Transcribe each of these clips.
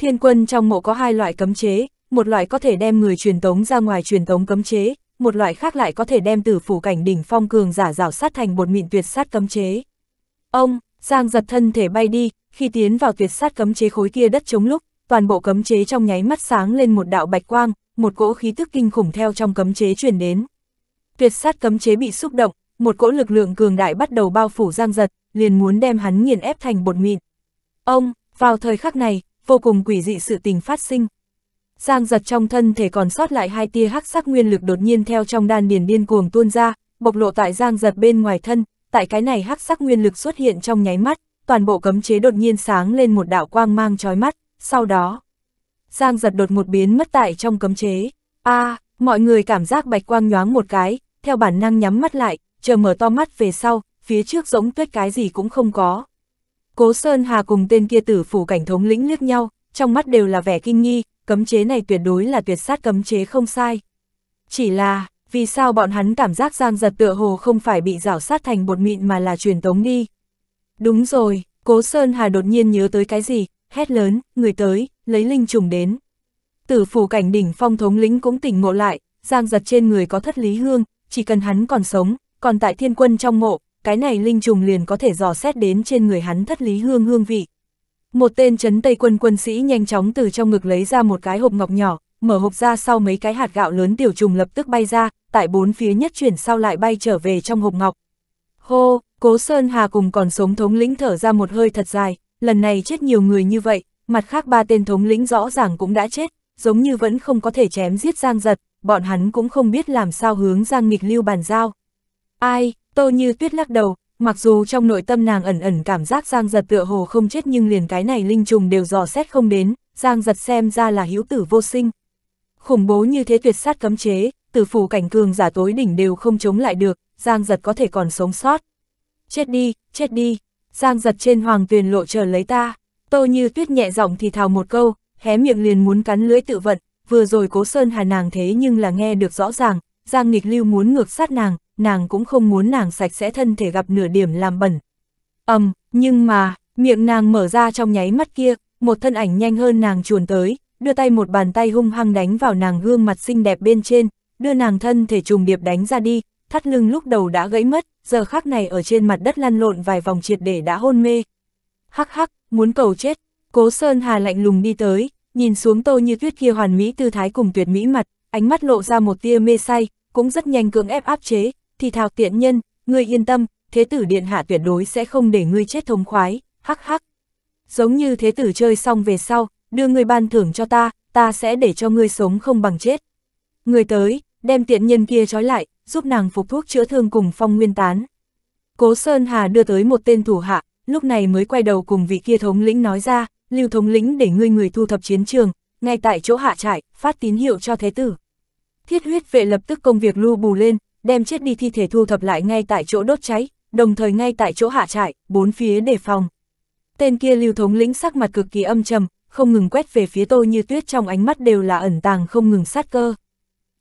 Thiên quân trong mộ có hai loại cấm chế, một loại có thể đem người truyền tống ra ngoài truyền tống cấm chế, một loại khác lại có thể đem tử phủ cảnh đỉnh phong cường giả rào sát thành bột mịn tuyệt sát cấm chế. Ông, Giang giật thân thể bay đi, khi tiến vào tuyệt sát cấm chế khối kia đất chống lúc, toàn bộ cấm chế trong nháy mắt sáng lên một đạo bạch quang, một cỗ khí tức kinh khủng theo trong cấm chế truyền đến. Tuyệt sát cấm chế bị xúc động, một cỗ lực lượng cường đại bắt đầu bao phủ Giang giật, liền muốn đem hắn nghiền ép thành bột mịn. Ông, vào thời khắc này, vô cùng quỷ dị sự tình phát sinh. Giang giật trong thân thể còn sót lại hai tia hắc sắc nguyên lực đột nhiên theo trong đan điền điên cuồng tuôn ra, bộc lộ tại giang giật bên ngoài thân, tại cái này hắc sắc nguyên lực xuất hiện trong nháy mắt, toàn bộ cấm chế đột nhiên sáng lên một đạo quang mang chói mắt, sau đó. Giang giật đột một biến mất tại trong cấm chế. a à, mọi người cảm giác bạch quang nhoáng một cái, theo bản năng nhắm mắt lại, chờ mở to mắt về sau, phía trước giống tuyết cái gì cũng không có. Cố Sơn Hà cùng tên kia tử phủ cảnh thống lĩnh liếc nhau, trong mắt đều là vẻ kinh nghi, cấm chế này tuyệt đối là tuyệt sát cấm chế không sai. Chỉ là, vì sao bọn hắn cảm giác Giang Giật tựa hồ không phải bị rảo sát thành bột mịn mà là truyền tống đi. Đúng rồi, Cố Sơn Hà đột nhiên nhớ tới cái gì, hét lớn, người tới, lấy linh trùng đến. Tử phủ cảnh đỉnh phong thống lĩnh cũng tỉnh ngộ lại, Giang Giật trên người có thất lý hương, chỉ cần hắn còn sống, còn tại thiên quân trong mộ, cái này linh trùng liền có thể dò xét đến trên người hắn thất lý hương hương vị. Một tên chấn tây quân quân sĩ nhanh chóng từ trong ngực lấy ra một cái hộp ngọc nhỏ, mở hộp ra sau mấy cái hạt gạo lớn tiểu trùng lập tức bay ra, tại bốn phía nhất chuyển sau lại bay trở về trong hộp ngọc. Hô, Cố Sơn Hà cùng còn sống thống lĩnh thở ra một hơi thật dài, lần này chết nhiều người như vậy, mặt khác ba tên thống lĩnh rõ ràng cũng đã chết, giống như vẫn không có thể chém giết Giang Giật, bọn hắn cũng không biết làm sao hướng Giang Nghịch Lưu bàn giao. Ai, Tô Như Tuyết lắc đầu, mặc dù trong nội tâm nàng ẩn ẩn cảm giác Giang Giật tựa hồ không chết nhưng liền cái này linh trùng đều dò xét không đến, Giang Giật xem ra là hữu tử vô sinh. Khủng bố như thế tuyệt sát cấm chế, tử phủ cảnh cường giả tối đỉnh đều không chống lại được, Giang Giật có thể còn sống sót. Chết đi, chết đi, Giang Giật trên hoàng tuyền lộ chờ lấy ta, Tô Như Tuyết nhẹ giọng thì thào một câu, hé miệng liền muốn cắn lưỡi tự vận, vừa rồi cố sơn hà nàng thế nhưng là nghe được rõ ràng, Giang nghịch lưu muốn ngược sát nàng, nàng cũng không muốn nàng sạch sẽ thân thể gặp nửa điểm làm bẩn. ầm um, nhưng mà, miệng nàng mở ra trong nháy mắt kia, một thân ảnh nhanh hơn nàng chuồn tới, đưa tay một bàn tay hung hăng đánh vào nàng gương mặt xinh đẹp bên trên, đưa nàng thân thể trùng điệp đánh ra đi, thắt lưng lúc đầu đã gãy mất, giờ khác này ở trên mặt đất lăn lộn vài vòng triệt để đã hôn mê. Hắc hắc, muốn cầu chết, cố Sơn Hà lạnh lùng đi tới, nhìn xuống tô như tuyết kia hoàn mỹ tư thái cùng tuyệt mỹ mặt, ánh mắt lộ ra một tia mê say, cũng rất nhanh cưỡng ép áp chế, thì thảo tiện nhân, ngươi yên tâm, thế tử điện hạ tuyệt đối sẽ không để ngươi chết thống khoái, hắc hắc. Giống như thế tử chơi xong về sau, đưa ngươi ban thưởng cho ta, ta sẽ để cho ngươi sống không bằng chết. Người tới, đem tiện nhân kia trói lại, giúp nàng phục thuốc chữa thương cùng phong nguyên tán. Cố Sơn Hà đưa tới một tên thủ hạ, lúc này mới quay đầu cùng vị kia thống lĩnh nói ra, lưu thống lĩnh để ngươi người thu thập chiến trường, ngay tại chỗ hạ trại, phát tín hiệu cho thế tử. Thiết huyết vệ lập tức công việc lưu bù lên, đem chết đi thi thể thu thập lại ngay tại chỗ đốt cháy, đồng thời ngay tại chỗ hạ trại, bốn phía đề phòng. Tên kia lưu thống lĩnh sắc mặt cực kỳ âm trầm, không ngừng quét về phía Tô Như Tuyết trong ánh mắt đều là ẩn tàng không ngừng sát cơ.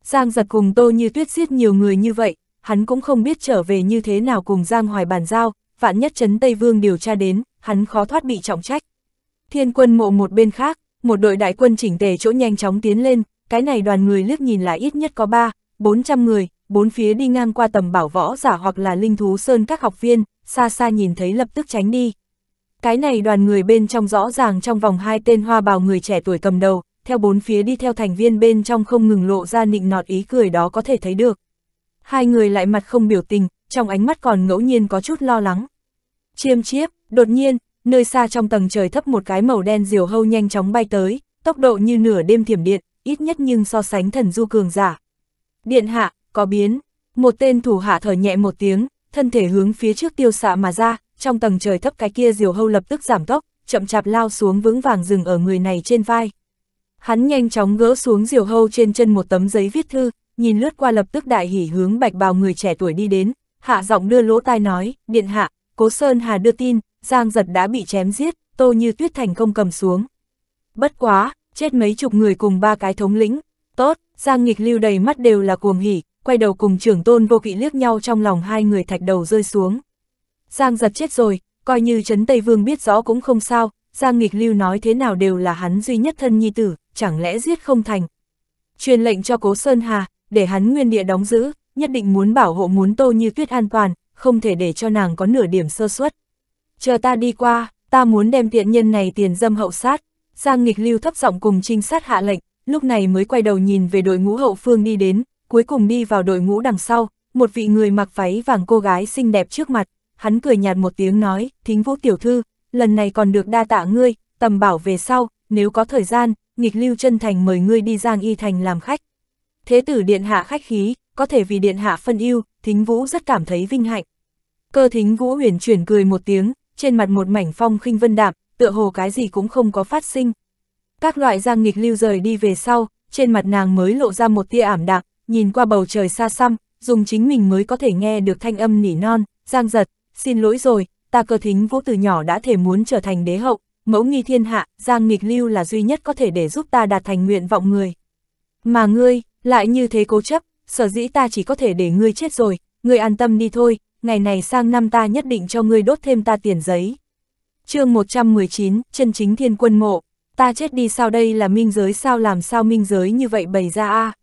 Giang giật cùng Tô Như Tuyết giết nhiều người như vậy, hắn cũng không biết trở về như thế nào cùng Giang Hoài bàn giao, vạn nhất chấn Tây Vương điều tra đến, hắn khó thoát bị trọng trách. Thiên quân mộ một bên khác, một đội đại quân chỉnh tề chỗ nhanh chóng tiến lên, cái này đoàn người liếc nhìn là ít nhất có 3, 400 người, bốn phía đi ngang qua tầm bảo võ giả hoặc là linh thú sơn các học viên, xa xa nhìn thấy lập tức tránh đi. Cái này đoàn người bên trong rõ ràng trong vòng hai tên hoa bào người trẻ tuổi cầm đầu, theo bốn phía đi theo thành viên bên trong không ngừng lộ ra nịnh nọt ý cười đó có thể thấy được. Hai người lại mặt không biểu tình, trong ánh mắt còn ngẫu nhiên có chút lo lắng. Chiêm chiếp, đột nhiên, nơi xa trong tầng trời thấp một cái màu đen diều hâu nhanh chóng bay tới, tốc độ như nửa đêm thiểm điện, ít nhất nhưng so sánh thần du cường giả. Điện hạ, có biến. Một tên thủ hạ thở nhẹ một tiếng, thân thể hướng phía trước tiêu xạ mà ra, trong tầng trời thấp cái kia diều hâu lập tức giảm tốc, chậm chạp lao xuống vững vàng dừng ở người này trên vai. Hắn nhanh chóng gỡ xuống diều hâu trên chân một tấm giấy viết thư, nhìn lướt qua lập tức đại hỉ hướng bạch bào người trẻ tuổi đi đến, hạ giọng đưa lỗ tai nói, điện hạ, cố Sơn Hà đưa tin, Giang giật đã bị chém giết, tô như tuyết thành công cầm xuống. Bất quá, chết mấy chục người cùng ba cái thống lĩnh, tốt, Giang nghịch lưu đầy mắt đều là cuồng hỉ, quay đầu cùng trưởng tôn vô kỵ liếc nhau trong lòng hai người thạch đầu rơi xuống. Giang giật chết rồi, coi như Trấn Tây Vương biết rõ cũng không sao, Giang nghịch lưu nói thế nào đều là hắn duy nhất thân nhi tử, chẳng lẽ giết không thành. Truyền lệnh cho Cố Sơn Hà, để hắn nguyên địa đóng giữ, nhất định muốn bảo hộ muốn tô như tuyết an toàn, không thể để cho nàng có nửa điểm sơ suất. Chờ ta đi qua, ta muốn đem tiện nhân này tiền dâm hậu sát. Giang nghịch lưu thấp giọng cùng trinh sát hạ lệnh, lúc này mới quay đầu nhìn về đội ngũ hậu phương đi đến, cuối cùng đi vào đội ngũ đằng sau, một vị người mặc váy vàng cô gái xinh đẹp trước mặt, hắn cười nhạt một tiếng nói, thính vũ tiểu thư, lần này còn được đa tạ ngươi, tầm bảo về sau, nếu có thời gian, nghịch lưu chân thành mời ngươi đi giang y thành làm khách. Thế tử điện hạ khách khí, có thể vì điện hạ phân ưu, thính vũ rất cảm thấy vinh hạnh. Cơ thính vũ huyền chuyển cười một tiếng, trên mặt một mảnh phong khinh vân đạm, tựa hồ cái gì cũng không có phát sinh. Các loại giang nghịch lưu rời đi về sau, trên mặt nàng mới lộ ra một tia ảm đạm, nhìn qua bầu trời xa xăm, dùng chính mình mới có thể nghe được thanh âm nỉ non, giang giật, xin lỗi rồi, ta cơ thính vũ từ nhỏ đã thể muốn trở thành đế hậu, mẫu nghi thiên hạ, giang nghịch lưu là duy nhất có thể để giúp ta đạt thành nguyện vọng người. Mà ngươi, lại như thế cố chấp, sở dĩ ta chỉ có thể để ngươi chết rồi, ngươi an tâm đi thôi, ngày này sang năm ta nhất định cho ngươi đốt thêm ta tiền giấy. chương 119, chân chính thiên quân mộ, ta chết đi sao đây là minh giới sao làm sao minh giới như vậy bày ra a à?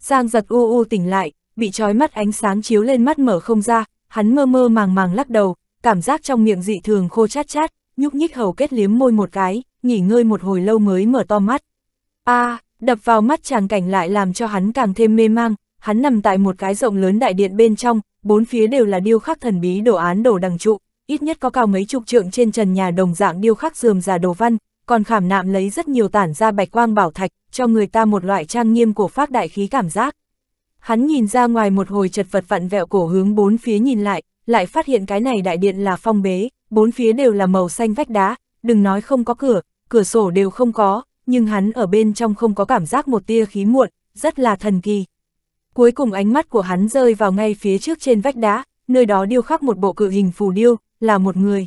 Giang giật u u tỉnh lại, bị trói mắt ánh sáng chiếu lên mắt mở không ra, hắn mơ mơ màng màng lắc đầu, cảm giác trong miệng dị thường khô chát chát, nhúc nhích hầu kết liếm môi một cái, nghỉ ngơi một hồi lâu mới mở to mắt. a à, đập vào mắt chàng cảnh lại làm cho hắn càng thêm mê mang, hắn nằm tại một cái rộng lớn đại điện bên trong, bốn phía đều là điêu khắc thần bí đồ án đồ đằng trụ, ít nhất có cao mấy chục trượng trên trần nhà đồng dạng điêu khắc dườm già đồ văn, còn khảm nạm lấy rất nhiều tản ra bạch quang bảo thạch, cho người ta một loại trang nghiêm của phác đại khí cảm giác. Hắn nhìn ra ngoài một hồi chật vật vặn vẹo cổ hướng bốn phía nhìn lại, lại phát hiện cái này đại điện là phong bế, bốn phía đều là màu xanh vách đá, đừng nói không có cửa, cửa sổ đều không có, nhưng hắn ở bên trong không có cảm giác một tia khí muộn, rất là thần kỳ. Cuối cùng ánh mắt của hắn rơi vào ngay phía trước trên vách đá, nơi đó điêu khắc một bộ cự hình phù điêu, là một người.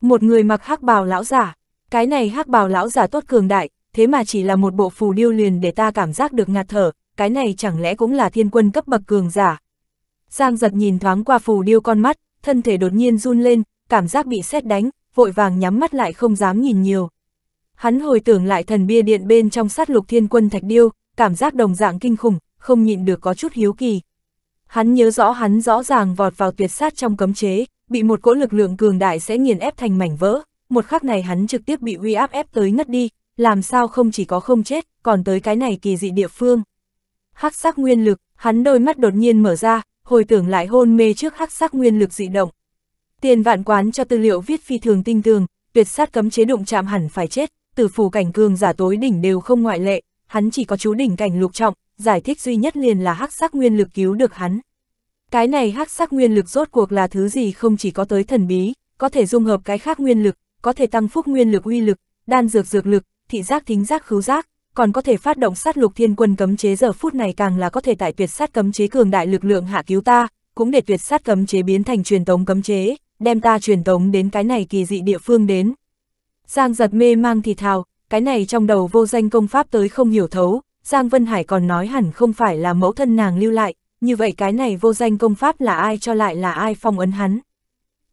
Một người mặc hắc bào lão giả, cái này hắc bào lão giả tốt cường đại, thế mà chỉ là một bộ phù điêu liền để ta cảm giác được ngạt thở, cái này chẳng lẽ cũng là thiên quân cấp bậc cường giả. Giang giật nhìn thoáng qua phù điêu con mắt, thân thể đột nhiên run lên, cảm giác bị sét đánh, vội vàng nhắm mắt lại không dám nhìn nhiều. Hắn hồi tưởng lại thần bia điện bên trong sát lục thiên quân thạch điêu, cảm giác đồng dạng kinh khủng, không nhịn được có chút hiếu kỳ. Hắn nhớ rõ hắn rõ ràng vọt vào tuyệt sát trong cấm chế, bị một cỗ lực lượng cường đại sẽ nghiền ép thành mảnh vỡ, một khắc này hắn trực tiếp bị uy áp ép tới ngất đi, làm sao không chỉ có không chết, còn tới cái này kỳ dị địa phương. Hắc sắc nguyên lực, hắn đôi mắt đột nhiên mở ra, hồi tưởng lại hôn mê trước hắc sắc nguyên lực dị động. Tiền vạn quán cho tư liệu viết phi thường tinh tường, tuyệt sát cấm chế đụng chạm hẳn phải chết, tử phù cảnh cường giả tối đỉnh đều không ngoại lệ, hắn chỉ có chú đỉnh cảnh lục trọng, giải thích duy nhất liền là hắc sắc nguyên lực cứu được hắn. Cái này hắc sắc nguyên lực rốt cuộc là thứ gì không chỉ có tới thần bí, có thể dung hợp cái khác nguyên lực, có thể tăng phúc nguyên lực uy lực, đan dược dược lực, thị giác thính giác khứu giác, còn có thể phát động sát lục thiên quân cấm chế giờ phút này càng là có thể tại tuyệt sát cấm chế cường đại lực lượng hạ cứu ta, cũng để tuyệt sát cấm chế biến thành truyền tống cấm chế, đem ta truyền tống đến cái này kỳ dị địa phương đến. Giang giật mê mang thì thào, cái này trong đầu vô danh công pháp tới không hiểu thấu, Giang Vân Hải còn nói hẳn không phải là mẫu thân nàng lưu lại, như vậy cái này vô danh công pháp là ai cho lại là ai phong ấn hắn.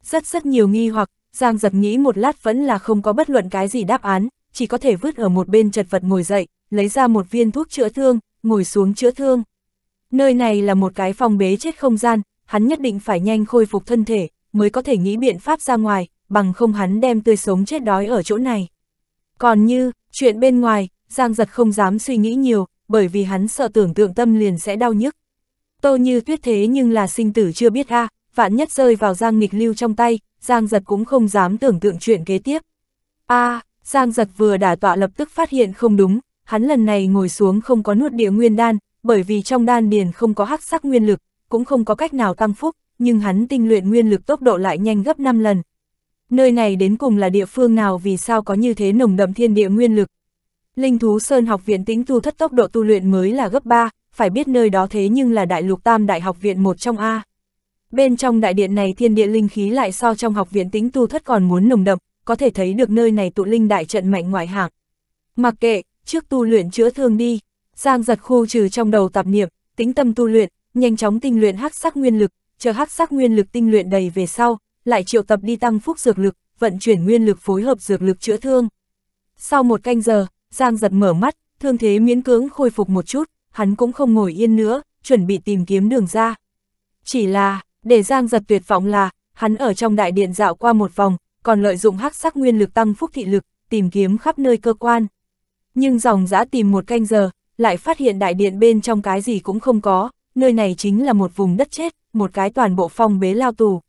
Rất rất nhiều nghi hoặc, Giang giật nghĩ một lát vẫn là không có bất luận cái gì đáp án, chỉ có thể vứt ở một bên chật vật ngồi dậy, lấy ra một viên thuốc chữa thương, ngồi xuống chữa thương. Nơi này là một cái phòng bế chết không gian, hắn nhất định phải nhanh khôi phục thân thể, mới có thể nghĩ biện pháp ra ngoài, bằng không hắn đem tươi sống chết đói ở chỗ này. Còn như, chuyện bên ngoài, Giang Giật không dám suy nghĩ nhiều, bởi vì hắn sợ tưởng tượng tâm liền sẽ đau nhức. Tô như tuyết thế nhưng là sinh tử chưa biết a vạn nhất rơi vào Giang nghịch lưu trong tay, Giang Giật cũng không dám tưởng tượng chuyện kế tiếp. a à, Giang giật vừa đả tọa lập tức phát hiện không đúng, hắn lần này ngồi xuống không có nuốt địa nguyên đan, bởi vì trong đan điền không có hắc sắc nguyên lực, cũng không có cách nào tăng phúc, nhưng hắn tinh luyện nguyên lực tốc độ lại nhanh gấp 5 lần. Nơi này đến cùng là địa phương nào vì sao có như thế nồng đậm thiên địa nguyên lực. Linh thú Sơn học viện tĩnh tu thất tốc độ tu luyện mới là gấp 3, phải biết nơi đó thế nhưng là đại lục tam đại học viện một trong A. Bên trong đại điện này thiên địa linh khí lại so trong học viện tĩnh tu thất còn muốn nồng đậm, có thể thấy được nơi này tụ linh đại trận mạnh ngoại hạng. Mặc kệ, trước tu luyện chữa thương đi, Giang giật khu trừ trong đầu tạp niệm, tính tâm tu luyện, nhanh chóng tinh luyện hắc sắc nguyên lực, chờ hắc sắc nguyên lực tinh luyện đầy về sau, lại triệu tập đi tăng phúc dược lực, vận chuyển nguyên lực phối hợp dược lực chữa thương. Sau một canh giờ, Giang giật mở mắt, thương thế miễn cưỡng khôi phục một chút, hắn cũng không ngồi yên nữa, chuẩn bị tìm kiếm đường ra. Chỉ là, để Giang giật tuyệt vọng là, hắn ở trong đại điện dạo qua một vòng, còn lợi dụng hắc sắc nguyên lực tăng phúc thị lực, tìm kiếm khắp nơi cơ quan. Nhưng dòng dã tìm một canh giờ, lại phát hiện đại điện bên trong cái gì cũng không có, nơi này chính là một vùng đất chết, một cái toàn bộ phong bế lao tù.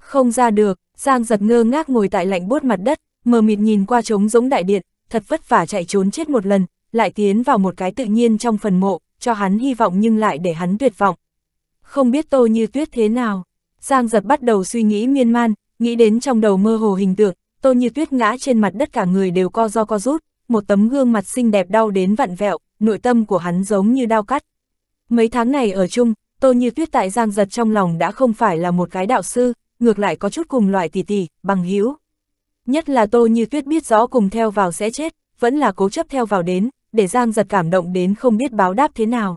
Không ra được, Giang giật ngơ ngác ngồi tại lạnh buốt mặt đất, mờ mịt nhìn qua trống giống đại điện, thật vất vả chạy trốn chết một lần, lại tiến vào một cái tự nhiên trong phần mộ, cho hắn hy vọng nhưng lại để hắn tuyệt vọng. Không biết tô như tuyết thế nào, Giang giật bắt đầu suy nghĩ miên man, Nghĩ đến trong đầu mơ hồ hình tượng, Tô Như Tuyết ngã trên mặt đất cả người đều co do co rút, một tấm gương mặt xinh đẹp đau đến vặn vẹo, nội tâm của hắn giống như đau cắt. Mấy tháng này ở chung, Tô Như Tuyết tại Giang Giật trong lòng đã không phải là một cái đạo sư, ngược lại có chút cùng loại tỷ tỷ, bằng hữu. Nhất là Tô Như Tuyết biết rõ cùng theo vào sẽ chết, vẫn là cố chấp theo vào đến, để Giang Giật cảm động đến không biết báo đáp thế nào.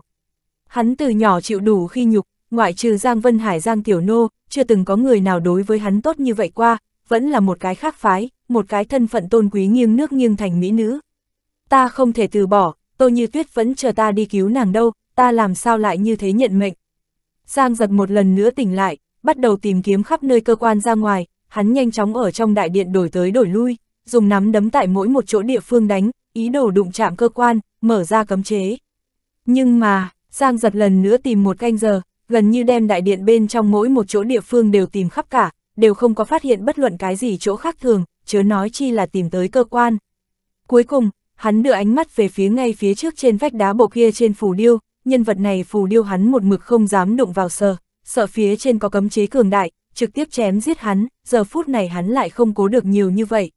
Hắn từ nhỏ chịu đủ khi nhục, ngoại trừ Giang Vân Hải Giang Tiểu Nô, chưa từng có người nào đối với hắn tốt như vậy qua, vẫn là một cái khác phái, một cái thân phận tôn quý nghiêng nước nghiêng thành mỹ nữ. Ta không thể từ bỏ, Tô Như Tuyết vẫn chờ ta đi cứu nàng đâu, ta làm sao lại như thế nhận mệnh. Giang giật một lần nữa tỉnh lại, bắt đầu tìm kiếm khắp nơi cơ quan ra ngoài, hắn nhanh chóng ở trong đại điện đổi tới đổi lui, dùng nắm đấm tại mỗi một chỗ địa phương đánh, ý đồ đụng chạm cơ quan, mở ra cấm chế. Nhưng mà, Giang giật lần nữa tìm một canh giờ, gần như đem đại điện bên trong mỗi một chỗ địa phương đều tìm khắp cả, đều không có phát hiện bất luận cái gì chỗ khác thường, chớ nói chi là tìm tới cơ quan. Cuối cùng, hắn đưa ánh mắt về phía ngay phía trước trên vách đá bộ kia trên phù điêu, nhân vật này phù điêu hắn một mực không dám đụng vào sờ, sợ phía trên có cấm chế cường đại, trực tiếp chém giết hắn, giờ phút này hắn lại không cố được nhiều như vậy.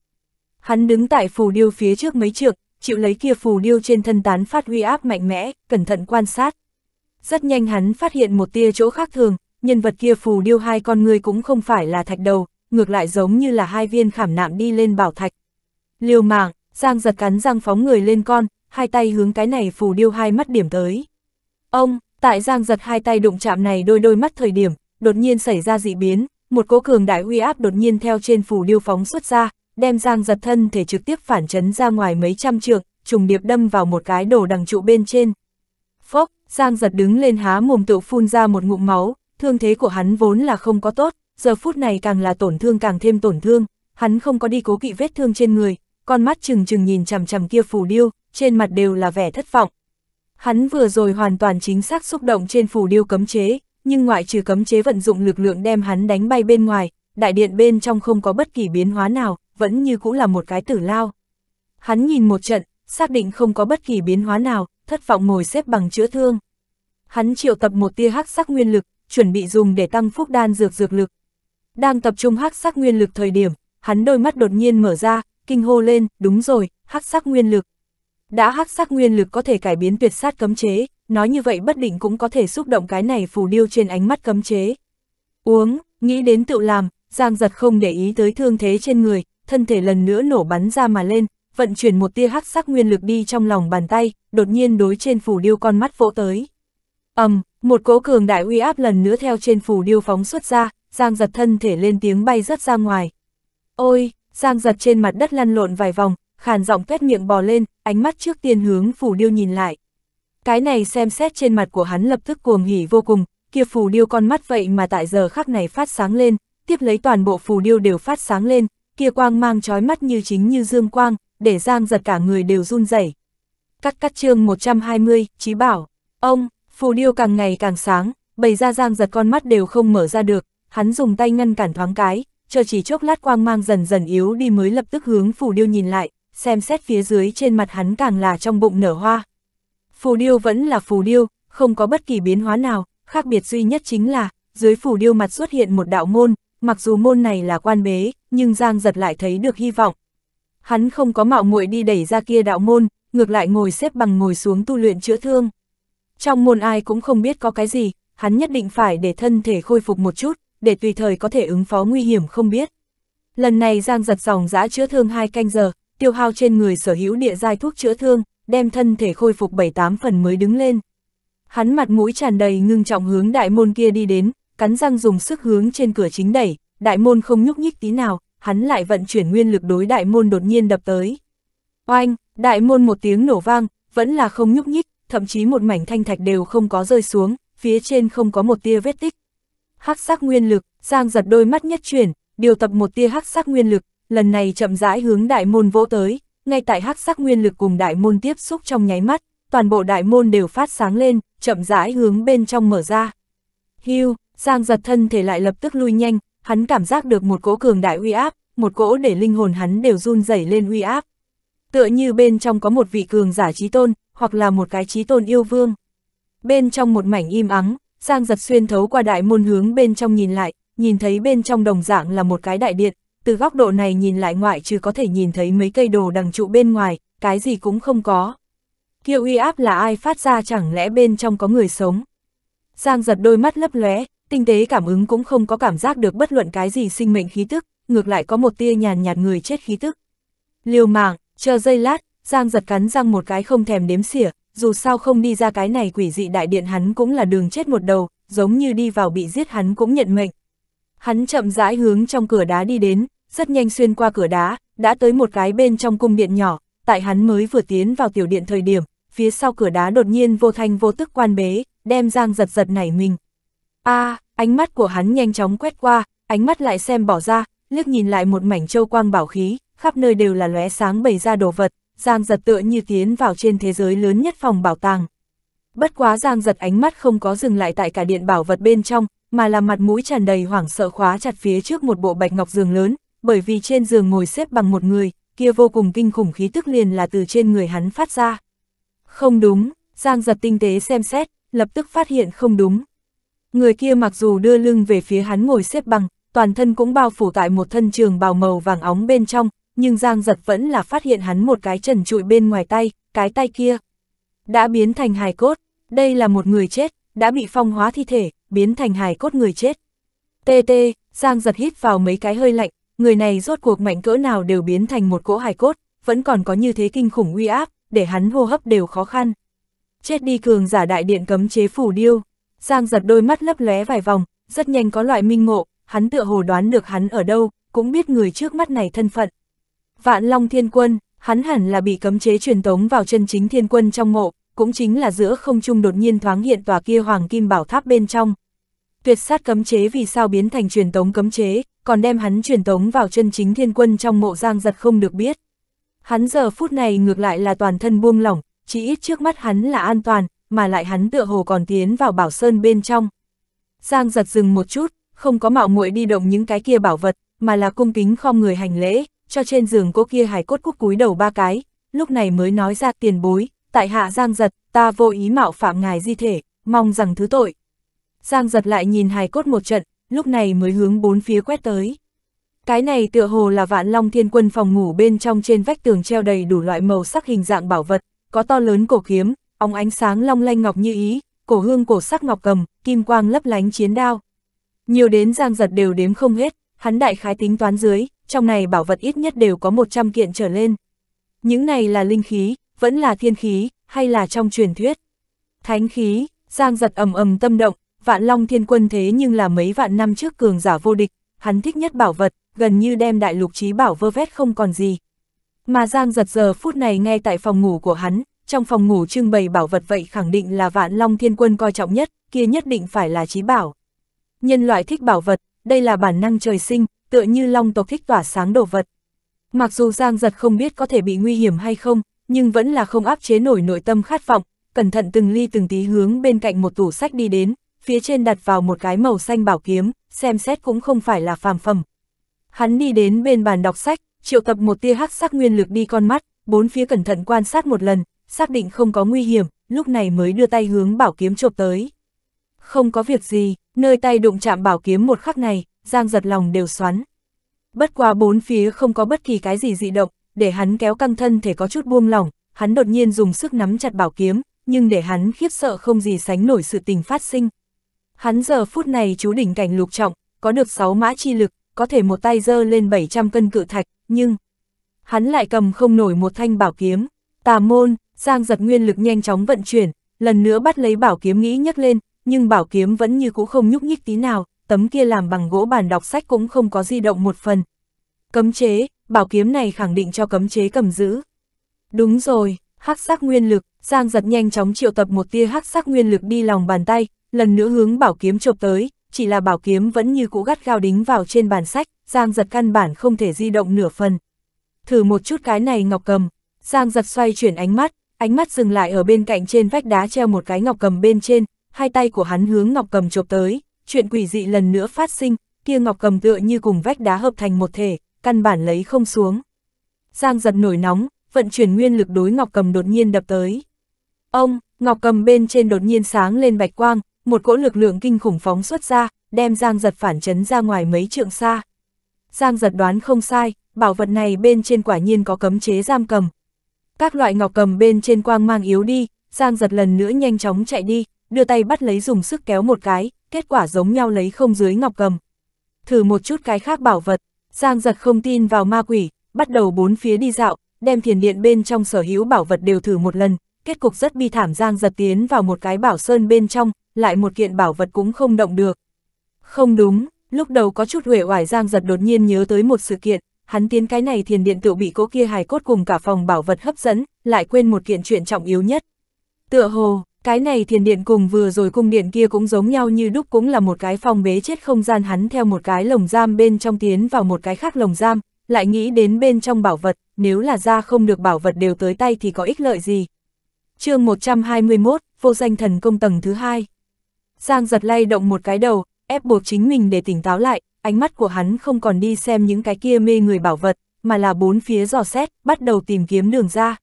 Hắn đứng tại phù điêu phía trước mấy trượng, chịu lấy kia phù điêu trên thân tán phát uy áp mạnh mẽ, cẩn thận quan sát, rất nhanh hắn phát hiện một tia chỗ khác thường, nhân vật kia phù điêu hai con người cũng không phải là thạch đầu, ngược lại giống như là hai viên khảm nạm đi lên bảo thạch. Liều mạng, Giang giật cắn răng phóng người lên con, hai tay hướng cái này phù điêu hai mắt điểm tới. Ông, tại Giang giật hai tay đụng chạm này đôi đôi mắt thời điểm, đột nhiên xảy ra dị biến, một cố cường đại uy áp đột nhiên theo trên phù điêu phóng xuất ra, đem Giang giật thân thể trực tiếp phản chấn ra ngoài mấy trăm trượng, trùng điệp đâm vào một cái đồ đằng trụ bên trên. Giang giật đứng lên há mồm tự phun ra một ngụm máu, thương thế của hắn vốn là không có tốt, giờ phút này càng là tổn thương càng thêm tổn thương, hắn không có đi cố kỵ vết thương trên người, con mắt trừng trừng nhìn chằm chằm kia phù điêu, trên mặt đều là vẻ thất vọng. Hắn vừa rồi hoàn toàn chính xác xúc động trên phù điêu cấm chế, nhưng ngoại trừ cấm chế vận dụng lực lượng đem hắn đánh bay bên ngoài, đại điện bên trong không có bất kỳ biến hóa nào, vẫn như cũng là một cái tử lao. Hắn nhìn một trận, xác định không có bất kỳ biến hóa nào, thất vọng ngồi xếp bằng chữa thương. Hắn triệu tập một tia hắc sắc nguyên lực, chuẩn bị dùng để tăng phúc đan dược dược lực. Đang tập trung hắc sắc nguyên lực thời điểm, hắn đôi mắt đột nhiên mở ra, kinh hô lên, đúng rồi, hắc sắc nguyên lực. Đã hắc sắc nguyên lực có thể cải biến tuyệt sát cấm chế, nói như vậy bất định cũng có thể xúc động cái này phù điêu trên ánh mắt cấm chế. Uống, nghĩ đến tự làm, Giang giật không để ý tới thương thế trên người, thân thể lần nữa nổ bắn ra mà lên, vận chuyển một tia hắc sắc nguyên lực đi trong lòng bàn tay, đột nhiên đối trên phủ điêu con mắt vỗ tới. ầm, um, một cỗ cường đại uy áp lần nữa theo trên phủ điêu phóng xuất ra, Giang giật thân thể lên tiếng bay rất ra ngoài. Ôi, Giang giật trên mặt đất lăn lộn vài vòng, khàn giọng tuét miệng bò lên, ánh mắt trước tiên hướng phủ điêu nhìn lại. Cái này xem xét trên mặt của hắn lập tức cuồng hỉ vô cùng, kia phủ điêu con mắt vậy mà tại giờ khắc này phát sáng lên, tiếp lấy toàn bộ phủ điêu đều phát sáng lên, kia quang mang chói mắt như chính như dương quang, để Giang giật cả người đều run rẩy. Cắt cắt chương 120, trí Bảo, ông, phù điêu càng ngày càng sáng, bày ra Giang giật con mắt đều không mở ra được, hắn dùng tay ngăn cản thoáng cái, chờ chỉ chốc lát quang mang dần dần yếu đi mới lập tức hướng phù điêu nhìn lại, xem xét phía dưới trên mặt hắn càng là trong bụng nở hoa. Phù điêu vẫn là phù điêu, không có bất kỳ biến hóa nào, khác biệt duy nhất chính là, dưới phù điêu mặt xuất hiện một đạo môn, mặc dù môn này là quan bế, nhưng Giang giật lại thấy được hy vọng, hắn không có mạo muội đi đẩy ra kia đạo môn, ngược lại ngồi xếp bằng ngồi xuống tu luyện chữa thương. Trong môn ai cũng không biết có cái gì, hắn nhất định phải để thân thể khôi phục một chút, để tùy thời có thể ứng phó nguy hiểm không biết. Lần này Giang giật dòng giã chữa thương hai canh giờ, tiêu hao trên người sở hữu địa giai thuốc chữa thương, đem thân thể khôi phục 7-8 phần mới đứng lên. Hắn mặt mũi tràn đầy ngưng trọng hướng đại môn kia đi đến, cắn răng dùng sức hướng trên cửa chính đẩy, đại môn không nhúc nhích tí nào, hắn lại vận chuyển nguyên lực đối đại môn đột nhiên đập tới. Oanh, đại môn một tiếng nổ vang, vẫn là không nhúc nhích, thậm chí một mảnh thanh thạch đều không có rơi xuống, phía trên không có một tia vết tích. Hắc sắc nguyên lực, Giang giật đôi mắt nhất chuyển, điều tập một tia hắc sắc nguyên lực, lần này chậm rãi hướng đại môn vỗ tới, ngay tại hắc sắc nguyên lực cùng đại môn tiếp xúc trong nháy mắt, toàn bộ đại môn đều phát sáng lên, chậm rãi hướng bên trong mở ra. Hưu, Giang giật thân thể lại lập tức lui nhanh, hắn cảm giác được một cỗ cường đại uy áp, một cỗ để linh hồn hắn đều run rẩy lên uy áp. Tựa như bên trong có một vị cường giả trí tôn, hoặc là một cái trí tôn yêu vương. Bên trong một mảnh im ắng, Giang giật xuyên thấu qua đại môn hướng bên trong nhìn lại, nhìn thấy bên trong đồng dạng là một cái đại điện, từ góc độ này nhìn lại ngoại trừ có thể nhìn thấy mấy cây đồ đằng trụ bên ngoài, cái gì cũng không có. Kiệu uy áp là ai phát ra chẳng lẽ bên trong có người sống. Giang giật đôi mắt lấp lóe, tinh tế cảm ứng cũng không có cảm giác được bất luận cái gì sinh mệnh khí tức, ngược lại có một tia nhàn nhạt người chết khí tức. Liều mạng, chờ giây lát, Giang giật cắn răng một cái không thèm đếm xỉa, dù sao không đi ra cái này quỷ dị đại điện hắn cũng là đường chết một đầu, giống như đi vào bị giết hắn cũng nhận mệnh. Hắn chậm rãi hướng trong cửa đá đi đến, rất nhanh xuyên qua cửa đá, đã tới một cái bên trong cung điện nhỏ, tại hắn mới vừa tiến vào tiểu điện thời điểm, phía sau cửa đá đột nhiên vô thanh vô tức quan bế, đem Giang giật giật nảy mình, a ánh mắt của hắn nhanh chóng quét qua, ánh mắt lại xem bỏ ra, liếc nhìn lại một mảnh châu quang bảo khí, khắp nơi đều là lóe sáng bày ra đồ vật, Giang giật tựa như tiến vào trên thế giới lớn nhất phòng bảo tàng. Bất quá Giang giật ánh mắt không có dừng lại tại cả điện bảo vật bên trong, mà là mặt mũi tràn đầy hoảng sợ khóa chặt phía trước một bộ bạch ngọc giường lớn, bởi vì trên giường ngồi xếp bằng một người, kia vô cùng kinh khủng khí tức liền là từ trên người hắn phát ra. Không đúng, Giang giật tinh tế xem xét, lập tức phát hiện không đúng, Người kia mặc dù đưa lưng về phía hắn ngồi xếp bằng, toàn thân cũng bao phủ tại một thân trường bào màu vàng óng bên trong, nhưng Giang giật vẫn là phát hiện hắn một cái trần trụi bên ngoài tay, cái tay kia. Đã biến thành hài cốt, đây là một người chết, đã bị phong hóa thi thể, biến thành hài cốt người chết. Tê tê, Giang giật hít vào mấy cái hơi lạnh, người này rốt cuộc mạnh cỡ nào đều biến thành một cỗ hài cốt, vẫn còn có như thế kinh khủng uy áp, để hắn hô hấp đều khó khăn. Chết đi cường giả đại điện cấm chế phủ điêu. Giang giật đôi mắt lấp lóe vài vòng, rất nhanh có loại minh ngộ, hắn tựa hồ đoán được hắn ở đâu, cũng biết người trước mắt này thân phận. Vạn Long Thiên Quân, hắn hẳn là bị cấm chế truyền tống vào chân chính Thiên Quân trong mộ, cũng chính là giữa không trung đột nhiên thoáng hiện tòa kia hoàng kim bảo tháp bên trong. Tuyệt sát cấm chế vì sao biến thành truyền tống cấm chế, còn đem hắn truyền tống vào chân chính Thiên Quân trong mộ Giang giật không được biết. Hắn giờ phút này ngược lại là toàn thân buông lỏng, chỉ ít trước mắt hắn là an toàn, mà lại hắn tựa hồ còn tiến vào bảo sơn bên trong. Giang giật dừng một chút, không có mạo muội đi động những cái kia bảo vật, mà là cung kính khom người hành lễ, cho trên giường cô kia hải cốt cúc cúi đầu ba cái, lúc này mới nói ra tiền bối, tại hạ Giang giật, ta vô ý mạo phạm ngài di thể, mong rằng thứ tội. Giang giật lại nhìn hải cốt một trận, lúc này mới hướng bốn phía quét tới. Cái này tựa hồ là vạn long thiên quân phòng ngủ bên trong trên vách tường treo đầy đủ loại màu sắc hình dạng bảo vật, có to lớn cổ kiếm, óng ánh sáng long lanh ngọc như ý, cổ hương cổ sắc ngọc cầm, kim quang lấp lánh chiến đao. Nhiều đến giang giật đều đếm không hết, hắn đại khái tính toán dưới, trong này bảo vật ít nhất đều có 100 kiện trở lên. Những này là linh khí, vẫn là thiên khí, hay là trong truyền thuyết. Thánh khí, giang giật ầm ầm tâm động, vạn long thiên quân thế nhưng là mấy vạn năm trước cường giả vô địch, hắn thích nhất bảo vật, gần như đem đại lục trí bảo vơ vét không còn gì. Mà giang giật giờ phút này ngay tại phòng ngủ của hắn, trong phòng ngủ trưng bày bảo vật vậy khẳng định là vạn long thiên quân coi trọng nhất, kia nhất định phải là trí bảo. Nhân loại thích bảo vật, đây là bản năng trời sinh, tựa như long tộc thích tỏa sáng đồ vật. Mặc dù Giang Giật không biết có thể bị nguy hiểm hay không, nhưng vẫn là không áp chế nổi nội tâm khát vọng, cẩn thận từng ly từng tí hướng bên cạnh một tủ sách đi đến, phía trên đặt vào một cái màu xanh bảo kiếm, xem xét cũng không phải là phàm phẩm. Hắn đi đến bên bàn đọc sách, triệu tập một tia hắc sắc nguyên lực đi con mắt, bốn phía cẩn thận quan sát một lần, xác định không có nguy hiểm, lúc này mới đưa tay hướng bảo kiếm chộp tới. Không có việc gì, nơi tay đụng chạm bảo kiếm một khắc này, Giang giật lòng đều xoắn. Bất qua bốn phía không có bất kỳ cái gì dị động, để hắn kéo căng thân thể có chút buông lỏng, hắn đột nhiên dùng sức nắm chặt bảo kiếm, nhưng để hắn khiếp sợ không gì sánh nổi sự tình phát sinh. Hắn giờ phút này chú đỉnh cảnh lục trọng, có được sáu mã chi lực, có thể một tay dơ lên 700 cân cự thạch, nhưng... Hắn lại cầm không nổi một thanh bảo kiếm, tà môn, Giang giật nguyên lực nhanh chóng vận chuyển, lần nữa bắt lấy bảo kiếm nghĩ nhấc lên, nhưng bảo kiếm vẫn như cũ không nhúc nhích tí nào, tấm kia làm bằng gỗ bàn đọc sách cũng không có di động một phần. Cấm chế, bảo kiếm này khẳng định cho cấm chế cầm giữ. Đúng rồi, hắc sắc nguyên lực, Giang giật nhanh chóng triệu tập một tia hắc sắc nguyên lực đi lòng bàn tay, lần nữa hướng bảo kiếm chộp tới, chỉ là bảo kiếm vẫn như cũ gắt gao đính vào trên bàn sách, Giang giật căn bản không thể di động nửa phần. Thử một chút cái này ngọc cầm, Giang giật xoay chuyển ánh mắt, ánh mắt dừng lại ở bên cạnh trên vách đá treo một cái ngọc cầm bên trên, hai tay của hắn hướng ngọc cầm chộp tới, chuyện quỷ dị lần nữa phát sinh, kia ngọc cầm tựa như cùng vách đá hợp thành một thể, căn bản lấy không xuống. Giang giật nổi nóng, vận chuyển nguyên lực đối ngọc cầm đột nhiên đập tới. Ông, ngọc cầm bên trên đột nhiên sáng lên bạch quang, một cỗ lực lượng kinh khủng phóng xuất ra, đem Giang giật phản chấn ra ngoài mấy trượng xa. Giang giật đoán không sai, bảo vật này bên trên quả nhiên có cấm chế giam cầm, các loại ngọc cầm bên trên quang mang yếu đi, Giang giật lần nữa nhanh chóng chạy đi, đưa tay bắt lấy dùng sức kéo một cái, kết quả giống nhau lấy không dưới ngọc cầm. Thử một chút cái khác bảo vật, Giang giật không tin vào ma quỷ, bắt đầu bốn phía đi dạo, đem thiền điện bên trong sở hữu bảo vật đều thử một lần, kết cục rất bi thảm Giang giật tiến vào một cái bảo sơn bên trong, lại một kiện bảo vật cũng không động được. Không đúng, lúc đầu có chút huệ oải Giang giật đột nhiên nhớ tới một sự kiện, hắn tiến cái này thiền điện tự bị cố kia hài cốt cùng cả phòng bảo vật hấp dẫn, lại quên một kiện chuyện trọng yếu nhất. Tựa hồ, cái này thiền điện cùng vừa rồi cung điện kia cũng giống nhau như đúc cũng là một cái phòng bế chết không gian hắn theo một cái lồng giam bên trong tiến vào một cái khác lồng giam, lại nghĩ đến bên trong bảo vật, nếu là ra không được bảo vật đều tới tay thì có ích lợi gì. chương 121, vô danh thần công tầng thứ hai Giang giật lay động một cái đầu, ép buộc chính mình để tỉnh táo lại, ánh mắt của hắn không còn đi xem những cái kia mê người bảo vật, mà là bốn phía dò xét, bắt đầu tìm kiếm đường ra.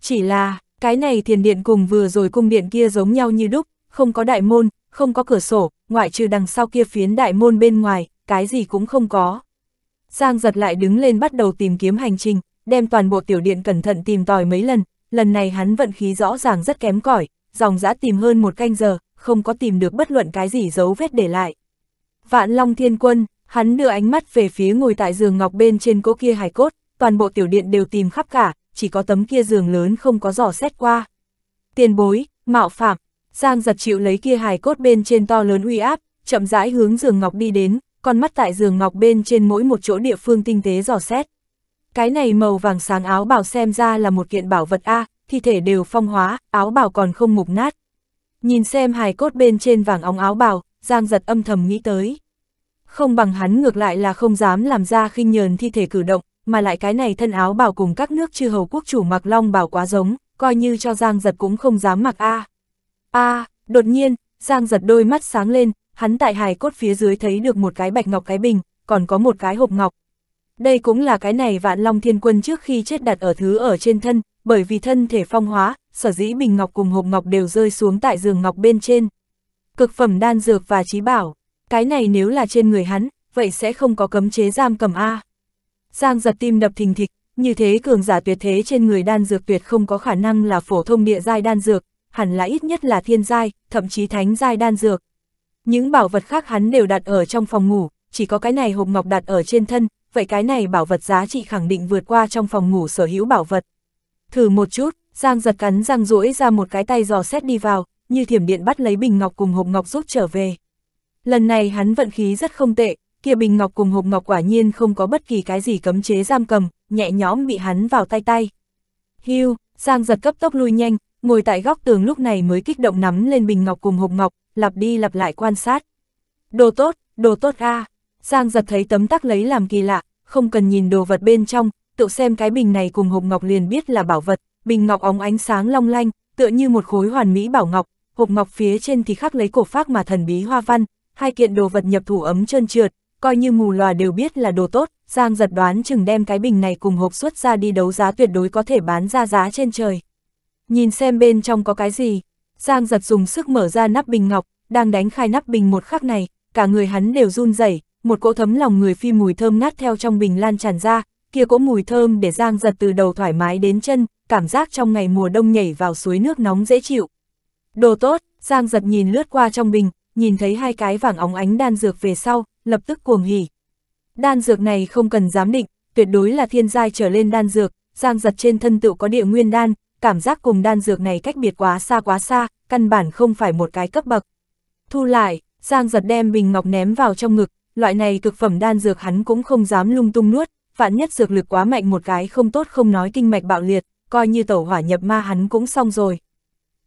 Chỉ là, cái này thiền điện cùng vừa rồi cung điện kia giống nhau như đúc, không có đại môn, không có cửa sổ, ngoại trừ đằng sau kia phiến đại môn bên ngoài, cái gì cũng không có. Giang giật lại đứng lên bắt đầu tìm kiếm hành trình, đem toàn bộ tiểu điện cẩn thận tìm tòi mấy lần, lần này hắn vận khí rõ ràng rất kém cỏi, dòng dã tìm hơn một canh giờ, không có tìm được bất luận cái gì dấu vết để lại. Vạn Long Thiên Quân, hắn đưa ánh mắt về phía ngồi tại giường ngọc bên trên cỗ kia hài cốt, toàn bộ tiểu điện đều tìm khắp cả, chỉ có tấm kia giường lớn không có dò xét qua. Tiền bối, mạo phạm, Giang giật chịu lấy kia hài cốt bên trên to lớn uy áp, chậm rãi hướng giường ngọc đi đến, con mắt tại giường ngọc bên trên mỗi một chỗ địa phương tinh tế dò xét. Cái này màu vàng sáng áo bảo xem ra là một kiện bảo vật A, thi thể đều phong hóa, áo bảo còn không mục nát. Nhìn xem hài cốt bên trên vàng óng áo bào. Giang giật âm thầm nghĩ tới. Không bằng hắn ngược lại là không dám làm ra khinh nhờn thi thể cử động, mà lại cái này thân áo bảo cùng các nước chư hầu quốc chủ mặc long bảo quá giống, coi như cho Giang giật cũng không dám mặc A. A, đột nhiên, Giang giật đôi mắt sáng lên, hắn tại hài cốt phía dưới thấy được một cái bạch ngọc cái bình, còn có một cái hộp ngọc. Đây cũng là cái này vạn long thiên quân trước khi chết đặt ở thứ ở trên thân, bởi vì thân thể phong hóa, sở dĩ bình ngọc cùng hộp ngọc đều rơi xuống tại giường ngọc bên trên cực phẩm đan dược và trí bảo, cái này nếu là trên người hắn, vậy sẽ không có cấm chế giam cầm A. Giang giật tim đập thình thịch, như thế cường giả tuyệt thế trên người đan dược tuyệt không có khả năng là phổ thông địa giai đan dược, hẳn là ít nhất là thiên giai, thậm chí thánh giai đan dược. Những bảo vật khác hắn đều đặt ở trong phòng ngủ, chỉ có cái này hộp ngọc đặt ở trên thân, vậy cái này bảo vật giá trị khẳng định vượt qua trong phòng ngủ sở hữu bảo vật. Thử một chút, Giang giật cắn răng rũi ra một cái tay dò xét đi vào, như thiểm điện bắt lấy bình ngọc cùng hộp ngọc rút trở về. Lần này hắn vận khí rất không tệ, kia bình ngọc cùng hộp ngọc quả nhiên không có bất kỳ cái gì cấm chế giam cầm, nhẹ nhõm bị hắn vào tay tay. Hưu, Giang giật cấp tốc lui nhanh, ngồi tại góc tường lúc này mới kích động nắm lên bình ngọc cùng hộp ngọc, lặp đi lặp lại quan sát. Đồ tốt, đồ tốt a. À. Giang giật thấy tấm tắc lấy làm kỳ lạ, không cần nhìn đồ vật bên trong, tự xem cái bình này cùng hộp ngọc liền biết là bảo vật, bình ngọc óng ánh sáng long lanh, tựa như một khối hoàn mỹ bảo ngọc, hộp ngọc phía trên thì khắc lấy cổ phác mà thần bí hoa văn, hai kiện đồ vật nhập thủ ấm trơn trượt, coi như mù lòa đều biết là đồ tốt, Giang giật đoán chừng đem cái bình này cùng hộp xuất ra đi đấu giá tuyệt đối có thể bán ra giá trên trời. Nhìn xem bên trong có cái gì, Giang giật dùng sức mở ra nắp bình ngọc, đang đánh khai nắp bình một khắc này, cả người hắn đều run rẩy, một cỗ thấm lòng người phi mùi thơm ngát theo trong bình lan tràn ra, kia cỗ mùi thơm để Giang giật từ đầu thoải mái đến chân, cảm giác trong ngày mùa đông nhảy vào suối nước nóng dễ chịu. Đồ tốt, Giang giật nhìn lướt qua trong bình, nhìn thấy hai cái vàng óng ánh đan dược về sau, lập tức cuồng hỉ. Đan dược này không cần giám định, tuyệt đối là thiên giai trở lên đan dược, Giang giật trên thân tự có địa nguyên đan, cảm giác cùng đan dược này cách biệt quá xa quá xa, căn bản không phải một cái cấp bậc. Thu lại, Giang giật đem bình ngọc ném vào trong ngực, loại này cực phẩm đan dược hắn cũng không dám lung tung nuốt, vạn nhất dược lực quá mạnh một cái không tốt không nói kinh mạch bạo liệt, coi như tẩu hỏa nhập ma hắn cũng xong rồi.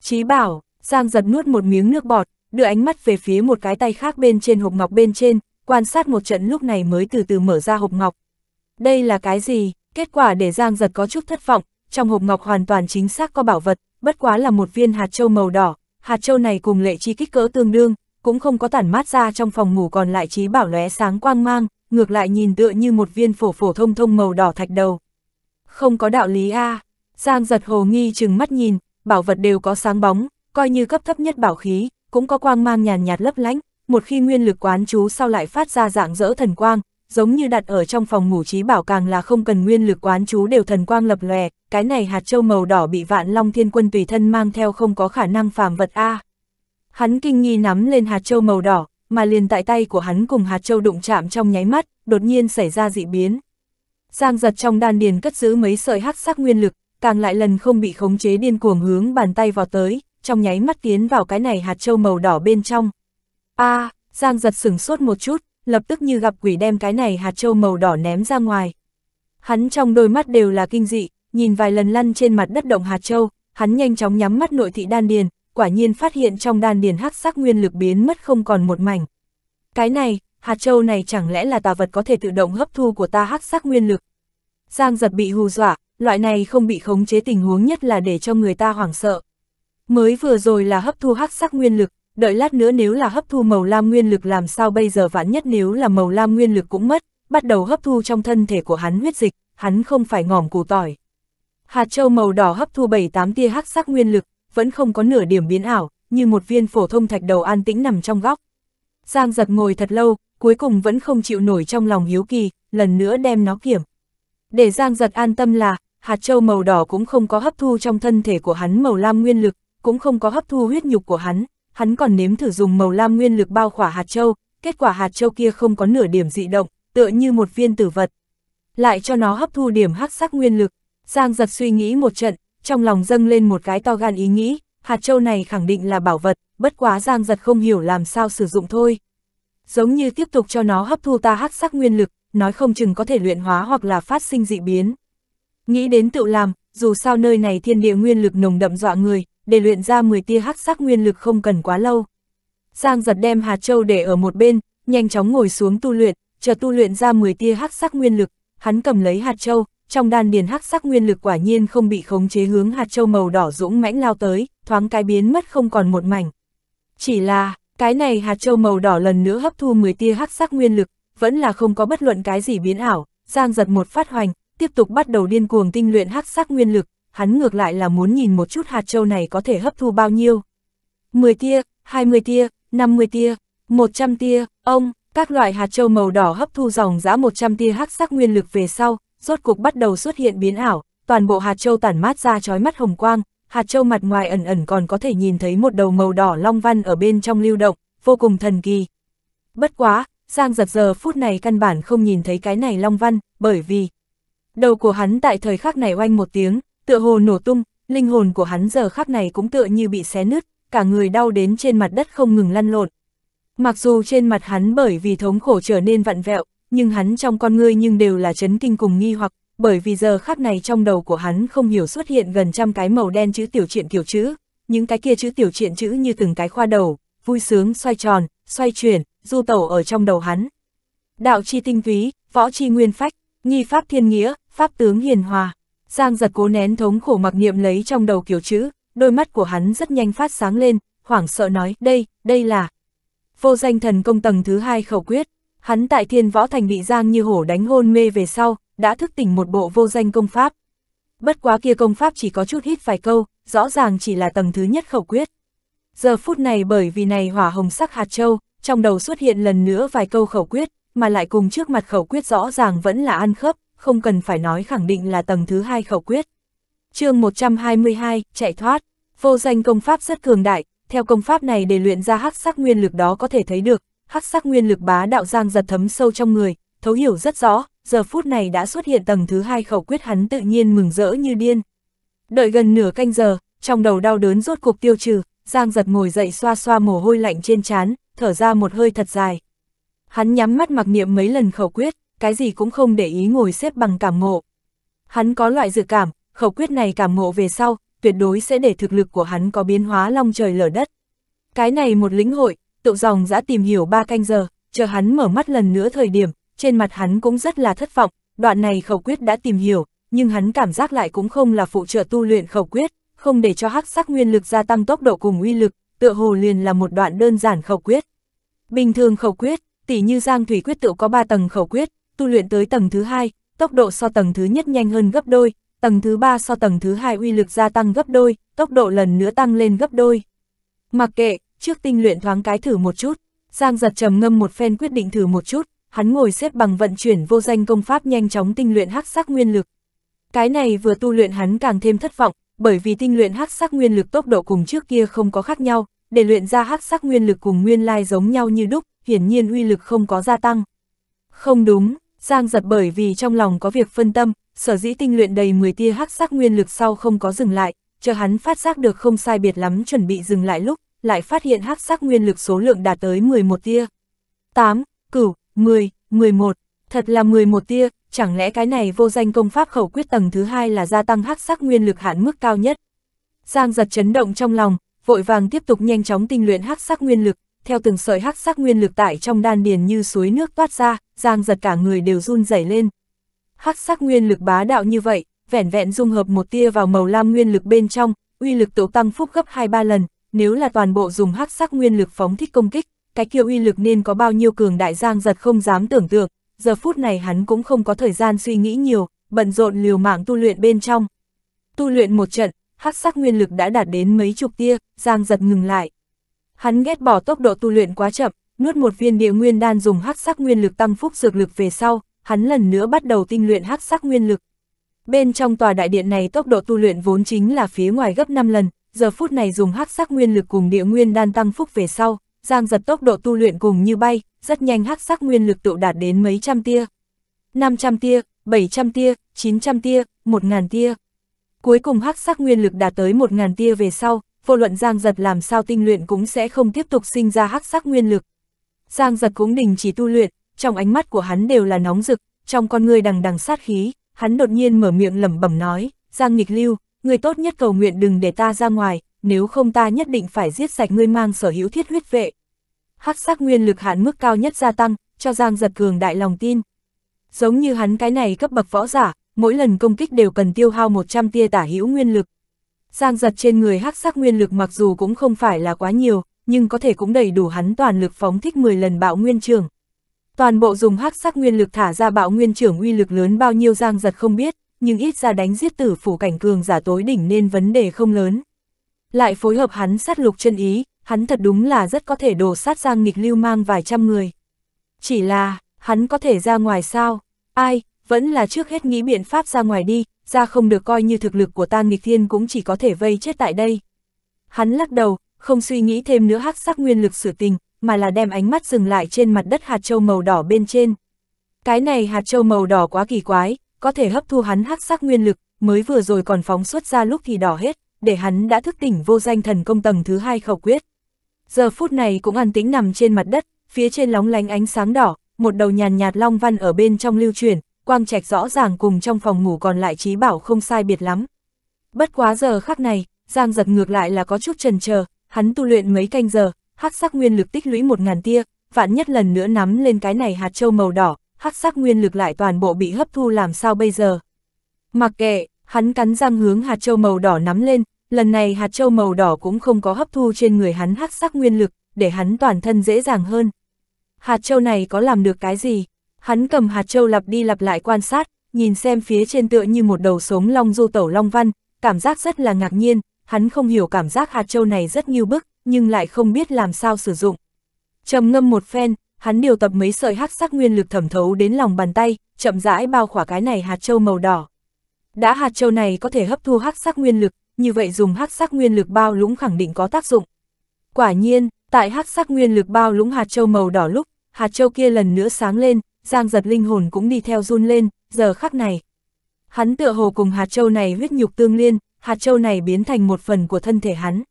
Chí bảo, Giang giật nuốt một miếng nước bọt, đưa ánh mắt về phía một cái tay khác bên trên hộp ngọc bên trên, quan sát một trận lúc này mới từ từ mở ra hộp ngọc. Đây là cái gì? Kết quả để Giang giật có chút thất vọng, trong hộp ngọc hoàn toàn chính xác có bảo vật, bất quá là một viên hạt châu màu đỏ, hạt châu này cùng lệ chi kích cỡ tương đương, cũng không có tản mát ra trong phòng ngủ còn lại trí bảo lóe sáng quang mang, ngược lại nhìn tựa như một viên phổ phổ thông thông màu đỏ thạch đầu. Không có đạo lý a à. Giang giật hồ nghi chừng mắt nhìn, bảo vật đều có sáng bóng, coi như cấp thấp nhất bảo khí, cũng có quang mang nhàn nhạt lấp lánh, một khi nguyên lực quán chú sau lại phát ra dạng dỡ thần quang, giống như đặt ở trong phòng ngủ trí bảo càng là không cần nguyên lực quán chú đều thần quang lập lòe, cái này hạt châu màu đỏ bị vạn long thiên quân tùy thân mang theo không có khả năng phàm vật A. Hắn kinh nghi nắm lên hạt châu màu đỏ, mà liền tại tay của hắn cùng hạt châu đụng chạm trong nháy mắt, đột nhiên xảy ra dị biến. Giang giật trong đan điền cất giữ mấy sợi hắc sắc nguyên lực, càng lại lần không bị khống chế điên cuồng hướng bàn tay vào tới, trong nháy mắt tiến vào cái này hạt châu màu đỏ bên trong. a à, Giang giật sửng sốt một chút, lập tức như gặp quỷ đem cái này hạt châu màu đỏ ném ra ngoài. Hắn trong đôi mắt đều là kinh dị, nhìn vài lần lăn trên mặt đất động hạt châu, hắn nhanh chóng nhắm mắt nội thị đan điền, quả nhiên phát hiện trong đan điền hắc sắc nguyên lực biến mất không còn một mảnh. Cái này, hạt châu này chẳng lẽ là tà vật có thể tự động hấp thu của ta hắc sắc nguyên lực. Giang giật bị hù dọa, loại này không bị khống chế tình huống nhất là để cho người ta hoảng sợ. Mới vừa rồi là hấp thu hắc sắc nguyên lực, đợi lát nữa nếu là hấp thu màu lam nguyên lực làm sao bây giờ vạn nhất nếu là màu lam nguyên lực cũng mất, bắt đầu hấp thu trong thân thể của hắn huyết dịch, hắn không phải ngỏm củ tỏi. Hạt châu màu đỏ hấp thu 7-8 tia hắc sắc nguyên lực, vẫn không có nửa điểm biến ảo, như một viên phổ thông thạch đầu an tĩnh nằm trong góc. Giang giật ngồi thật lâu, cuối cùng vẫn không chịu nổi trong lòng hiếu kỳ, lần nữa đem nó kiểm. Để Giang giật an tâm là, hạt châu màu đỏ cũng không có hấp thu trong thân thể của hắn màu lam nguyên lực, cũng không có hấp thu huyết nhục của hắn, hắn còn nếm thử dùng màu lam nguyên lực bao khỏa hạt châu, kết quả hạt châu kia không có nửa điểm dị động, tựa như một viên tử vật. Lại cho nó hấp thu điểm hắc sắc nguyên lực, Giang giật suy nghĩ một trận, trong lòng dâng lên một cái to gan ý nghĩ, hạt châu này khẳng định là bảo vật, bất quá Giang giật không hiểu làm sao sử dụng thôi. Giống như tiếp tục cho nó hấp thu ta hắc sắc nguyên lực, nói không chừng có thể luyện hóa hoặc là phát sinh dị biến. Nghĩ đến tự làm, dù sao nơi này thiên địa nguyên lực nồng đậm dọa người, để luyện ra 10 tia hắc sắc nguyên lực không cần quá lâu. Giang giật đem hạt châu để ở một bên, nhanh chóng ngồi xuống tu luyện, chờ tu luyện ra 10 tia hắc sắc nguyên lực, hắn cầm lấy hạt châu, trong đan điền hắc sắc nguyên lực quả nhiên không bị khống chế hướng hạt châu màu đỏ dũng mãnh lao tới, thoáng cái biến mất không còn một mảnh. Chỉ là, cái này hạt châu màu đỏ lần nữa hấp thu 10 tia hắc sắc nguyên lực, vẫn là không có bất luận cái gì biến ảo, Giang giật một phát hoành, tiếp tục bắt đầu điên cuồng tinh luyện hắc sắc nguyên lực, hắn ngược lại là muốn nhìn một chút hạt châu này có thể hấp thu bao nhiêu. 10 tia, 20 tia, 50 tia, 100 tia, ông, các loại hạt châu màu đỏ hấp thu dòng giã 100 tia hắc sắc nguyên lực về sau, rốt cục bắt đầu xuất hiện biến ảo, toàn bộ hạt châu tản mát ra chói mắt hồng quang, hạt châu mặt ngoài ẩn ẩn còn có thể nhìn thấy một đầu màu đỏ long văn ở bên trong lưu động, vô cùng thần kỳ. Bất quá, Giang giật giờ phút này căn bản không nhìn thấy cái này long văn, bởi vì đầu của hắn tại thời khắc này oanh một tiếng, tựa hồ nổ tung, linh hồn của hắn giờ khắc này cũng tựa như bị xé nứt, cả người đau đến trên mặt đất không ngừng lăn lộn. Mặc dù trên mặt hắn bởi vì thống khổ trở nên vặn vẹo, nhưng hắn trong con ngươi nhưng đều là chấn kinh cùng nghi hoặc, bởi vì giờ khắc này trong đầu của hắn không hiểu xuất hiện gần trăm cái màu đen chữ tiểu truyện kiểu chữ, những cái kia chữ tiểu truyện chữ như từng cái khoa đầu, vui sướng xoay tròn, xoay chuyển, du tẩu ở trong đầu hắn. Đạo chi tinh túy, võ chi nguyên phách, nghi pháp thiên nghĩa, pháp tướng hiền hòa. Giang giật cố nén thống khổ mặc niệm lấy trong đầu kiểu chữ, đôi mắt của hắn rất nhanh phát sáng lên, hoảng sợ nói, đây, đây là vô danh thần công tầng thứ hai khẩu quyết. Hắn tại thiên võ thành bị Giang như hổ đánh hôn mê về sau, đã thức tỉnh một bộ vô danh công pháp. Bất quá kia công pháp chỉ có chút hít vài câu, rõ ràng chỉ là tầng thứ nhất khẩu quyết. Giờ phút này bởi vì này hỏa hồng sắc hạt châu, trong đầu xuất hiện lần nữa vài câu khẩu quyết, mà lại cùng trước mặt khẩu quyết rõ ràng vẫn là ăn khớp, không cần phải nói khẳng định là tầng thứ hai khẩu quyết. chương 122, chạy thoát, vô danh công pháp rất cường đại, theo công pháp này để luyện ra hắc sắc nguyên lực đó có thể thấy được, hắc sắc nguyên lực bá đạo giang giật thấm sâu trong người, thấu hiểu rất rõ, giờ phút này đã xuất hiện tầng thứ hai khẩu quyết hắn tự nhiên mừng rỡ như điên. Đợi gần nửa canh giờ, trong đầu đau đớn rốt cuộc tiêu trừ, Giang giật ngồi dậy xoa xoa mồ hôi lạnh trên trán, thở ra một hơi thật dài. Hắn nhắm mắt mặc niệm mấy lần khẩu quyết, cái gì cũng không để ý ngồi xếp bằng cảm ngộ. Hắn có loại dự cảm, khẩu quyết này cảm ngộ về sau, tuyệt đối sẽ để thực lực của hắn có biến hóa long trời lở đất. Cái này một lĩnh hội, tụ dòng đã tìm hiểu ba canh giờ, chờ hắn mở mắt lần nữa thời điểm, trên mặt hắn cũng rất là thất vọng, đoạn này khẩu quyết đã tìm hiểu, nhưng hắn cảm giác lại cũng không là phụ trợ tu luyện khẩu quyết, không để cho hắc sắc nguyên lực gia tăng tốc độ cùng uy lực, tựa hồ liền là một đoạn đơn giản khẩu quyết. Bình thường khẩu quyết, tỷ như Giang Thủy quyết tự có ba tầng khẩu quyết, tu luyện tới tầng thứ hai, tốc độ so tầng thứ nhất nhanh hơn gấp đôi, tầng thứ ba so tầng thứ hai uy lực gia tăng gấp đôi, tốc độ lần nữa tăng lên gấp đôi. Mặc kệ, trước tinh luyện thoáng cái thử một chút, Giang giật trầm ngâm một phen quyết định thử một chút, hắn ngồi xếp bằng vận chuyển vô danh công pháp nhanh chóng tinh luyện hắc sắc nguyên lực. Cái này vừa tu luyện hắn càng thêm thất vọng, bởi vì tinh luyện hắc sắc nguyên lực tốc độ cùng trước kia không có khác nhau, để luyện ra hắc sắc nguyên lực cùng nguyên lai giống nhau như đúc, hiển nhiên uy lực không có gia tăng. Không đúng, Giang giật bởi vì trong lòng có việc phân tâm, sở dĩ tinh luyện đầy 10 tia hắc sắc nguyên lực sau không có dừng lại, chờ hắn phát giác được không sai biệt lắm chuẩn bị dừng lại lúc, lại phát hiện hắc sắc nguyên lực số lượng đạt tới 11 tia. 8, cửu, 10, 11, thật là 11 tia, chẳng lẽ cái này vô danh công pháp khẩu quyết tầng thứ hai là gia tăng hắc sắc nguyên lực hạn mức cao nhất. Giang giật chấn động trong lòng, vội vàng tiếp tục nhanh chóng tinh luyện hắc sắc nguyên lực, theo từng sợi hắc sắc nguyên lực tại trong đan điền như suối nước toát ra, Giang giật cả người đều run rẩy lên. Hắc sắc nguyên lực bá đạo như vậy, vẻn vẹn dung hợp một tia vào màu lam nguyên lực bên trong, uy lực tổ tăng phúc gấp 2-3 lần, nếu là toàn bộ dùng hắc sắc nguyên lực phóng thích công kích, cái kia uy lực nên có bao nhiêu cường đại Giang giật không dám tưởng tượng, giờ phút này hắn cũng không có thời gian suy nghĩ nhiều, bận rộn liều mạng tu luyện bên trong. Tu luyện một trận, hắc sắc nguyên lực đã đạt đến mấy chục tia, Giang giật ngừng lại. Hắn ghét bỏ tốc độ tu luyện quá chậm, nuốt một viên địa nguyên đan dùng hắc sắc nguyên lực tăng phúc dược lực về sau, hắn lần nữa bắt đầu tinh luyện hắc sắc nguyên lực. Bên trong tòa đại điện này tốc độ tu luyện vốn chính là phía ngoài gấp 5 lần, giờ phút này dùng hắc sắc nguyên lực cùng địa nguyên đan tăng phúc về sau, Giang giật tốc độ tu luyện cùng như bay, rất nhanh hắc sắc nguyên lực tụ đạt đến mấy trăm tia. 500 tia, 700 tia, 900 tia, 1000 tia. Cuối cùng hắc sắc nguyên lực đạt tới 1000 tia về sau, vô luận Giang Giật làm sao tinh luyện cũng sẽ không tiếp tục sinh ra hắc sắc nguyên lực. Giang Giật cũng đình chỉ tu luyện, trong ánh mắt của hắn đều là nóng rực, trong con người đằng đằng sát khí, hắn đột nhiên mở miệng lẩm bẩm nói, Giang Nghịch Lưu, người tốt nhất cầu nguyện đừng để ta ra ngoài, nếu không ta nhất định phải giết sạch ngươi mang sở hữu thiết huyết vệ. Hắc sắc nguyên lực hạn mức cao nhất gia tăng, cho Giang Giật cường đại lòng tin. Giống như hắn cái này cấp bậc võ giả, mỗi lần công kích đều cần tiêu hao 100 tia tả hữu nguyên lực. Giang giật trên người hắc sắc nguyên lực mặc dù cũng không phải là quá nhiều, nhưng có thể cũng đầy đủ hắn toàn lực phóng thích 10 lần bạo nguyên trường. Toàn bộ dùng hắc sắc nguyên lực thả ra bạo nguyên trưởng uy lực lớn bao nhiêu giang giật không biết, nhưng ít ra đánh giết tử phủ cảnh cường giả tối đỉnh nên vấn đề không lớn. Lại phối hợp hắn sát lục chân ý, hắn thật đúng là rất có thể đổ sát giang nghịch lưu mang vài trăm người. Chỉ là, hắn có thể ra ngoài sao? Ai, vẫn là trước hết nghĩ biện pháp ra ngoài đi, ra không được coi như thực lực của ta nghịch thiên cũng chỉ có thể vây chết tại đây. Hắn lắc đầu, không suy nghĩ thêm nữa hắc sắc nguyên lực sửa tình, mà là đem ánh mắt dừng lại trên mặt đất hạt châu màu đỏ bên trên. Cái này hạt châu màu đỏ quá kỳ quái, có thể hấp thu hắn hắc sắc nguyên lực, mới vừa rồi còn phóng xuất ra lúc thì đỏ hết, để hắn đã thức tỉnh vô danh thần công tầng thứ hai khẩu quyết. Giờ phút này cũng an tĩnh nằm trên mặt đất, phía trên lóng lánh ánh sáng đỏ, một đầu nhàn nhạt long văn ở bên trong lưu chuyển, quang trạch rõ ràng cùng trong phòng ngủ còn lại trí bảo không sai biệt lắm. Bất quá giờ khắc này, Giang giật ngược lại là có chút trần chờ hắn tu luyện mấy canh giờ, hắc sắc nguyên lực tích lũy một ngàn tia, vạn nhất lần nữa nắm lên cái này hạt châu màu đỏ, hắc sắc nguyên lực lại toàn bộ bị hấp thu làm sao bây giờ. Mặc kệ, hắn cắn răng hướng hạt châu màu đỏ nắm lên, lần này hạt châu màu đỏ cũng không có hấp thu trên người hắn hắc sắc nguyên lực, để hắn toàn thân dễ dàng hơn. Hạt châu này có làm được cái gì? Hắn cầm hạt châu lặp đi lặp lại quan sát, nhìn xem phía trên tựa như một đầu sống long du tẩu long văn, cảm giác rất là ngạc nhiên, hắn không hiểu cảm giác hạt châu này rất nghiêu bức, nhưng lại không biết làm sao sử dụng. Trầm ngâm một phen, hắn điều tập mấy sợi hắc sắc nguyên lực thẩm thấu đến lòng bàn tay, chậm rãi bao khỏa cái này hạt châu màu đỏ. Đã hạt châu này có thể hấp thu hắc sắc nguyên lực, như vậy dùng hắc sắc nguyên lực bao lũng khẳng định có tác dụng. Quả nhiên, tại hắc sắc nguyên lực bao lũng hạt châu màu đỏ lúc, hạt châu kia lần nữa sáng lên, Giang giật linh hồn cũng đi theo run lên, giờ khắc này. Hắn tựa hồ cùng hạt châu này huyết nhục tương liên, hạt châu này biến thành một phần của thân thể hắn.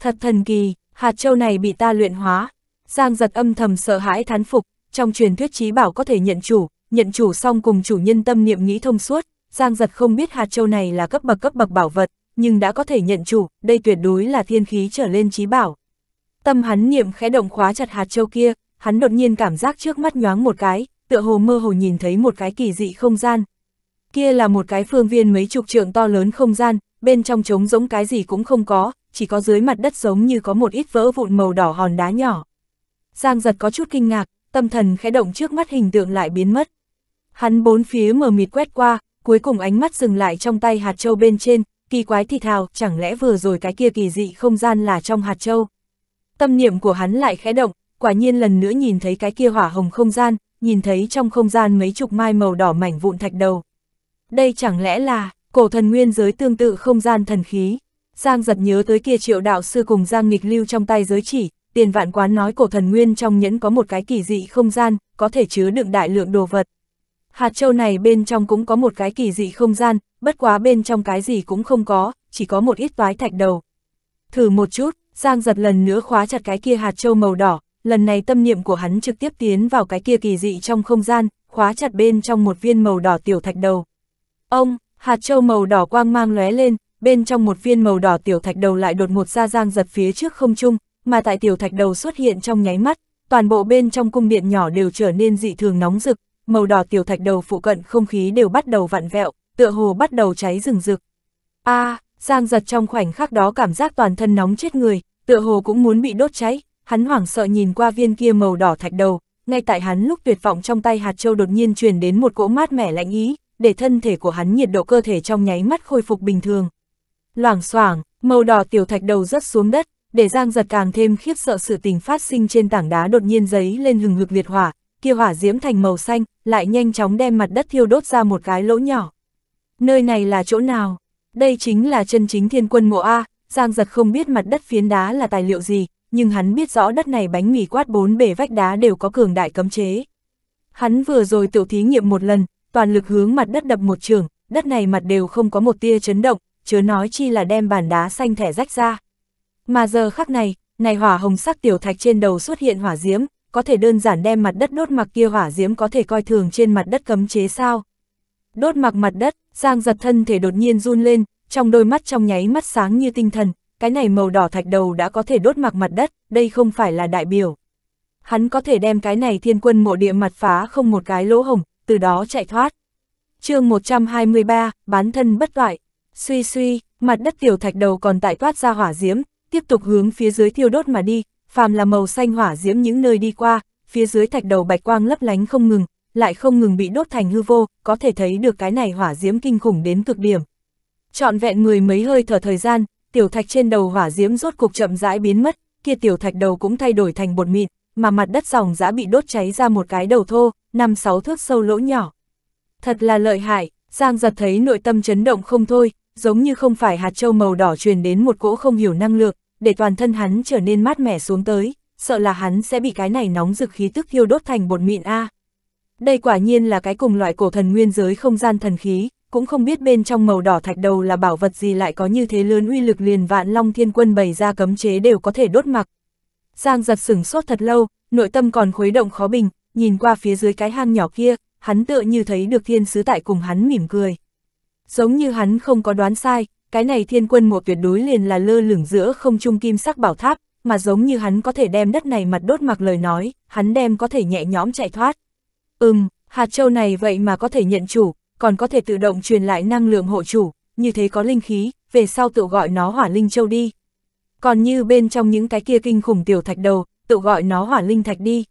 Thật thần kỳ, hạt châu này bị ta luyện hóa. Giang giật âm thầm sợ hãi thán phục, trong truyền thuyết trí bảo có thể nhận chủ, nhận chủ xong cùng chủ nhân tâm niệm nghĩ thông suốt. Giang giật không biết hạt châu này là cấp bậc cấp bậc bảo vật, nhưng đã có thể nhận chủ, đây tuyệt đối là thiên khí trở lên trí bảo. Tâm hắn niệm khẽ động khóa chặt hạt châu kia, hắn đột nhiên cảm giác trước mắt nhoáng một cái, tựa hồ mơ hồ nhìn thấy một cái kỳ dị không gian. Kia là một cái phương viên mấy chục trượng to lớn không gian, bên trong trống giống cái gì cũng không có, chỉ có dưới mặt đất giống như có một ít vỡ vụn màu đỏ hòn đá nhỏ. Giang giật có chút kinh ngạc, tâm thần khẽ động trước mắt hình tượng lại biến mất. Hắn bốn phía mờ mịt quét qua, cuối cùng ánh mắt dừng lại trong tay hạt châu bên trên, kỳ quái thì thào, chẳng lẽ vừa rồi cái kia kỳ dị không gian là trong hạt châu. Tâm niệm của hắn lại khẽ động, quả nhiên lần nữa nhìn thấy cái kia hỏa hồng không gian, nhìn thấy trong không gian mấy chục mai màu đỏ mảnh vụn thạch đầu. Đây chẳng lẽ là, cổ thần nguyên giới tương tự không gian thần khí. Giang giật nhớ tới kia triệu đạo sư cùng Giang nghịch lưu trong tay giới chỉ, tiền vạn quán nói cổ thần nguyên trong nhẫn có một cái kỳ dị không gian, có thể chứa đựng đại lượng đồ vật. Hạt châu này bên trong cũng có một cái kỳ dị không gian, bất quá bên trong cái gì cũng không có, chỉ có một ít toái thạch đầu. Thử một chút, Giang giật lần nữa khóa chặt cái kia hạt châu màu đỏ, lần này tâm niệm của hắn trực tiếp tiến vào cái kia kỳ dị trong không gian, khóa chặt bên trong một viên màu đỏ tiểu thạch đầu. Ông, hạt châu màu đỏ quang mang lóe lên, bên trong một viên màu đỏ tiểu thạch đầu lại đột ngột ra giang giật phía trước không trung, mà tại tiểu thạch đầu xuất hiện trong nháy mắt, toàn bộ bên trong cung điện nhỏ đều trở nên dị thường nóng rực, màu đỏ tiểu thạch đầu phụ cận không khí đều bắt đầu vặn vẹo, tựa hồ bắt đầu cháy rừng rực. A, giang giật trong khoảnh khắc đó cảm giác toàn thân nóng chết người, tựa hồ cũng muốn bị đốt cháy, hắn hoảng sợ nhìn qua viên kia màu đỏ thạch đầu, ngay tại hắn lúc tuyệt vọng trong tay hạt châu đột nhiên truyền đến một cỗ mát mẻ lạnh ý, để thân thể của hắn nhiệt độ cơ thể trong nháy mắt khôi phục bình thường. Loảng xoảng, màu đỏ tiểu thạch đầu rớt xuống đất, để Giang giật càng thêm khiếp sợ sự tình phát sinh trên tảng đá đột nhiên giấy lên hừng hực liệt hỏa, kia hỏa diễm thành màu xanh, lại nhanh chóng đem mặt đất thiêu đốt ra một cái lỗ nhỏ. Nơi này là chỗ nào? Đây chính là chân chính thiên quân mộ A, Giang giật không biết mặt đất phiến đá là tài liệu gì, nhưng hắn biết rõ đất này bánh mì quát bốn bể vách đá đều có cường đại cấm chế. Hắn vừa rồi tiểu thí nghiệm một lần, toàn lực hướng mặt đất đập một trường, đất này mặt đều không có một tia chấn động, chớ nói chi là đem bàn đá xanh thẻ rách ra. Mà giờ khắc này, này hỏa hồng sắc tiểu thạch trên đầu xuất hiện hỏa diễm, có thể đơn giản đem mặt đất đốt mặc kia hỏa diễm có thể coi thường trên mặt đất cấm chế sao. Đốt mặc mặt đất, Giang giật thân thể đột nhiên run lên, trong đôi mắt trong nháy mắt sáng như tinh thần, cái này màu đỏ thạch đầu đã có thể đốt mạc mặt đất, đây không phải là đại biểu. Hắn có thể đem cái này thiên quân mộ địa mặt phá không một cái lỗ hồng, từ đó chạy thoát. chương 123, bán thân bất toại. Suy suy, mặt đất tiểu thạch đầu còn tại toát ra hỏa diễm, tiếp tục hướng phía dưới thiêu đốt mà đi, phàm là màu xanh hỏa diễm những nơi đi qua, phía dưới thạch đầu bạch quang lấp lánh không ngừng, lại không ngừng bị đốt thành hư vô, có thể thấy được cái này hỏa diễm kinh khủng đến cực điểm. chọn vẹn mười mấy hơi thở thời gian, tiểu thạch trên đầu hỏa diễm rốt cục chậm rãi biến mất, kia tiểu thạch đầu cũng thay đổi thành bột mịn, mà mặt đất dòng dã bị đốt cháy ra một cái đầu thô, năm sáu thước sâu lỗ nhỏ. Thật là lợi hại, Giang giật thấy nội tâm chấn động không thôi, giống như không phải hạt châu màu đỏ truyền đến một cỗ không hiểu năng lượng, để toàn thân hắn trở nên mát mẻ xuống tới, sợ là hắn sẽ bị cái này nóng rực khí tức thiêu đốt thành bột mịn a. Đây quả nhiên là cái cùng loại cổ thần nguyên giới không gian thần khí, cũng không biết bên trong màu đỏ thạch đầu là bảo vật gì lại có như thế lớn uy lực liền vạn long thiên quân bày ra cấm chế đều có thể đốt mặc. Giang giật sửng sốt thật lâu, nội tâm còn khuấy động khó bình, nhìn qua phía dưới cái hang nhỏ kia, hắn tựa như thấy được thiên sứ tại cùng hắn mỉm cười. Giống như hắn không có đoán sai, cái này thiên quân một tuyệt đối liền là lơ lửng giữa không trung kim sắc bảo tháp, mà giống như hắn có thể đem đất này mặt đốt mặc lời nói, hắn đem có thể nhẹ nhõm chạy thoát. Ừm, hạt châu này vậy mà có thể nhận chủ, còn có thể tự động truyền lại năng lượng hộ chủ, như thế có linh khí, về sau tự gọi nó hỏa linh châu đi. Còn như bên trong những cái kia kinh khủng tiểu thạch đầu, tự gọi nó hỏa linh thạch đi.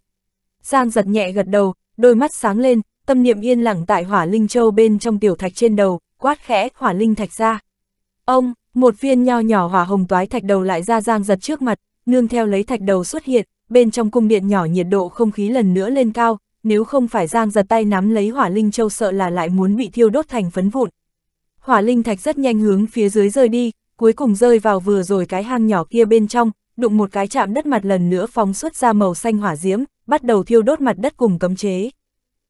Giang giật nhẹ gật đầu, đôi mắt sáng lên, tâm niệm yên lặng tại hỏa linh châu bên trong tiểu thạch trên đầu, quát khẽ hỏa linh thạch ra. Ông, một viên nho nhỏ hỏa hồng toái thạch đầu lại ra giang giật trước mặt, nương theo lấy thạch đầu xuất hiện, bên trong cung điện nhỏ nhiệt độ không khí lần nữa lên cao, nếu không phải Giang giật tay nắm lấy hỏa linh châu sợ là lại muốn bị thiêu đốt thành phấn vụn. Hỏa linh thạch rất nhanh hướng phía dưới rơi đi, cuối cùng rơi vào vừa rồi cái hang nhỏ kia bên trong, đụng một cái chạm đất mặt lần nữa phóng xuất ra màu xanh hỏa diễm, bắt đầu thiêu đốt mặt đất cùng cấm chế.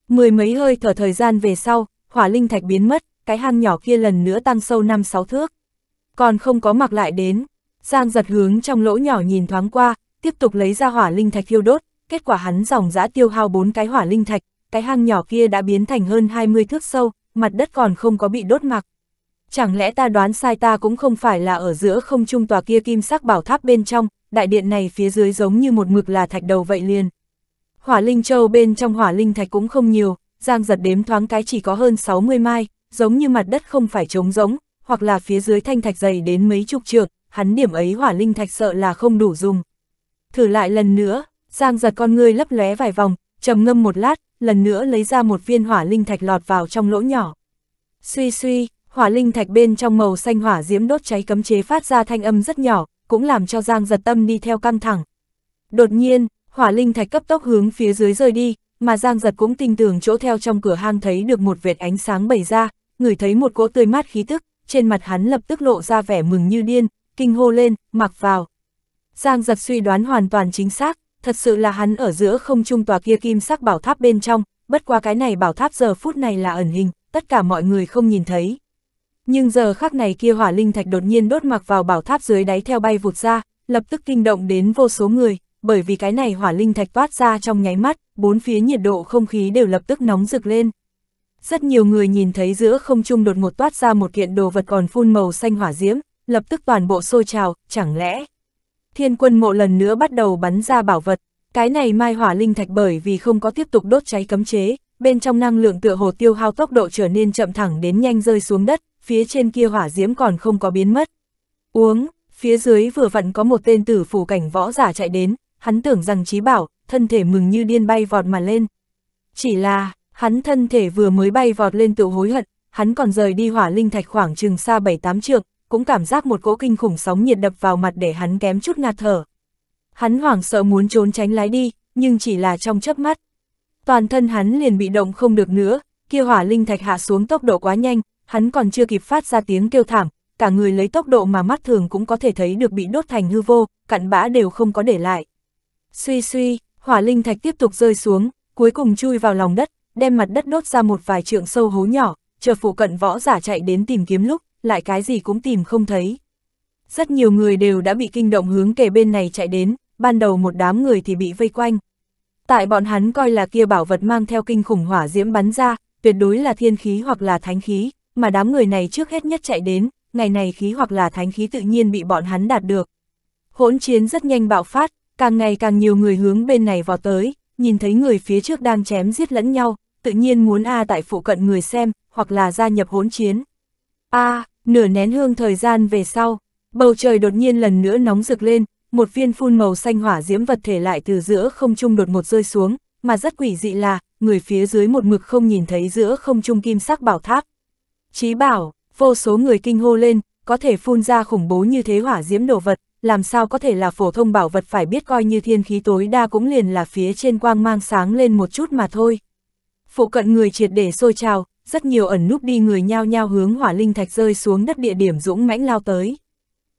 Mười mấy hơi thở thời gian về sau, hỏa linh thạch biến mất, cái hang nhỏ kia lần nữa tăng sâu 5-6 thước. Còn không có mặc lại đến, Giang giật hướng trong lỗ nhỏ nhìn thoáng qua, tiếp tục lấy ra hỏa linh thạch thiêu đốt, kết quả hắn dòng dã tiêu hao bốn cái hỏa linh thạch, cái hang nhỏ kia đã biến thành hơn 20 thước sâu, mặt đất còn không có bị đốt mặc. Chẳng lẽ ta đoán sai ta cũng không phải là ở giữa không trung tòa kia kim sắc bảo tháp bên trong, đại điện này phía dưới giống như một mực là thạch đầu vậy liền. Hỏa linh châu bên trong hỏa linh thạch cũng không nhiều, giang giật đếm thoáng cái chỉ có hơn 60 mai, giống như mặt đất không phải trống rỗng, hoặc là phía dưới thanh thạch dày đến mấy chục trượng, hắn điểm ấy hỏa linh thạch sợ là không đủ dùng. Thử lại lần nữa, Giang giật con ngươi lấp lóe vài vòng, trầm ngâm một lát, lần nữa lấy ra một viên hỏa linh thạch lọt vào trong lỗ nhỏ. Suy suy, hỏa linh thạch bên trong màu xanh hỏa diễm đốt cháy cấm chế phát ra thanh âm rất nhỏ, cũng làm cho Giang giật tâm đi theo căng thẳng. Đột nhiên, hỏa linh thạch cấp tốc hướng phía dưới rơi đi, mà Giang giật cũng tin tưởng chỗ theo trong cửa hang thấy được một vệt ánh sáng bày ra, ngửi thấy một cỗ tươi mát khí tức, trên mặt hắn lập tức lộ ra vẻ mừng như điên, kinh hô lên, mặc vào. Giang giật suy đoán hoàn toàn chính xác, thật sự là hắn ở giữa không trung tòa kia kim sắc bảo tháp bên trong, bất qua cái này bảo tháp giờ phút này là ẩn hình, tất cả mọi người không nhìn thấy. Nhưng giờ khắc này kia hỏa linh thạch đột nhiên đốt mặc vào bảo tháp dưới đáy theo bay vụt ra, lập tức kinh động đến vô số người, bởi vì cái này hỏa linh thạch toát ra trong nháy mắt, bốn phía nhiệt độ không khí đều lập tức nóng rực lên. Rất nhiều người nhìn thấy giữa không trung đột ngột toát ra một kiện đồ vật còn phun màu xanh hỏa diễm, lập tức toàn bộ sôi trào, chẳng lẽ thiên quân mộ lần nữa bắt đầu bắn ra bảo vật, cái này mai hỏa linh thạch bởi vì không có tiếp tục đốt cháy cấm chế, bên trong năng lượng tựa hồ tiêu hao tốc độ trở nên chậm thẳng đến nhanh rơi xuống đất, phía trên kia hỏa diễm còn không có biến mất. Uống, phía dưới vừa vặn có một tên tử phủ cảnh võ giả chạy đến, hắn tưởng rằng trí bảo, thân thể mừng như điên bay vọt mà lên. Chỉ là, hắn thân thể vừa mới bay vọt lên tự hối hận, hắn còn rời đi hỏa linh thạch khoảng chừng xa 7-8 trượng, cũng cảm giác một cỗ kinh khủng sóng nhiệt đập vào mặt để hắn kém chút ngạt thở. Hắn hoảng sợ muốn trốn tránh lái đi, nhưng chỉ là trong chớp mắt. Toàn thân hắn liền bị động không được nữa, kia hỏa linh thạch hạ xuống tốc độ quá nhanh, hắn còn chưa kịp phát ra tiếng kêu thảm, cả người lấy tốc độ mà mắt thường cũng có thể thấy được bị đốt thành hư vô, cặn bã đều không có để lại. Suy suy, hỏa linh thạch tiếp tục rơi xuống, cuối cùng chui vào lòng đất, đem mặt đất đốt ra một vài trượng sâu hố nhỏ, chờ phụ cận võ giả chạy đến tìm kiếm lúc, lại cái gì cũng tìm không thấy. Rất nhiều người đều đã bị kinh động hướng kề bên này chạy đến, ban đầu một đám người thì bị vây quanh. Tại bọn hắn coi là kia bảo vật mang theo kinh khủng hỏa diễm bắn ra, tuyệt đối là thiên khí hoặc là thánh khí, mà đám người này trước hết nhất chạy đến, ngày này khí hoặc là thánh khí tự nhiên bị bọn hắn đạt được. Hỗn chiến rất nhanh bạo phát, càng ngày càng nhiều người hướng bên này vào tới, nhìn thấy người phía trước đang chém giết lẫn nhau, tự nhiên muốn A tại phụ cận người xem, hoặc là gia nhập hỗn chiến. A, à, Nửa nén hương thời gian về sau, bầu trời đột nhiên lần nữa nóng rực lên, một viên phun màu xanh hỏa diễm vật thể lại từ giữa không trung đột một rơi xuống, mà rất quỷ dị là, người phía dưới một mực không nhìn thấy giữa không trung kim sắc bảo tháp. Chí bảo, vô số người kinh hô lên, có thể phun ra khủng bố như thế hỏa diễm đồ vật, làm sao có thể là phổ thông bảo vật phải biết coi như thiên khí tối đa cũng liền là phía trên quang mang sáng lên một chút mà thôi. Phụ cận người triệt để sôi trào, rất nhiều ẩn núp đi người nhao nhao hướng hỏa linh thạch rơi xuống đất địa điểm dũng mãnh lao tới.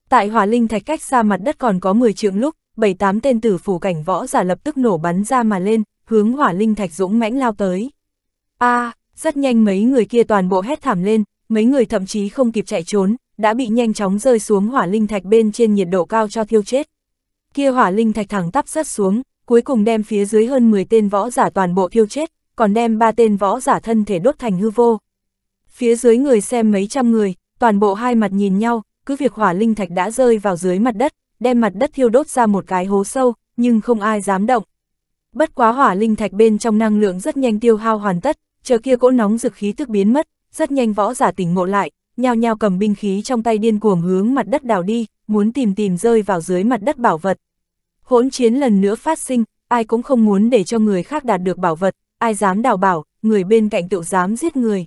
Tại hỏa linh thạch cách xa mặt đất còn có 10 trượng lúc, 7-8 tên tử phủ cảnh võ giả lập tức nổ bắn ra mà lên, hướng hỏa linh thạch dũng mãnh lao tới. a à, rất nhanh mấy người kia toàn bộ hét thảm lên, mấy người thậm chí không kịp chạy trốn, đã bị nhanh chóng rơi xuống hỏa linh thạch bên trên nhiệt độ cao cho thiêu chết. Kia hỏa linh thạch thẳng tắp rớt xuống, cuối cùng đem phía dưới hơn 10 tên võ giả toàn bộ thiêu chết, còn đem ba tên võ giả thân thể đốt thành hư vô. Phía dưới người xem mấy trăm người, toàn bộ hai mặt nhìn nhau, cứ việc hỏa linh thạch đã rơi vào dưới mặt đất, đem mặt đất thiêu đốt ra một cái hố sâu, nhưng không ai dám động. Bất quá hỏa linh thạch bên trong năng lượng rất nhanh tiêu hao hoàn tất, chờ kia cỗ nóng dực khí tức biến mất, rất nhanh võ giả tỉnh ngộ lại, nhao nhao cầm binh khí trong tay điên cuồng hướng mặt đất đào đi, muốn tìm tìm rơi vào dưới mặt đất bảo vật. Hỗn chiến lần nữa phát sinh, ai cũng không muốn để cho người khác đạt được bảo vật, ai dám đảo bảo, người bên cạnh tự dám giết người.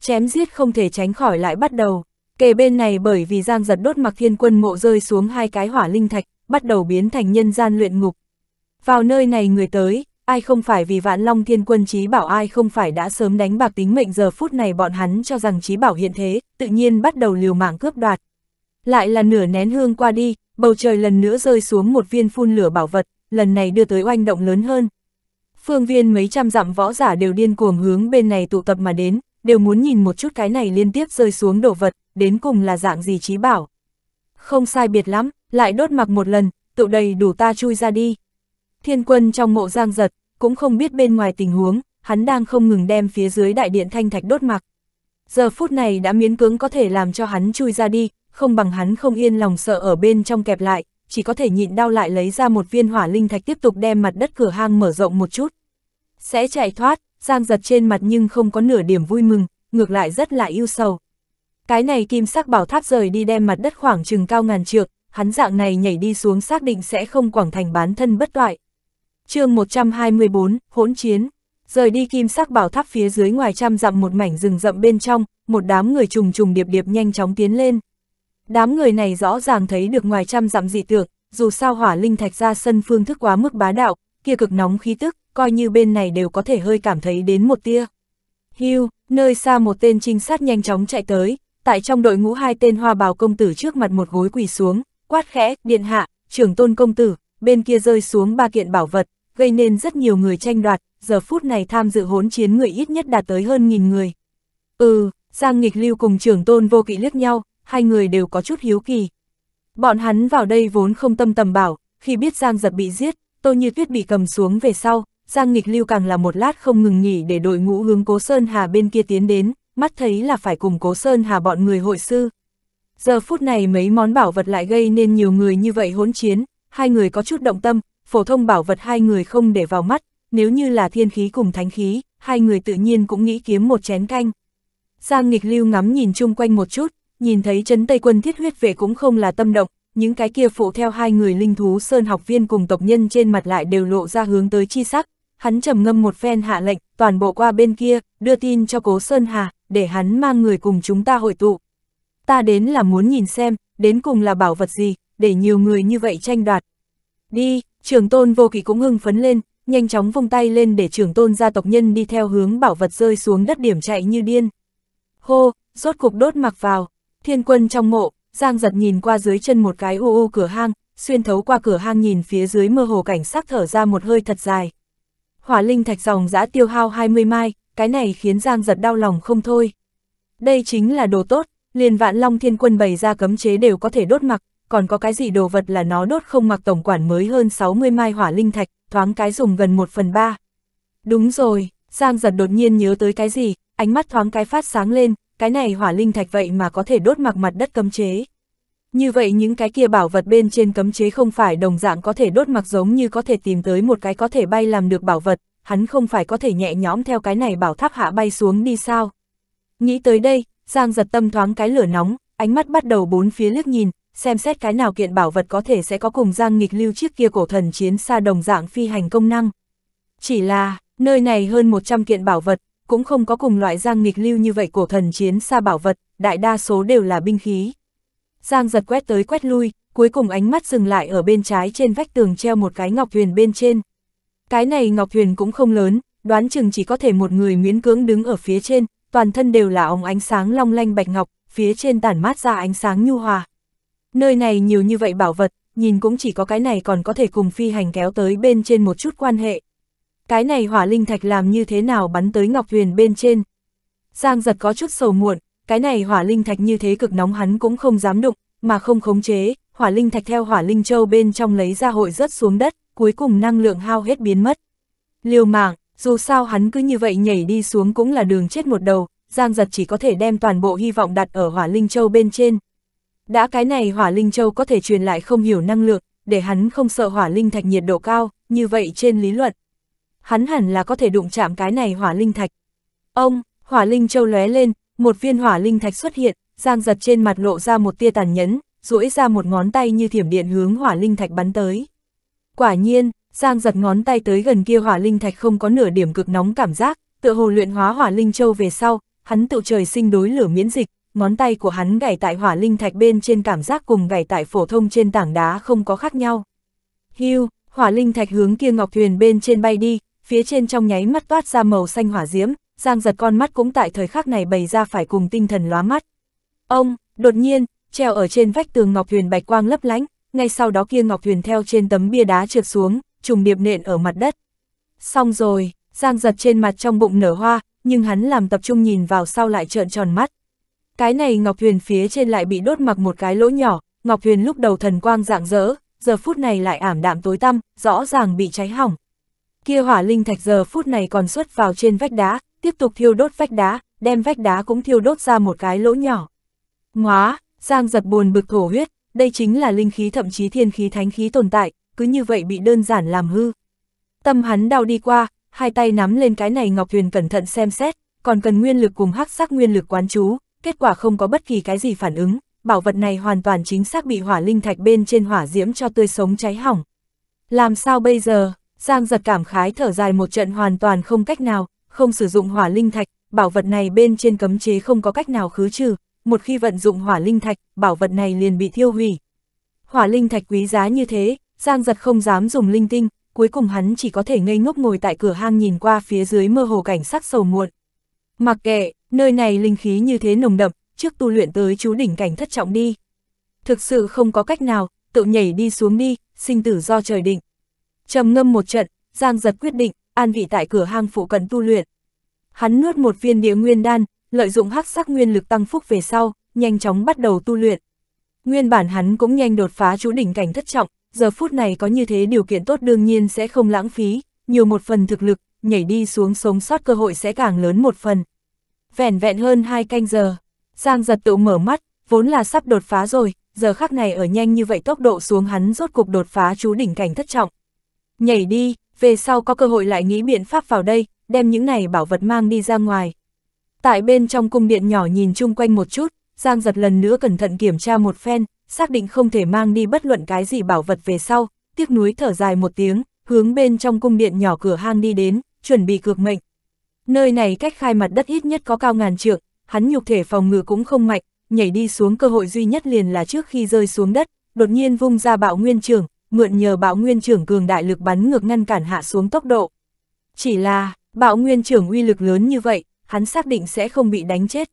Chém giết không thể tránh khỏi lại bắt đầu. Kề bên này bởi vì giang giật đốt mặc thiên quân mộ rơi xuống hai cái hỏa linh thạch, bắt đầu biến thành nhân gian luyện ngục. Vào nơi này người tới, ai không phải vì vạn long thiên quân trí bảo ai không phải đã sớm đánh bạc tính mệnh giờ phút này bọn hắn cho rằng trí bảo hiện thế, tự nhiên bắt đầu liều mạng cướp đoạt. Lại là nửa nén hương qua đi, bầu trời lần nữa rơi xuống một viên phun lửa bảo vật, lần này đưa tới oanh động lớn hơn, phương viên mấy trăm dặm võ giả đều điên cuồng hướng bên này tụ tập mà đến, đều muốn nhìn một chút cái này liên tiếp rơi xuống đồ vật, đến cùng là dạng gì trí bảo. Không sai biệt lắm, lại đốt mặc một lần, tụ đầy đủ ta chui ra đi. Thiên quân trong mộ giang giật, cũng không biết bên ngoài tình huống, hắn đang không ngừng đem phía dưới đại điện thanh thạch đốt mặc. Giờ phút này đã miễn cưỡng có thể làm cho hắn chui ra đi, không bằng hắn không yên lòng sợ ở bên trong kẹp lại, chỉ có thể nhịn đau lại lấy ra một viên hỏa linh thạch tiếp tục đem mặt đất cửa hang mở rộng một chút. Sẽ chạy thoát, Giang giật trên mặt nhưng không có nửa điểm vui mừng, ngược lại rất là yêu sầu. Cái này kim sắc bảo tháp rời đi đem mặt đất khoảng chừng cao ngàn trượng, hắn dạng này nhảy đi xuống xác định sẽ không quảng thành bán thân bất toại. chương 124, hỗn chiến. Rời đi kim sắc bảo tháp phía dưới ngoài trăm dặm một mảnh rừng rậm bên trong, một đám người trùng trùng điệp điệp nhanh chóng tiến lên, Đám người này rõ ràng thấy được ngoài trăm dặm dị tượng, dù sao hỏa linh thạch ra sân phương thức quá mức bá đạo, kia cực nóng khí tức, coi như bên này đều có thể hơi cảm thấy đến một tia. Hưu, nơi xa một tên trinh sát nhanh chóng chạy tới, tại trong đội ngũ hai tên hoa bào công tử trước mặt một gối quỳ xuống, quát khẽ, điện hạ, trưởng tôn công tử, bên kia rơi xuống ba kiện bảo vật, gây nên rất nhiều người tranh đoạt, giờ phút này tham dự hỗn chiến người ít nhất đạt tới hơn nghìn người. Ừ, Giang nghịch lưu cùng trưởng tôn vô kỵ liếc nhau, hai người đều có chút hiếu kỳ. Bọn hắn vào đây vốn không tâm tầm bảo, khi biết Giang Giật bị giết, Tô Như Tuyết bị cầm xuống về sau, Giang Nghịch Lưu càng là một lát không ngừng nghỉ để đội ngũ hướng Cố Sơn Hà bên kia tiến đến, mắt thấy là phải cùng Cố Sơn Hà bọn người hội sư. Giờ phút này mấy món bảo vật lại gây nên nhiều người như vậy hỗn chiến, hai người có chút động tâm, phổ thông bảo vật hai người không để vào mắt, nếu như là thiên khí cùng thánh khí, hai người tự nhiên cũng nghĩ kiếm một chén canh. Giang Nghịch Lưu ngắm nhìn chung quanh một chút, nhìn thấy chấn Tây quân thiết huyết về cũng không là tâm động, những cái kia phụ theo hai người linh thú sơn học viên cùng tộc nhân trên mặt lại đều lộ ra hướng tới chi sắc, hắn trầm ngâm một phen hạ lệnh, toàn bộ qua bên kia, đưa tin cho cố Sơn Hà, để hắn mang người cùng chúng ta hội tụ. Ta đến là muốn nhìn xem, đến cùng là bảo vật gì, để nhiều người như vậy tranh đoạt. Đi, trưởng tôn vô kỵ cũng hưng phấn lên, nhanh chóng vung tay lên để trưởng tôn gia tộc nhân đi theo hướng bảo vật rơi xuống đất điểm chạy như điên. Hô, rốt cục đốt mặc vào. Thiên quân trong mộ, Giang giật nhìn qua dưới chân một cái u u cửa hang, xuyên thấu qua cửa hang nhìn phía dưới mơ hồ cảnh sắc thở ra một hơi thật dài. Hỏa linh thạch dòng giã tiêu hao 20 mai, cái này khiến Giang giật đau lòng không thôi. Đây chính là đồ tốt, liền vạn long thiên quân bày ra cấm chế đều có thể đốt mặc, còn có cái gì đồ vật là nó đốt không mặc tổng quản mới hơn 60 mai hỏa linh thạch, thoáng cái dùng gần 1 phần 3. Đúng rồi, Giang giật đột nhiên nhớ tới cái gì, ánh mắt thoáng cái phát sáng lên, cái này hỏa linh thạch vậy mà có thể đốt mặc mặt đất cấm chế. Như vậy những cái kia bảo vật bên trên cấm chế không phải đồng dạng có thể đốt mặc giống như có thể tìm tới một cái có thể bay làm được bảo vật, hắn không phải có thể nhẹ nhõm theo cái này bảo tháp hạ bay xuống đi sao. Nghĩ tới đây, Giang giật tâm thoáng cái lửa nóng, ánh mắt bắt đầu bốn phía liếc nhìn, xem xét cái nào kiện bảo vật có thể sẽ có cùng Giang nghịch lưu chiếc kia cổ thần chiến xa đồng dạng phi hành công năng. Chỉ là, nơi này hơn 100 kiện bảo vật, cũng không có cùng loại giang nghịch lưu như vậy cổ thần chiến xa bảo vật, đại đa số đều là binh khí. Giang giật quét tới quét lui, cuối cùng ánh mắt dừng lại ở bên trái trên vách tường treo một cái ngọc thuyền bên trên. Cái này ngọc thuyền cũng không lớn, đoán chừng chỉ có thể một người miễn cưỡng đứng ở phía trên, toàn thân đều là ống ánh sáng long lanh bạch ngọc, phía trên tản mát ra ánh sáng nhu hòa. Nơi này nhiều như vậy bảo vật, nhìn cũng chỉ có cái này còn có thể cùng phi hành kéo tới bên trên một chút quan hệ cái này hỏa linh thạch làm như thế nào bắn tới Ngọc Huyền bên trên. Giang giật có chút sầu muộn, cái này hỏa linh thạch như thế cực nóng hắn cũng không dám đụng, mà không khống chế, hỏa linh thạch theo hỏa linh châu bên trong lấy ra hội rớt xuống đất, cuối cùng năng lượng hao hết biến mất. Liều mạng, dù sao hắn cứ như vậy nhảy đi xuống cũng là đường chết một đầu, Giang giật chỉ có thể đem toàn bộ hy vọng đặt ở hỏa linh châu bên trên. Đã cái này hỏa linh châu có thể truyền lại không hiểu năng lượng, để hắn không sợ hỏa linh thạch nhiệt độ cao, như vậy trên lý luận, hắn hẳn là có thể đụng chạm cái này hỏa linh thạch. Ông, hỏa linh châu lóe lên, một viên hỏa linh thạch xuất hiện, giang giật trên mặt lộ ra một tia tàn nhẫn, duỗi ra một ngón tay như thiểm điện hướng hỏa linh thạch bắn tới. Quả nhiên, giang giật ngón tay tới gần kia hỏa linh thạch không có nửa điểm cực nóng cảm giác, tựa hồ luyện hóa hỏa linh châu về sau, hắn tự trời sinh đối lửa miễn dịch, ngón tay của hắn gảy tại hỏa linh thạch bên trên cảm giác cùng gảy tại phổ thông trên tảng đá không có khác nhau. Hưu, hỏa linh thạch hướng kia ngọc thuyền bên trên bay đi, phía trên trong nháy mắt toát ra màu xanh hỏa diễm, Giang giật con mắt cũng tại thời khắc này bày ra phải cùng tinh thần lóa mắt. Ông, đột nhiên, treo ở trên vách tường ngọc huyền bạch quang lấp lánh, ngay sau đó kia ngọc huyền theo trên tấm bia đá trượt xuống, trùng điệp nện ở mặt đất. Xong rồi, Giang giật trên mặt trong bụng nở hoa, nhưng hắn làm tập trung nhìn vào sau lại trợn tròn mắt. Cái này ngọc huyền phía trên lại bị đốt mặc một cái lỗ nhỏ, ngọc huyền lúc đầu thần quang rạng rỡ, giờ phút này lại ảm đạm tối tăm, rõ ràng bị cháy hỏng kia hỏa linh thạch giờ phút này còn xuất vào trên vách đá, tiếp tục thiêu đốt vách đá, đem vách đá cũng thiêu đốt ra một cái lỗ nhỏ. Ngóa, Giang giật buồn bực thổ huyết, đây chính là linh khí thậm chí thiên khí thánh khí tồn tại, cứ như vậy bị đơn giản làm hư. Tâm hắn đau đi qua, hai tay nắm lên cái này Ngọc Huyền cẩn thận xem xét, còn cần nguyên lực cùng hắc sắc nguyên lực quán chú, kết quả không có bất kỳ cái gì phản ứng, bảo vật này hoàn toàn chính xác bị hỏa linh thạch bên trên hỏa diễm cho tươi sống cháy hỏng. Làm sao bây giờ? Giang giật cảm khái thở dài một trận hoàn toàn không cách nào, không sử dụng hỏa linh thạch, bảo vật này bên trên cấm chế không có cách nào khứ trừ, một khi vận dụng hỏa linh thạch, bảo vật này liền bị thiêu hủy. Hỏa linh thạch quý giá như thế, Giang giật không dám dùng linh tinh, cuối cùng hắn chỉ có thể ngây ngốc ngồi tại cửa hang nhìn qua phía dưới mơ hồ cảnh sắc sầu muộn. Mặc kệ, nơi này linh khí như thế nồng đậm, trước tu luyện tới chú đỉnh cảnh thất trọng đi. Thực sự không có cách nào, tự nhảy đi xuống đi, sinh tử do trời định trầm ngâm một trận, Giang giật quyết định, an vị tại cửa hang phụ cận tu luyện. Hắn nuốt một viên địa nguyên đan, lợi dụng hắc sắc nguyên lực tăng phúc về sau, nhanh chóng bắt đầu tu luyện. Nguyên bản hắn cũng nhanh đột phá chú đỉnh cảnh thất trọng, giờ phút này có như thế điều kiện tốt đương nhiên sẽ không lãng phí, nhiều một phần thực lực, nhảy đi xuống sống sót cơ hội sẽ càng lớn một phần. vẹn vẹn hơn hai canh giờ, Giang giật tự mở mắt, vốn là sắp đột phá rồi, giờ khắc này ở nhanh như vậy tốc độ xuống hắn rốt cục đột phá chú đỉnh cảnh thất trọng, nhảy đi, về sau có cơ hội lại nghĩ biện pháp vào đây, đem những này bảo vật mang đi ra ngoài. Tại bên trong cung điện nhỏ nhìn chung quanh một chút, Giang giật lần nữa cẩn thận kiểm tra một phen, xác định không thể mang đi bất luận cái gì bảo vật về sau, tiếc núi thở dài một tiếng, hướng bên trong cung điện nhỏ cửa hang đi đến, chuẩn bị cược mệnh. Nơi này cách khai mặt đất ít nhất có cao ngàn trượng, hắn nhục thể phòng ngự cũng không mạnh, nhảy đi xuống cơ hội duy nhất liền là trước khi rơi xuống đất, đột nhiên vung ra bạo nguyên trường, mượn nhờ bạo nguyên trưởng cường đại lực bắn ngược ngăn cản hạ xuống tốc độ. Chỉ là, bạo nguyên trưởng uy lực lớn như vậy, hắn xác định sẽ không bị đánh chết.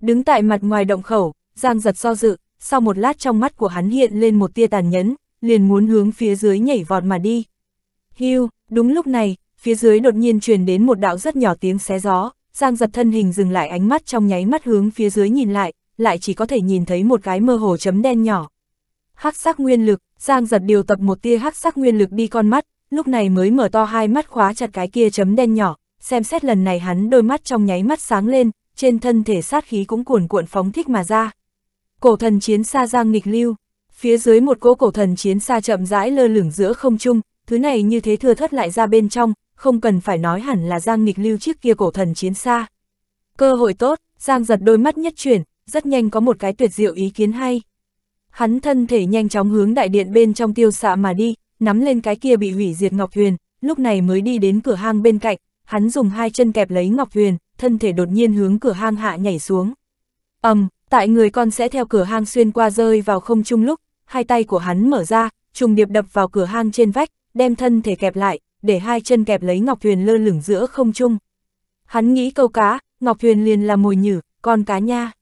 Đứng tại mặt ngoài động khẩu, Giang giật do dự, sau một lát trong mắt của hắn hiện lên một tia tàn nhẫn, liền muốn hướng phía dưới nhảy vọt mà đi. Hưu, đúng lúc này, phía dưới đột nhiên truyền đến một đạo rất nhỏ tiếng xé gió, Giang giật thân hình dừng lại ánh mắt trong nháy mắt hướng phía dưới nhìn lại, lại chỉ có thể nhìn thấy một cái mơ hồ chấm đen nhỏ, hắc sắc nguyên lực, Giang giật điều tập một tia hắc sắc nguyên lực đi con mắt, lúc này mới mở to hai mắt khóa chặt cái kia chấm đen nhỏ, xem xét lần này hắn đôi mắt trong nháy mắt sáng lên, trên thân thể sát khí cũng cuồn cuộn phóng thích mà ra. Cổ thần chiến xa Giang nghịch lưu, phía dưới một cỗ cổ thần chiến xa chậm rãi lơ lửng giữa không trung, thứ này như thế thừa thất lại ra bên trong, không cần phải nói hẳn là Giang nghịch lưu trước kia cổ thần chiến xa. Cơ hội tốt, Giang giật đôi mắt nhất chuyển, rất nhanh có một cái tuyệt diệu ý kiến hay. Hắn thân thể nhanh chóng hướng đại điện bên trong tiêu xạ mà đi, nắm lên cái kia bị hủy diệt Ngọc Huyền, lúc này mới đi đến cửa hang bên cạnh, hắn dùng hai chân kẹp lấy Ngọc Huyền, thân thể đột nhiên hướng cửa hang hạ nhảy xuống. ầm, um, tại người con sẽ theo cửa hang xuyên qua rơi vào không trung lúc, hai tay của hắn mở ra, trùng điệp đập vào cửa hang trên vách, đem thân thể kẹp lại, để hai chân kẹp lấy Ngọc Huyền lơ lửng giữa không trung. Hắn nghĩ câu cá, Ngọc Huyền liền là mồi nhử, con cá nha.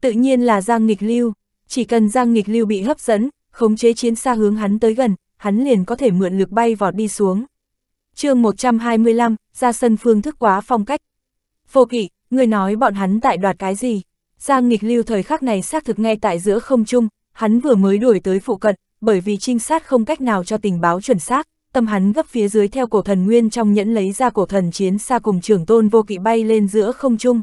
Tự nhiên là Giang Nghịch Lưu. Chỉ cần Giang Nghịch Lưu bị hấp dẫn, khống chế chiến xa hướng hắn tới gần, hắn liền có thể mượn lực bay vọt đi xuống. chương 125, ra sân phương thức quá phong cách. Vô kỵ, người nói bọn hắn tại đoạt cái gì? Giang Nghịch Lưu thời khắc này xác thực ngay tại giữa không trung, hắn vừa mới đuổi tới phụ cận, bởi vì trinh sát không cách nào cho tình báo chuẩn xác, tâm hắn gấp phía dưới theo cổ thần nguyên trong nhẫn lấy ra cổ thần chiến xa cùng trưởng tôn vô kỵ bay lên giữa không trung.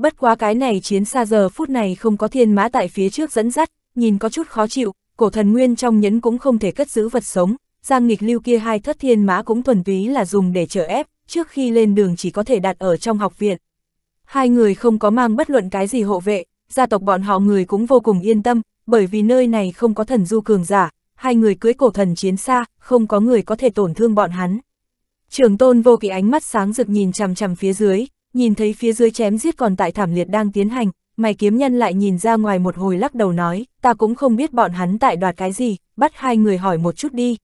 Bất quá cái này chiến xa giờ phút này không có thiên mã tại phía trước dẫn dắt, nhìn có chút khó chịu, cổ thần nguyên trong nhẫn cũng không thể cất giữ vật sống, giang nghịch lưu kia hai thất thiên mã cũng thuần túy là dùng để chở ép, trước khi lên đường chỉ có thể đặt ở trong học viện. Hai người không có mang bất luận cái gì hộ vệ, gia tộc bọn họ người cũng vô cùng yên tâm, bởi vì nơi này không có thần du cường giả, hai người cưới cổ thần chiến xa, không có người có thể tổn thương bọn hắn. Trường tôn vô kỵ ánh mắt sáng rực nhìn chằm chằm phía dưới, nhìn thấy phía dưới chém giết còn tại thảm liệt đang tiến hành, mày kiếm nhân lại nhìn ra ngoài một hồi lắc đầu nói, ta cũng không biết bọn hắn tại đoạt cái gì, bắt hai người hỏi một chút đi.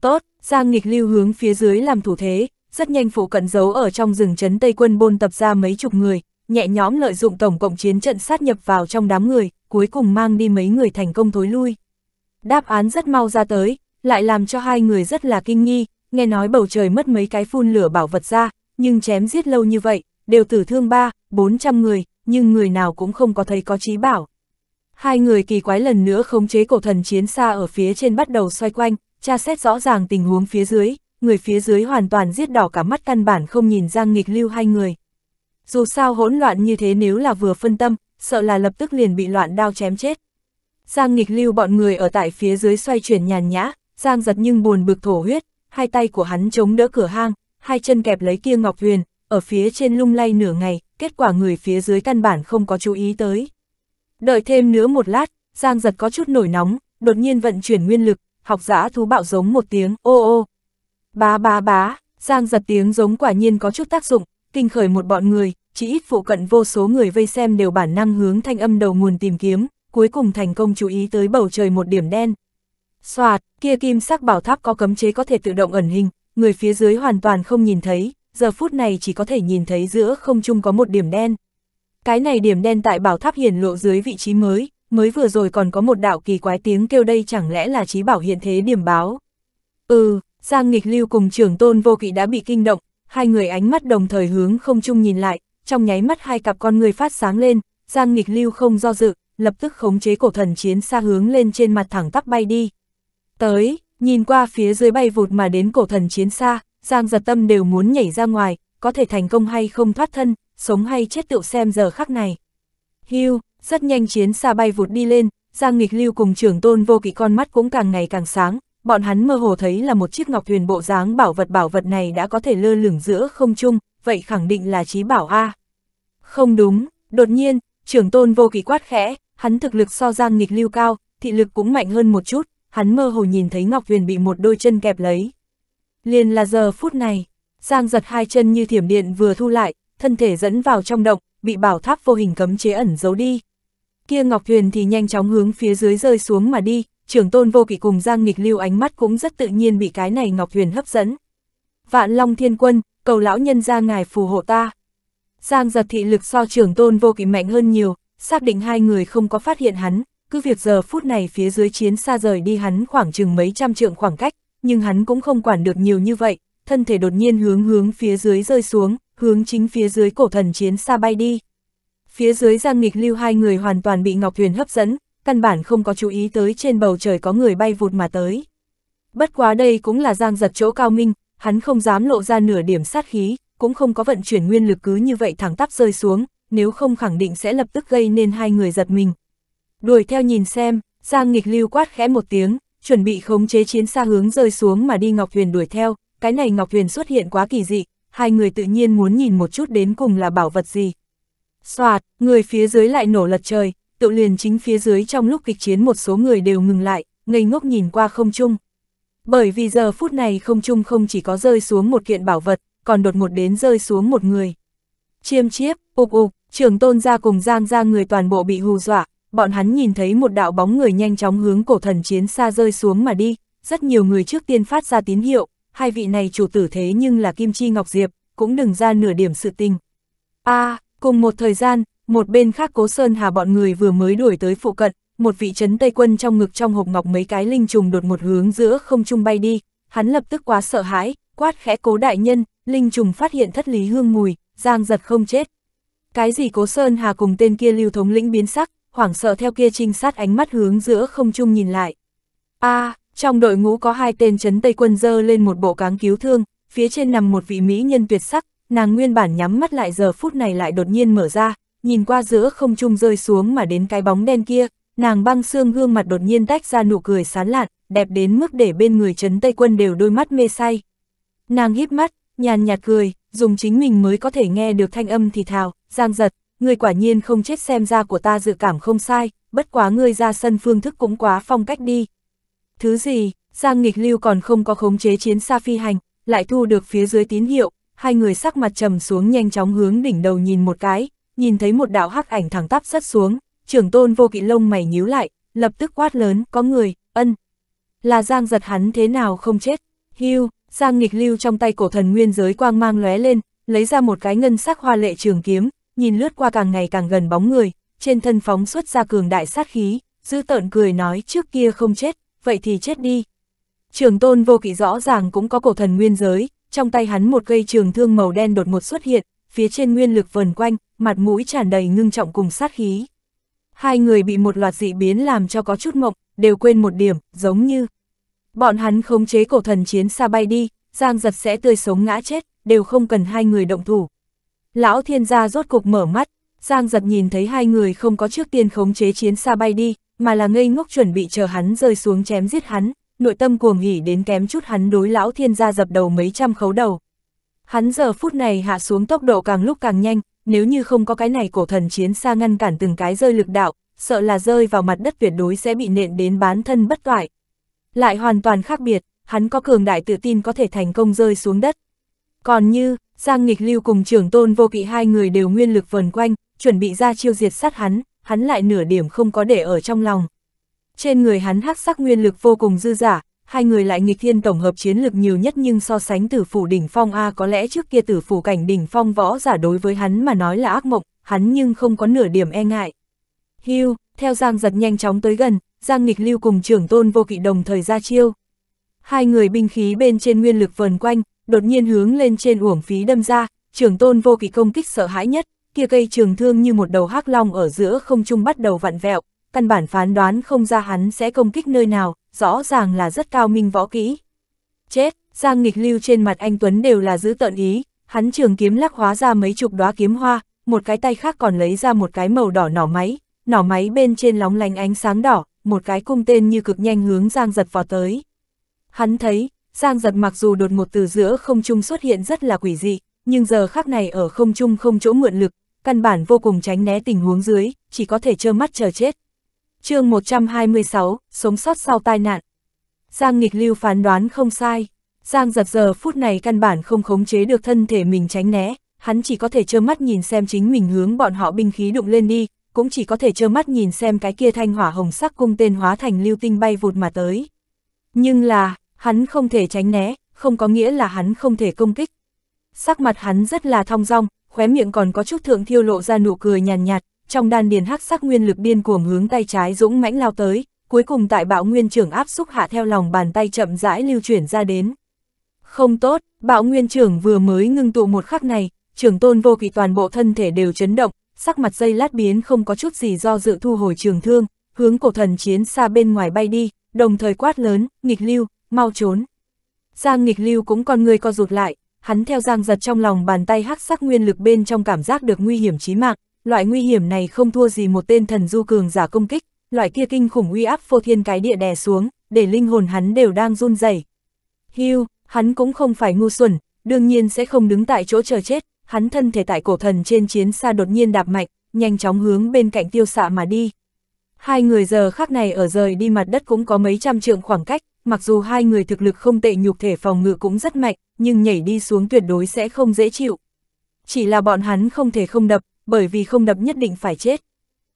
Tốt, Giang nghịch lưu hướng phía dưới làm thủ thế, rất nhanh phụ cận giấu ở trong rừng trấn Tây quân bôn tập ra mấy chục người, nhẹ nhóm lợi dụng tổng cộng chiến trận sát nhập vào trong đám người, cuối cùng mang đi mấy người thành công thối lui. Đáp án rất mau ra tới, lại làm cho hai người rất là kinh nghi, nghe nói bầu trời mất mấy cái phun lửa bảo vật ra, nhưng chém giết lâu như vậy, đều tử thương ba, bốn trăm người, nhưng người nào cũng không có thấy có trí bảo. Hai người kỳ quái lần nữa khống chế cổ thần chiến xa ở phía trên bắt đầu xoay quanh, tra xét rõ ràng tình huống phía dưới, người phía dưới hoàn toàn giết đỏ cả mắt căn bản không nhìn Giang Nghịch Lưu hai người. Dù sao hỗn loạn như thế nếu là vừa phân tâm, sợ là lập tức liền bị loạn đao chém chết. Giang Nghịch Lưu bọn người ở tại phía dưới xoay chuyển nhàn nhã, Giang giật nhưng buồn bực thổ huyết, hai tay của hắn chống đỡ cửa hang, hai chân kẹp lấy kia Ngọc Huyền, ở phía trên lung lay nửa ngày, kết quả người phía dưới căn bản không có chú ý tới. Đợi thêm nữa một lát, Giang giật có chút nổi nóng, đột nhiên vận chuyển nguyên lực, học giả thú bạo giống một tiếng, ô ô. Bá bá bá, Giang giật tiếng giống quả nhiên có chút tác dụng, kinh khởi một bọn người, chỉ ít phụ cận vô số người vây xem đều bản năng hướng thanh âm đầu nguồn tìm kiếm, cuối cùng thành công chú ý tới bầu trời một điểm đen. Xoạt, kia kim sắc bảo tháp có cấm chế có thể tự động ẩn hình, người phía dưới hoàn toàn không nhìn thấy, giờ phút này chỉ có thể nhìn thấy giữa không trung có một điểm đen. Cái này điểm đen tại bảo tháp hiển lộ dưới vị trí mới, mới vừa rồi còn có một đạo kỳ quái tiếng kêu đây chẳng lẽ là trí bảo hiện thế điểm báo. Ừ, Giang Nghịch Lưu cùng trưởng tôn vô kỵ đã bị kinh động, hai người ánh mắt đồng thời hướng không trung nhìn lại, trong nháy mắt hai cặp con người phát sáng lên, Giang Nghịch Lưu không do dự, lập tức khống chế cổ thần chiến xa hướng lên trên mặt thẳng tắp bay đi. Tới, nhìn qua phía dưới bay vụt mà đến cổ thần chiến xa, Giang giật tâm đều muốn nhảy ra ngoài, có thể thành công hay không thoát thân, sống hay chết tựu xem giờ khắc này. Hưu, rất nhanh chiến xa bay vụt đi lên, Giang nghịch lưu cùng trưởng tôn vô kỵ con mắt cũng càng ngày càng sáng, bọn hắn mơ hồ thấy là một chiếc ngọc thuyền bộ dáng bảo vật bảo vật này đã có thể lơ lửng giữa không trung, vậy khẳng định là trí bảo A. Không đúng, đột nhiên, trưởng tôn vô kỵ quát khẽ, hắn thực lực so Giang nghịch lưu cao, thị lực cũng mạnh hơn một chút, hắn mơ hồ nhìn thấy ngọc thuyền bị một đôi chân kẹp lấy. Liền là giờ phút này, Giang giật hai chân như thiểm điện vừa thu lại, thân thể dẫn vào trong động, bị bảo tháp vô hình cấm chế ẩn giấu đi. Kia Ngọc Thuyền thì nhanh chóng hướng phía dưới rơi xuống mà đi, trưởng tôn vô kỵ cùng Giang nghịch lưu ánh mắt cũng rất tự nhiên bị cái này Ngọc Thuyền hấp dẫn. Vạn Long Thiên Quân, cầu lão nhân ra ngài phù hộ ta. Giang giật thị lực so trưởng tôn vô kỵ mạnh hơn nhiều, xác định hai người không có phát hiện hắn, cứ việc giờ phút này phía dưới chiến xa rời đi hắn khoảng chừng mấy trăm trượng khoảng cách, nhưng hắn cũng không quản được nhiều như vậy, thân thể đột nhiên hướng hướng phía dưới rơi xuống, hướng chính phía dưới cổ thần chiến xa bay đi. Phía dưới Giang Nghịch Lưu hai người hoàn toàn bị Ngọc Thuyền hấp dẫn, căn bản không có chú ý tới trên bầu trời có người bay vụt mà tới. Bất quá đây cũng là Giang giật chỗ cao minh, hắn không dám lộ ra nửa điểm sát khí, cũng không có vận chuyển nguyên lực cứ như vậy thẳng tắp rơi xuống, nếu không khẳng định sẽ lập tức gây nên hai người giật mình. Đuổi theo nhìn xem, Giang nghịch lưu quát khẽ một tiếng, chuẩn bị khống chế chiến xa hướng rơi xuống mà đi Ngọc Huyền đuổi theo, cái này Ngọc Huyền xuất hiện quá kỳ dị, hai người tự nhiên muốn nhìn một chút đến cùng là bảo vật gì. Xoạt, người phía dưới lại nổ lật trời, tự liền chính phía dưới trong lúc kịch chiến một số người đều ngừng lại, ngây ngốc nhìn qua không trung. Bởi vì giờ phút này không trung không chỉ có rơi xuống một kiện bảo vật, còn đột ngột đến rơi xuống một người. Chiêm chiếp, ục ục, trưởng tôn gia cùng giang gia người toàn bộ bị hù dọa, bọn hắn nhìn thấy một đạo bóng người nhanh chóng hướng cổ thần chiến xa rơi xuống mà đi, rất nhiều người trước tiên phát ra tín hiệu, hai vị này chủ tử thế nhưng là Kim Chi Ngọc Diệp, cũng đừng ra nửa điểm sự tình. a à, cùng một thời gian, một bên khác Cố Sơn Hà bọn người vừa mới đuổi tới phụ cận, một vị trấn Tây quân trong ngực trong hộp ngọc mấy cái linh trùng đột một hướng giữa không trung bay đi, hắn lập tức quá sợ hãi, quát khẽ Cố đại nhân, linh trùng phát hiện thất lý hương mùi, giang giật không chết. Cái gì Cố Sơn Hà cùng tên kia Lưu thống lĩnh biến sắc, hoảng sợ theo kia trinh sát ánh mắt hướng giữa không trung nhìn lại. a à, trong đội ngũ có hai tên chấn Tây quân dơ lên một bộ cáng cứu thương, phía trên nằm một vị mỹ nhân tuyệt sắc, nàng nguyên bản nhắm mắt lại giờ phút này lại đột nhiên mở ra, nhìn qua giữa không trung rơi xuống mà đến cái bóng đen kia, nàng băng xương gương mặt đột nhiên tách ra nụ cười sán lạn, đẹp đến mức để bên người chấn Tây quân đều đôi mắt mê say. Nàng híp mắt, nhàn nhạt cười, dùng chính mình mới có thể nghe được thanh âm thì thào, giang giật, ngươi quả nhiên không chết xem ra của ta dự cảm không sai, bất quá ngươi ra sân phương thức cũng quá phong cách đi. Thứ gì, Giang Nghịch Lưu còn không có khống chế chiến xa phi hành, lại thu được phía dưới tín hiệu, hai người sắc mặt trầm xuống nhanh chóng hướng đỉnh đầu nhìn một cái, nhìn thấy một đạo hắc ảnh thẳng tắp rất xuống, trưởng tôn vô kỵ lông mày nhíu lại, lập tức quát lớn, có người, ân. Là Giang giật hắn thế nào không chết, hưu, Giang Nghịch Lưu trong tay cổ thần nguyên giới quang mang lóe lên, lấy ra một cái ngân sắc hoa lệ trường kiếm, nhìn lướt qua càng ngày càng gần bóng người, trên thân phóng xuất ra cường đại sát khí, dữ tợn cười nói trước kia không chết, vậy thì chết đi. Trường tôn vô kỵ rõ ràng cũng có cổ thần nguyên giới, trong tay hắn một cây trường thương màu đen đột ngột xuất hiện, phía trên nguyên lực vần quanh, mặt mũi tràn đầy ngưng trọng cùng sát khí. Hai người bị một loạt dị biến làm cho có chút mộng, đều quên một điểm, giống như bọn hắn khống chế cổ thần chiến xa bay đi, Giang giật sẽ tươi sống ngã chết, đều không cần hai người động thủ, Lão thiên gia rốt cục mở mắt, Giang giật nhìn thấy hai người không có trước tiên khống chế chiến xa bay đi, mà là ngây ngốc chuẩn bị chờ hắn rơi xuống chém giết hắn, nội tâm cuồng hỉ đến kém chút hắn đối lão thiên gia dập đầu mấy trăm khấu đầu. Hắn giờ phút này hạ xuống tốc độ càng lúc càng nhanh, nếu như không có cái này cổ thần chiến xa ngăn cản từng cái rơi lực đạo, sợ là rơi vào mặt đất tuyệt đối sẽ bị nện đến bán thân bất toại. Lại hoàn toàn khác biệt, hắn có cường đại tự tin có thể thành công rơi xuống đất. Còn như, Giang Nghịch Lưu cùng trưởng tôn vô kỵ hai người đều nguyên lực vần quanh, chuẩn bị ra chiêu diệt sát hắn, hắn lại nửa điểm không có để ở trong lòng. Trên người hắn hắc sắc nguyên lực vô cùng dư giả, hai người lại nghịch thiên tổng hợp chiến lực nhiều nhất nhưng so sánh tử phủ đỉnh phong A có lẽ trước kia tử phủ cảnh đỉnh phong võ giả đối với hắn mà nói là ác mộng, hắn nhưng không có nửa điểm e ngại. Hưu, theo Giang giật nhanh chóng tới gần, Giang nghịch lưu cùng trưởng tôn vô kỵ đồng thời ra chiêu. Hai người binh khí bên trên nguyên lực vần quanh, đột nhiên hướng lên trên uổng phí đâm ra, trường tôn vô kỳ công kích sợ hãi nhất, kia cây trường thương như một đầu hắc long ở giữa không trung bắt đầu vặn vẹo, căn bản phán đoán không ra hắn sẽ công kích nơi nào, rõ ràng là rất cao minh võ kỹ. Chết, Giang nghịch lưu trên mặt anh Tuấn đều là giữ tận ý, hắn trường kiếm lắc hóa ra mấy chục đóa kiếm hoa, một cái tay khác còn lấy ra một cái màu đỏ nỏ máy, nỏ máy bên trên lóng lánh ánh sáng đỏ, một cái cung tên như cực nhanh hướng Giang giật vào tới. Hắn thấy, Giang giật mặc dù đột ngột từ giữa không trung xuất hiện rất là quỷ dị, nhưng giờ khắc này ở không trung không chỗ mượn lực, căn bản vô cùng tránh né tình huống dưới, chỉ có thể trơ mắt chờ chết. chương 126, sống sót sau tai nạn. Giang nghịch lưu phán đoán không sai. Giang giật giờ phút này căn bản không khống chế được thân thể mình tránh né, hắn chỉ có thể trơ mắt nhìn xem chính mình hướng bọn họ binh khí đụng lên đi, cũng chỉ có thể trơ mắt nhìn xem cái kia thanh hỏa hồng sắc cung tên hóa thành lưu tinh bay vụt mà tới. Nhưng là, Hắn không thể tránh né, không có nghĩa là hắn không thể công kích. Sắc mặt hắn rất là thong dong, khóe miệng còn có chút thượng thiêu lộ ra nụ cười nhàn nhạt, trong đan điền hắc sắc nguyên lực điên cuồng hướng tay trái dũng mãnh lao tới, cuối cùng tại bạo nguyên trưởng áp xúc hạ theo lòng bàn tay chậm rãi lưu chuyển ra đến. Không tốt, bạo nguyên trưởng vừa mới ngưng tụ một khắc này, trưởng tôn vô kỳ toàn bộ thân thể đều chấn động, sắc mặt dây lát biến không có chút gì do dự thu hồi trường thương, hướng cổ thần chiến xa bên ngoài bay đi, đồng thời quát lớn, nghịch lưu, mau trốn. Giang nghịch lưu cũng con người co rụt lại, hắn theo giang giật trong lòng bàn tay hắc sắc nguyên lực bên trong cảm giác được nguy hiểm chí mạng, loại nguy hiểm này không thua gì một tên thần du cường giả công kích, loại kia kinh khủng uy áp phô thiên cái địa đè xuống, để linh hồn hắn đều đang run rẩy. Hưu, hắn cũng không phải ngu xuẩn, đương nhiên sẽ không đứng tại chỗ chờ chết, hắn thân thể tại cổ thần trên chiến xa đột nhiên đạp mạnh, nhanh chóng hướng bên cạnh tiêu xạ mà đi. Hai người giờ khác này ở rời đi mặt đất cũng có mấy trăm trượng khoảng cách, mặc dù hai người thực lực không tệ nhục thể phòng ngự cũng rất mạnh, nhưng nhảy đi xuống tuyệt đối sẽ không dễ chịu. Chỉ là bọn hắn không thể không đập, bởi vì không đập nhất định phải chết.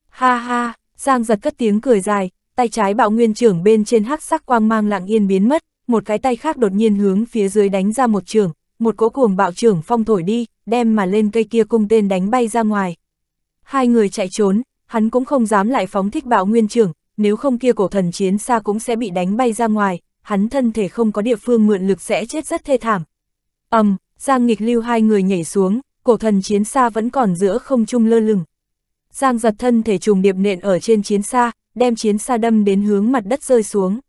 Ha ha, Giang giật cất tiếng cười dài, tay trái bạo nguyên trưởng bên trên hắc sắc quang mang lặng yên biến mất, một cái tay khác đột nhiên hướng phía dưới đánh ra một trường, một cỗ cuồng bạo trưởng phong thổi đi, đem mà lên cây kia cung tên đánh bay ra ngoài. Hai người chạy trốn, hắn cũng không dám lại phóng thích bạo nguyên trưởng, nếu không kia cổ thần chiến xa cũng sẽ bị đánh bay ra ngoài, hắn thân thể không có địa phương mượn lực sẽ chết rất thê thảm. ầm, um, Giang nghịch lưu hai người nhảy xuống, cổ thần chiến xa vẫn còn giữa không trung lơ lửng. Giang giật thân thể trùng điệp nện ở trên chiến xa, đem chiến xa đâm đến hướng mặt đất rơi xuống.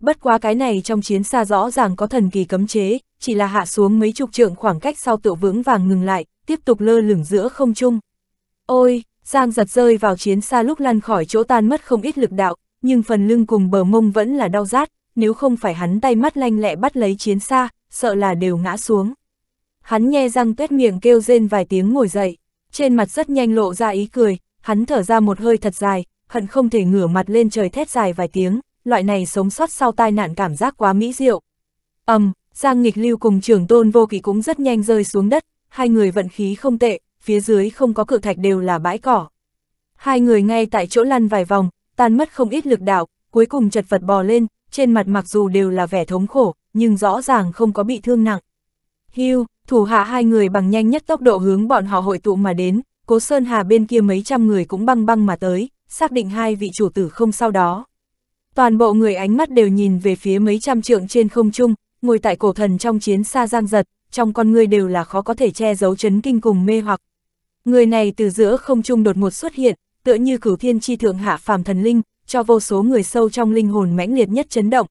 Bất quá cái này trong chiến xa rõ ràng có thần kỳ cấm chế, chỉ là hạ xuống mấy chục trượng khoảng cách sau tựu vững vàng ngừng lại, tiếp tục lơ lửng giữa không trung. Ôi, Giang giật rơi vào chiến xa lúc lăn khỏi chỗ tan mất không ít lực đạo, nhưng phần lưng cùng bờ mông vẫn là đau rát, nếu không phải hắn tay mắt lanh lẹ bắt lấy chiến xa, sợ là đều ngã xuống. Hắn nghe răng Tuyết miệng kêu rên vài tiếng ngồi dậy, trên mặt rất nhanh lộ ra ý cười, hắn thở ra một hơi thật dài, hận không thể ngửa mặt lên trời thét dài vài tiếng, loại này sống sót sau tai nạn cảm giác quá mỹ diệu. Ầm, um, Giang Nghịch Lưu cùng Trưởng Tôn Vô kỳ cũng rất nhanh rơi xuống đất, hai người vận khí không tệ, phía dưới không có cự thạch đều là bãi cỏ. Hai người ngay tại chỗ lăn vài vòng, tan mất không ít lực đạo, cuối cùng chật vật bò lên, trên mặt mặc dù đều là vẻ thống khổ, nhưng rõ ràng không có bị thương nặng. Hưu, thủ hạ hai người bằng nhanh nhất tốc độ hướng bọn họ hội tụ mà đến, cố Sơn Hà bên kia mấy trăm người cũng băng băng mà tới, xác định hai vị chủ tử không sau đó. Toàn bộ người ánh mắt đều nhìn về phía mấy trăm trượng trên không trung, ngồi tại cổ thần trong chiến xa giang giật, trong con người đều là khó có thể che giấu chấn kinh cùng mê hoặc, Người này từ giữa không trung đột ngột xuất hiện, tựa như cửu thiên chi thượng hạ phàm thần linh, cho vô số người sâu trong linh hồn mãnh liệt nhất chấn động.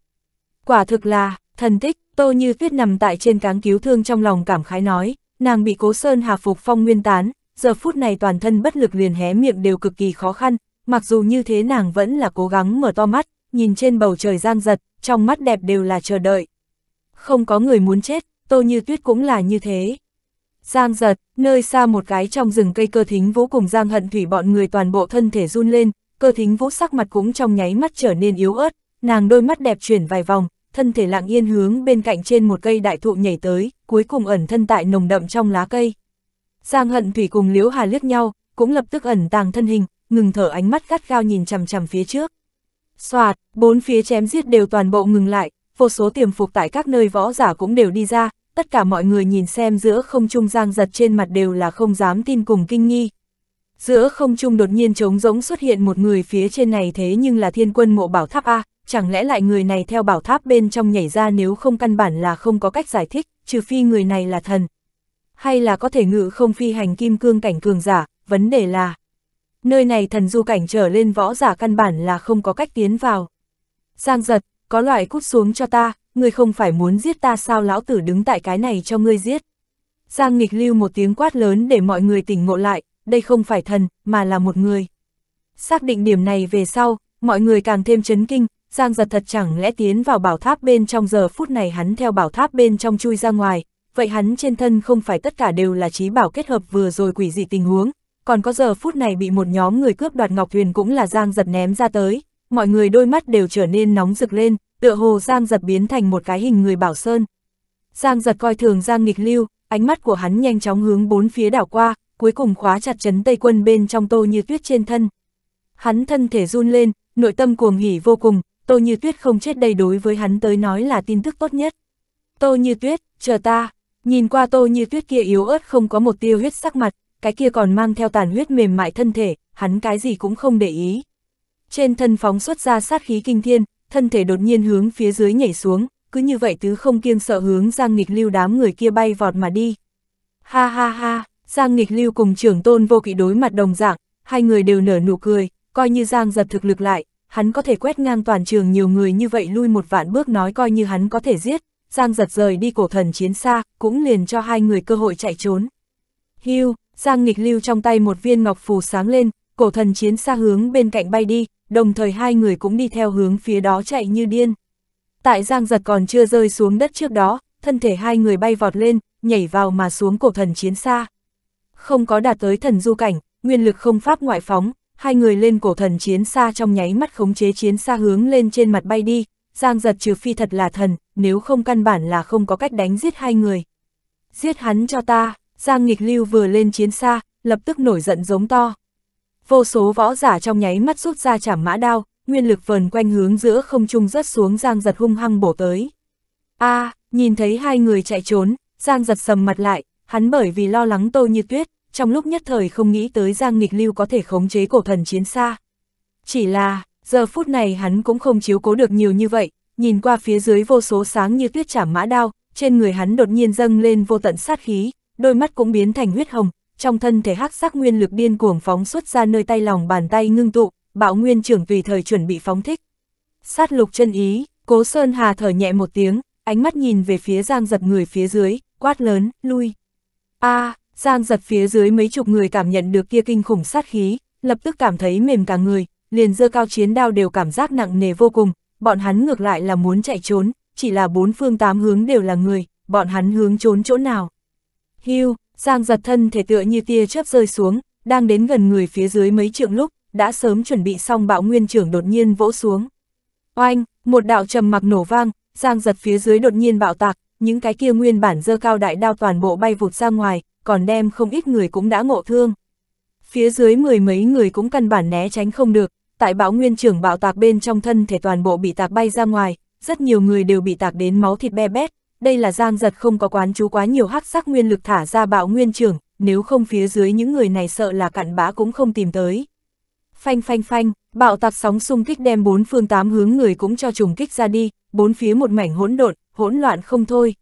Quả thực là, thần tích, tô như tuyết nằm tại trên cáng cứu thương trong lòng cảm khái nói, nàng bị cố sơn hà phục phong nguyên tán, giờ phút này toàn thân bất lực liền hé miệng đều cực kỳ khó khăn, mặc dù như thế nàng vẫn là cố gắng mở to mắt, nhìn trên bầu trời gian giật, trong mắt đẹp đều là chờ đợi. Không có người muốn chết, tô như tuyết cũng là như thế. Giang giật, nơi xa một cái trong rừng cây cơ thính vũ cùng Giang hận thủy bọn người toàn bộ thân thể run lên, cơ thính vũ sắc mặt cũng trong nháy mắt trở nên yếu ớt, nàng đôi mắt đẹp chuyển vài vòng, thân thể lặng yên hướng bên cạnh trên một cây đại thụ nhảy tới, cuối cùng ẩn thân tại nồng đậm trong lá cây. Giang hận thủy cùng Liễu Hà liếc nhau, cũng lập tức ẩn tàng thân hình, ngừng thở ánh mắt gắt gao nhìn chằm chằm phía trước. Xoạt, bốn phía chém giết đều toàn bộ ngừng lại, vô số tiềm phục tại các nơi võ giả cũng đều đi ra, tất cả mọi người nhìn xem giữa không trung giang giật trên mặt đều là không dám tin cùng kinh nghi. Giữa không trung đột nhiên trống rỗng xuất hiện một người phía trên này thế nhưng là thiên quân mộ bảo tháp A, chẳng lẽ lại người này theo bảo tháp bên trong nhảy ra nếu không căn bản là không có cách giải thích, trừ phi người này là thần. Hay là có thể ngự không phi hành kim cương cảnh cường giả, vấn đề là... Nơi này thần du cảnh trở lên võ giả căn bản là không có cách tiến vào. Giang giật, có loại cút xuống cho ta, ngươi không phải muốn giết ta sao lão tử đứng tại cái này cho ngươi giết. Giang nghịch lưu một tiếng quát lớn để mọi người tỉnh ngộ lại, đây không phải thần, mà là một người. Xác định điểm này về sau, mọi người càng thêm chấn kinh, Giang giật thật chẳng lẽ tiến vào bảo tháp bên trong giờ phút này hắn theo bảo tháp bên trong chui ra ngoài, vậy hắn trên thân không phải tất cả đều là trí bảo kết hợp vừa rồi quỷ dị tình huống, còn có giờ phút này bị một nhóm người cướp đoạt ngọc thuyền cũng là Giang giật ném ra tới, mọi người đôi mắt đều trở nên nóng rực lên, tựa hồ Giang giật biến thành một cái hình người bảo sơn. Giang giật coi thường Giang nghịch lưu, ánh mắt của hắn nhanh chóng hướng bốn phía đảo qua, cuối cùng khóa chặt chấn Tây quân bên trong Tô Như Tuyết trên thân. Hắn thân thể run lên, nội tâm cuồng hỉ vô cùng, Tô Như Tuyết không chết đầy đối với hắn tới nói là tin tức tốt nhất. Tô Như Tuyết, chờ ta, nhìn qua Tô Như Tuyết kia yếu ớt không có một tiêu huyết sắc mặt, cái kia còn mang theo tàn huyết mềm mại thân thể, hắn cái gì cũng không để ý. Trên thân phóng xuất ra sát khí kinh thiên, thân thể đột nhiên hướng phía dưới nhảy xuống, cứ như vậy tứ không kiêng sợ hướng Giang Nghịch Lưu đám người kia bay vọt mà đi. Ha ha ha, Giang Nghịch Lưu cùng trưởng tôn vô kỵ đối mặt đồng dạng, hai người đều nở nụ cười, coi như Giang giật thực lực lại, hắn có thể quét ngang toàn trường nhiều người như vậy lui một vạn bước nói coi như hắn có thể giết, Giang giật rời đi cổ thần chiến xa, cũng liền cho hai người cơ hội chạy trốn. Hưu, Giang nghịch lưu trong tay một viên ngọc phù sáng lên, cổ thần chiến xa hướng bên cạnh bay đi, đồng thời hai người cũng đi theo hướng phía đó chạy như điên. Tại Giang Giật còn chưa rơi xuống đất trước đó, thân thể hai người bay vọt lên, nhảy vào mà xuống cổ thần chiến xa. Không có đạt tới thần du cảnh, nguyên lực không pháp ngoại phóng, hai người lên cổ thần chiến xa trong nháy mắt khống chế chiến xa hướng lên trên mặt bay đi, Giang Giật trừ phi thật là thần, nếu không căn bản là không có cách đánh giết hai người. Giết hắn cho ta, Giang Nghịch Lưu vừa lên chiến xa, lập tức nổi giận giống to vô số võ giả trong nháy mắt rút ra chảm mã đao, nguyên lực vờn quanh hướng giữa không trung rớt xuống Giang Giật hung hăng bổ tới. A, à, nhìn thấy hai người chạy trốn, Giang Giật sầm mặt lại, hắn bởi vì lo lắng Tô Như Tuyết, trong lúc nhất thời không nghĩ tới Giang Nghịch Lưu có thể khống chế cổ thần chiến xa. Chỉ là, giờ phút này hắn cũng không chiếu cố được nhiều như vậy, nhìn qua phía dưới vô số sáng như tuyết chảm mã đao, trên người hắn đột nhiên dâng lên vô tận sát khí, đôi mắt cũng biến thành huyết hồng, trong thân thể hắc sắc nguyên lực điên cuồng phóng xuất ra nơi tay lòng bàn tay ngưng tụ, bạo nguyên trưởng tùy thời chuẩn bị phóng thích. Sát lục chân ý, cố Sơn Hà thở nhẹ một tiếng, ánh mắt nhìn về phía giang giật người phía dưới, quát lớn, lui. a à, giang giật phía dưới mấy chục người cảm nhận được kia kinh khủng sát khí, lập tức cảm thấy mềm cả người, liền dơ cao chiến đao đều cảm giác nặng nề vô cùng, bọn hắn ngược lại là muốn chạy trốn, chỉ là bốn phương tám hướng đều là người, bọn hắn hướng trốn chỗ nào. Hưu, Giang giật thân thể tựa như tia chớp rơi xuống, đang đến gần người phía dưới mấy trượng lúc, đã sớm chuẩn bị xong bạo nguyên trưởng đột nhiên vỗ xuống. Oanh, một đạo trầm mặc nổ vang, giang giật phía dưới đột nhiên bạo tạc, những cái kia nguyên bản dơ cao đại đao toàn bộ bay vụt ra ngoài, còn đem không ít người cũng đã ngộ thương. Phía dưới mười mấy người cũng căn bản né tránh không được, tại bão nguyên trưởng bạo tạc bên trong thân thể toàn bộ bị tạc bay ra ngoài, rất nhiều người đều bị tạc đến máu thịt be bét, đây là Giang Giật không có quán chú quá nhiều hắc sắc nguyên lực thả ra bạo nguyên trưởng, nếu không phía dưới những người này sợ là cặn bã cũng không tìm tới. Phanh phanh phanh, bạo tạc sóng xung kích đem bốn phương tám hướng người cũng cho trùng kích ra đi, bốn phía một mảnh hỗn độn, hỗn loạn không thôi.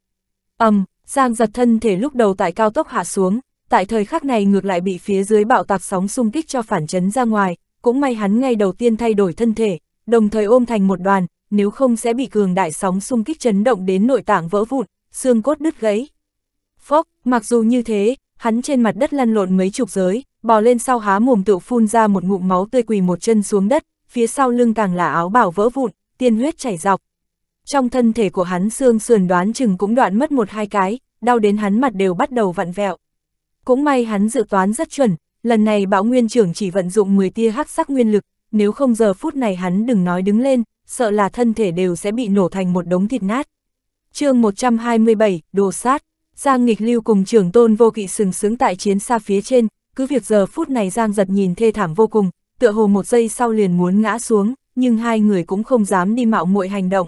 Ầm, Giang Giật thân thể lúc đầu tại cao tốc hạ xuống, tại thời khắc này ngược lại bị phía dưới bạo tạc sóng xung kích cho phản chấn ra ngoài, cũng may hắn ngay đầu tiên thay đổi thân thể, đồng thời ôm thành một đoàn, nếu không sẽ bị cường đại sóng xung kích chấn động đến nội tạng vỡ vụn, xương cốt đứt gãy. Phốc, mặc dù như thế, hắn trên mặt đất lăn lộn mấy chục giới, bò lên sau há mồm tự phun ra một ngụm máu tươi quỳ một chân xuống đất, phía sau lưng càng là áo bảo vỡ vụn, tiên huyết chảy dọc. Trong thân thể của hắn xương sườn đoán chừng cũng đoạn mất một hai cái, đau đến hắn mặt đều bắt đầu vặn vẹo. Cũng may hắn dự toán rất chuẩn, lần này bão nguyên trưởng chỉ vận dụng 10 tia hắc sắc nguyên lực, nếu không giờ phút này hắn đừng nói đứng lên, sợ là thân thể đều sẽ bị nổ thành một đống thịt nát. chương 127, đồ sát, Giang nghịch lưu cùng trưởng tôn vô kỵ sừng sướng tại chiến xa phía trên, cứ việc giờ phút này Giang giật nhìn thê thảm vô cùng, tựa hồ một giây sau liền muốn ngã xuống, nhưng hai người cũng không dám đi mạo muội hành động.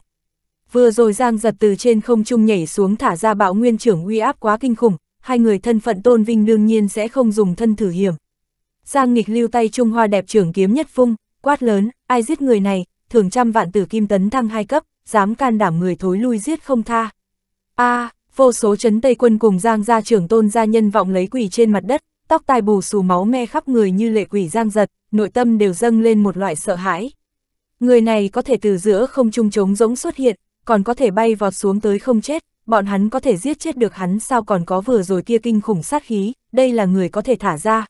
Vừa rồi Giang giật từ trên không trung nhảy xuống thả ra bạo nguyên trưởng uy áp quá kinh khủng, hai người thân phận tôn vinh đương nhiên sẽ không dùng thân thử hiểm. Giang nghịch lưu tay Trung Hoa đẹp trưởng kiếm nhất phung, quát lớn, ai giết người này, thường trăm vạn tử kim tấn thăng hai cấp, dám can đảm người thối lui giết không tha. A, à, vô số chấn Tây quân cùng Giang gia trưởng tôn gia nhân vọng lấy quỷ trên mặt đất, tóc tai bù xù máu me khắp người như lệ quỷ Giang giật, nội tâm đều dâng lên một loại sợ hãi. Người này có thể từ giữa không trung trống rỗng xuất hiện, còn có thể bay vọt xuống tới không chết, bọn hắn có thể giết chết được hắn sao còn có vừa rồi kia kinh khủng sát khí, đây là người có thể thả ra.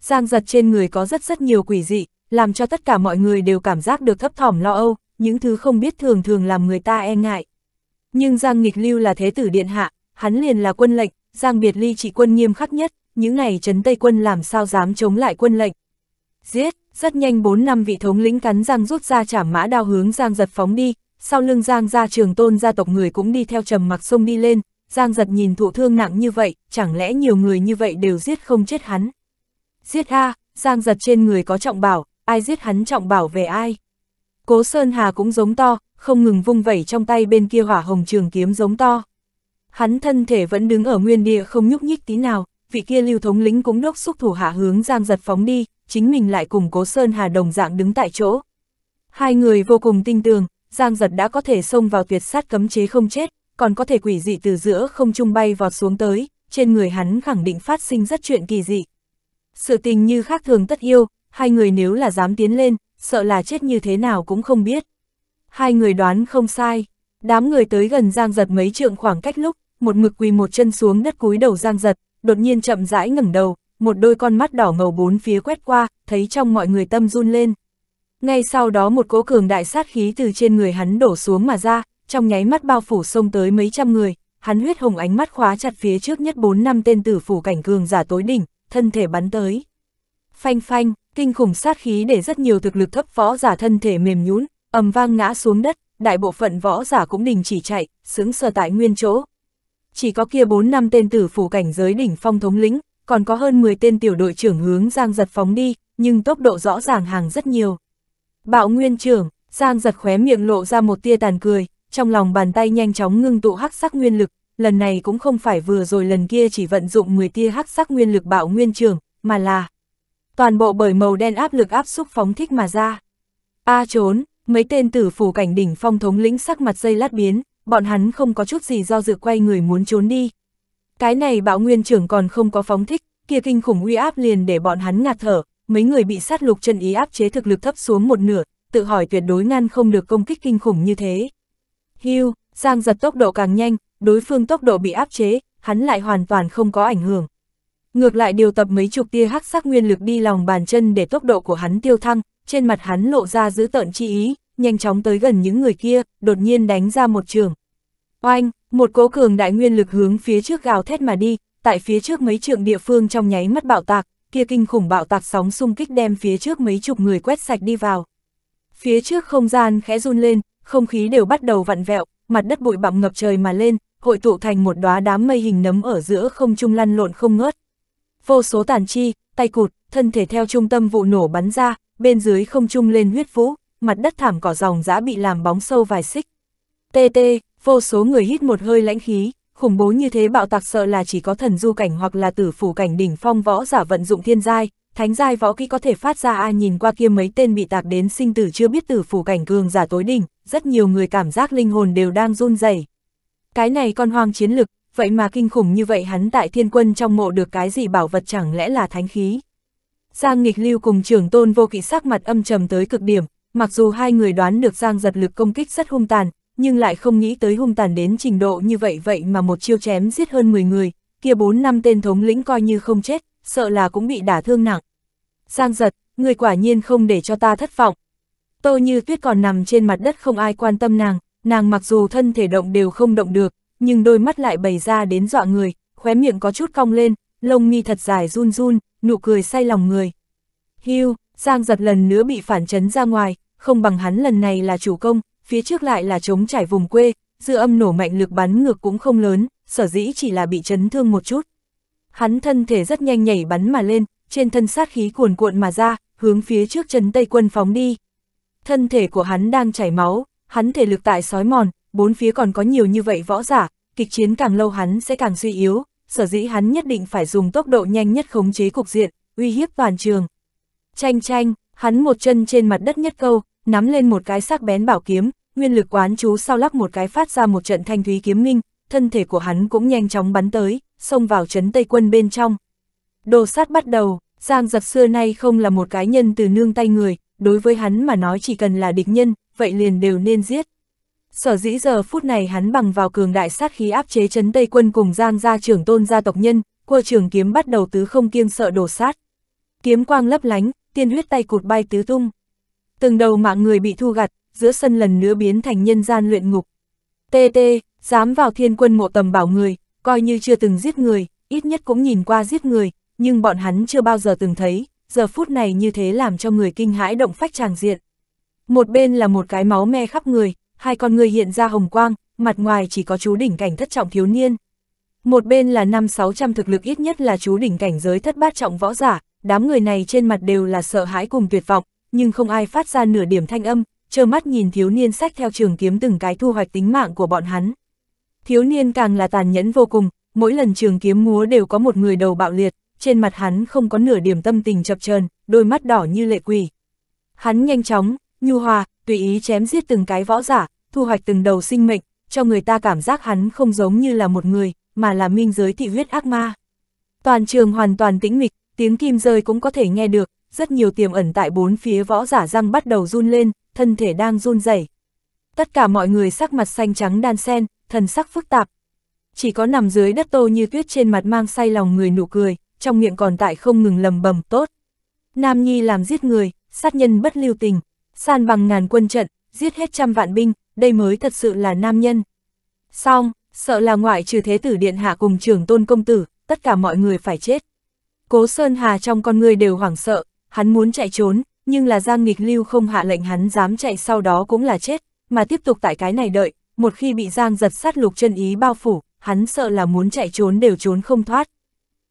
Giang giật trên người có rất rất nhiều quỷ dị, làm cho tất cả mọi người đều cảm giác được thấp thỏm lo âu, những thứ không biết thường thường làm người ta e ngại. Nhưng Giang Nghịch Lưu là thế tử điện hạ, hắn liền là quân lệnh, Giang Biệt Ly chỉ quân nghiêm khắc nhất, những này trấn Tây quân làm sao dám chống lại quân lệnh. Giết, rất nhanh 4 năm vị thống lĩnh cắn răng rút ra trảm mã đao hướng Giang giật phóng đi, sau lưng Giang ra trường tôn gia tộc người cũng đi theo trầm mặc sông đi lên, Giang giật nhìn thụ thương nặng như vậy, chẳng lẽ nhiều người như vậy đều giết không chết hắn. Giết ha Giang giật trên người có trọng bảo, ai giết hắn trọng bảo về ai. Cố Sơn Hà cũng giống to, không ngừng vung vẩy trong tay bên kia hỏa hồng trường kiếm giống to. Hắn thân thể vẫn đứng ở nguyên địa không nhúc nhích tí nào, vị kia lưu thống lĩnh cũng đốc xúc thủ hạ hướng giang giật phóng đi, chính mình lại cùng Cố Sơn Hà đồng dạng đứng tại chỗ. Hai người vô cùng tinh tường, giang giật đã có thể xông vào tuyệt sát cấm chế không chết, còn có thể quỷ dị từ giữa không trung bay vọt xuống tới, trên người hắn khẳng định phát sinh rất chuyện kỳ dị. Sự tình như khác thường tất yêu, hai người nếu là dám tiến lên, sợ là chết như thế nào cũng không biết. Hai người đoán không sai, đám người tới gần Giang Giật mấy trượng khoảng cách lúc, một mực quỳ một chân xuống đất cúi đầu Giang Giật, đột nhiên chậm rãi ngẩng đầu, một đôi con mắt đỏ ngầu bốn phía quét qua, thấy trong mọi người tâm run lên. Ngay sau đó một cỗ cường đại sát khí từ trên người hắn đổ xuống mà ra, trong nháy mắt bao phủ sông tới mấy trăm người, hắn huyết hồng ánh mắt khóa chặt phía trước nhất bốn năm tên tử phủ cảnh cường giả tối đỉnh, thân thể bắn tới. Phanh phanh, kinh khủng sát khí để rất nhiều thực lực thấp võ giả thân thể mềm nhún, ầm vang ngã xuống đất, đại bộ phận võ giả cũng đình chỉ chạy, sướng sờ tại nguyên chỗ. Chỉ có kia bốn năm tên tử phủ cảnh giới đỉnh phong thống lĩnh, còn có hơn 10 tên tiểu đội trưởng hướng Giang Giật phóng đi, nhưng tốc độ rõ ràng hàng rất nhiều. Bạo Nguyên trưởng, Giang Giật khóe miệng lộ ra một tia tàn cười, trong lòng bàn tay nhanh chóng ngưng tụ hắc sắc nguyên lực, lần này cũng không phải vừa rồi lần kia chỉ vận dụng 10 tia hắc sắc nguyên lực bạo nguyên trưởng, mà là toàn bộ bởi màu đen áp lực áp xúc phóng thích mà ra. A trốn, mấy tên tử phủ cảnh đỉnh phong thống lĩnh sắc mặt dây lát biến, bọn hắn không có chút gì do dự quay người muốn trốn đi. Cái này bạo nguyên trưởng còn không có phóng thích, kia kinh khủng uy áp liền để bọn hắn ngạt thở, mấy người bị sát lục chân ý áp chế thực lực thấp xuống một nửa, tự hỏi tuyệt đối ngăn không được công kích kinh khủng như thế. Hưu, Giang giật tốc độ càng nhanh, đối phương tốc độ bị áp chế, hắn lại hoàn toàn không có ảnh hưởng, Ngược lại điều tập mấy chục tia hắc sắc nguyên lực đi lòng bàn chân để tốc độ của hắn tiêu thăng, trên mặt hắn lộ ra giữ tợn chi ý, nhanh chóng tới gần những người kia, đột nhiên đánh ra một trường. Oanh, một cố cường đại nguyên lực hướng phía trước gào thét mà đi, tại phía trước mấy trường địa phương trong nháy mắt bạo tạc, kia kinh khủng bạo tạc sóng xung kích đem phía trước mấy chục người quét sạch đi vào. Phía trước không gian khẽ run lên, không khí đều bắt đầu vặn vẹo, mặt đất bụi bặm ngập trời mà lên, hội tụ thành một đóa đám mây hình nấm ở giữa không trung lăn lộn không ngớt vô số tàn chi, tay cụt, thân thể theo trung tâm vụ nổ bắn ra, bên dưới không trung lên huyết vũ, mặt đất thảm cỏ dòng dã bị làm bóng sâu vài xích. Tê tê, vô số người hít một hơi lãnh khí, khủng bố như thế bạo tạc sợ là chỉ có thần du cảnh hoặc là tử phủ cảnh đỉnh phong võ giả vận dụng thiên giai, thánh giai võ kỹ có thể phát ra ai nhìn qua kia mấy tên bị tạc đến sinh tử chưa biết tử phủ cảnh cường giả tối đỉnh, rất nhiều người cảm giác linh hồn đều đang run rẩy. Cái này con hoang chiến lực, vậy mà kinh khủng như vậy hắn tại thiên quân trong mộ được cái gì bảo vật chẳng lẽ là thánh khí. Giang nghịch lưu cùng trưởng tôn vô kỵ sắc mặt âm trầm tới cực điểm, mặc dù hai người đoán được Giang giật lực công kích rất hung tàn, nhưng lại không nghĩ tới hung tàn đến trình độ như vậy vậy mà một chiêu chém giết hơn 10 người, kia bốn năm tên thống lĩnh coi như không chết, sợ là cũng bị đả thương nặng. Giang giật, người quả nhiên không để cho ta thất vọng. Tô như tuyết còn nằm trên mặt đất không ai quan tâm nàng, nàng mặc dù thân thể động đều không động được, nhưng đôi mắt lại bày ra đến dọa người, khóe miệng có chút cong lên, lông mi thật dài run run, nụ cười say lòng người. Hiu, Giang giật lần nữa bị phản chấn ra ngoài, không bằng hắn lần này là chủ công, phía trước lại là chống trải vùng quê, dư âm nổ mạnh lực bắn ngược cũng không lớn, sở dĩ chỉ là bị chấn thương một chút. Hắn thân thể rất nhanh nhảy bắn mà lên, trên thân sát khí cuồn cuộn mà ra, hướng phía trước chân Tây quân phóng đi. Thân thể của hắn đang chảy máu, hắn thể lực tại sói mòn, bốn phía còn có nhiều như vậy võ giả, kịch chiến càng lâu hắn sẽ càng suy yếu, sở dĩ hắn nhất định phải dùng tốc độ nhanh nhất khống chế cục diện, uy hiếp toàn trường. Chanh chanh, hắn một chân trên mặt đất nhất câu, nắm lên một cái sắc bén bảo kiếm, nguyên lực quán chú sau lắc một cái phát ra một trận thanh thúy kiếm minh, thân thể của hắn cũng nhanh chóng bắn tới, xông vào trấn Tây quân bên trong. Đồ sát bắt đầu, Giang giật xưa nay không là một cái nhân từ nương tay người, đối với hắn mà nói chỉ cần là địch nhân, vậy liền đều nên giết, Sở dĩ giờ phút này hắn bằng vào cường đại sát khí áp chế chấn Tây quân cùng Giang gia trưởng tôn gia tộc nhân, qua trường kiếm bắt đầu tứ không kiêng sợ đổ sát. Kiếm quang lấp lánh, tiên huyết tay cụt bay tứ tung. Từng đầu mạng người bị thu gặt, giữa sân lần nữa biến thành nhân gian luyện ngục. Tê tê, dám vào thiên quân mộ tầm bảo người, coi như chưa từng giết người, ít nhất cũng nhìn qua giết người, nhưng bọn hắn chưa bao giờ từng thấy, giờ phút này như thế làm cho người kinh hãi động phách tràng diện. Một bên là một cái máu me khắp người, hai con người hiện ra hồng quang, mặt ngoài chỉ có chú đỉnh cảnh thất trọng thiếu niên. Một bên là năm 600 thực lực ít nhất là chú đỉnh cảnh giới thất bát trọng võ giả, đám người này trên mặt đều là sợ hãi cùng tuyệt vọng, nhưng không ai phát ra nửa điểm thanh âm, trơ mắt nhìn thiếu niên sách theo trường kiếm từng cái thu hoạch tính mạng của bọn hắn. Thiếu niên càng là tàn nhẫn vô cùng, mỗi lần trường kiếm múa đều có một người đầu bạo liệt, trên mặt hắn không có nửa điểm tâm tình chập chờn, đôi mắt đỏ như lệ quỷ. Hắn nhanh chóng, nhu hòa, tùy ý chém giết từng cái võ giả, thu hoạch từng đầu sinh mệnh, cho người ta cảm giác hắn không giống như là một người, mà là minh giới thị huyết ác ma. Toàn trường hoàn toàn tĩnh mịch, tiếng kim rơi cũng có thể nghe được, rất nhiều tiềm ẩn tại bốn phía võ giả răng bắt đầu run lên, thân thể đang run rẩy. Tất cả mọi người sắc mặt xanh trắng đan sen, thần sắc phức tạp. Chỉ có nằm dưới đất tô như tuyết trên mặt mang say lòng người nụ cười, trong miệng còn tại không ngừng lầm bầm tốt. Nam Nhi làm giết người, sát nhân bất lưu tình, san bằng ngàn quân trận, giết hết trăm vạn binh, đây mới thật sự là nam nhân. Xong, sợ là ngoại trừ thế tử điện hạ cùng trưởng tôn công tử, tất cả mọi người phải chết. Cố Sơn Hà trong con người đều hoảng sợ, hắn muốn chạy trốn, nhưng là Giang Nghịch Lưu không hạ lệnh hắn dám chạy sau đó cũng là chết, mà tiếp tục tại cái này đợi, một khi bị Giang giật sát lục chân ý bao phủ, hắn sợ là muốn chạy trốn đều trốn không thoát.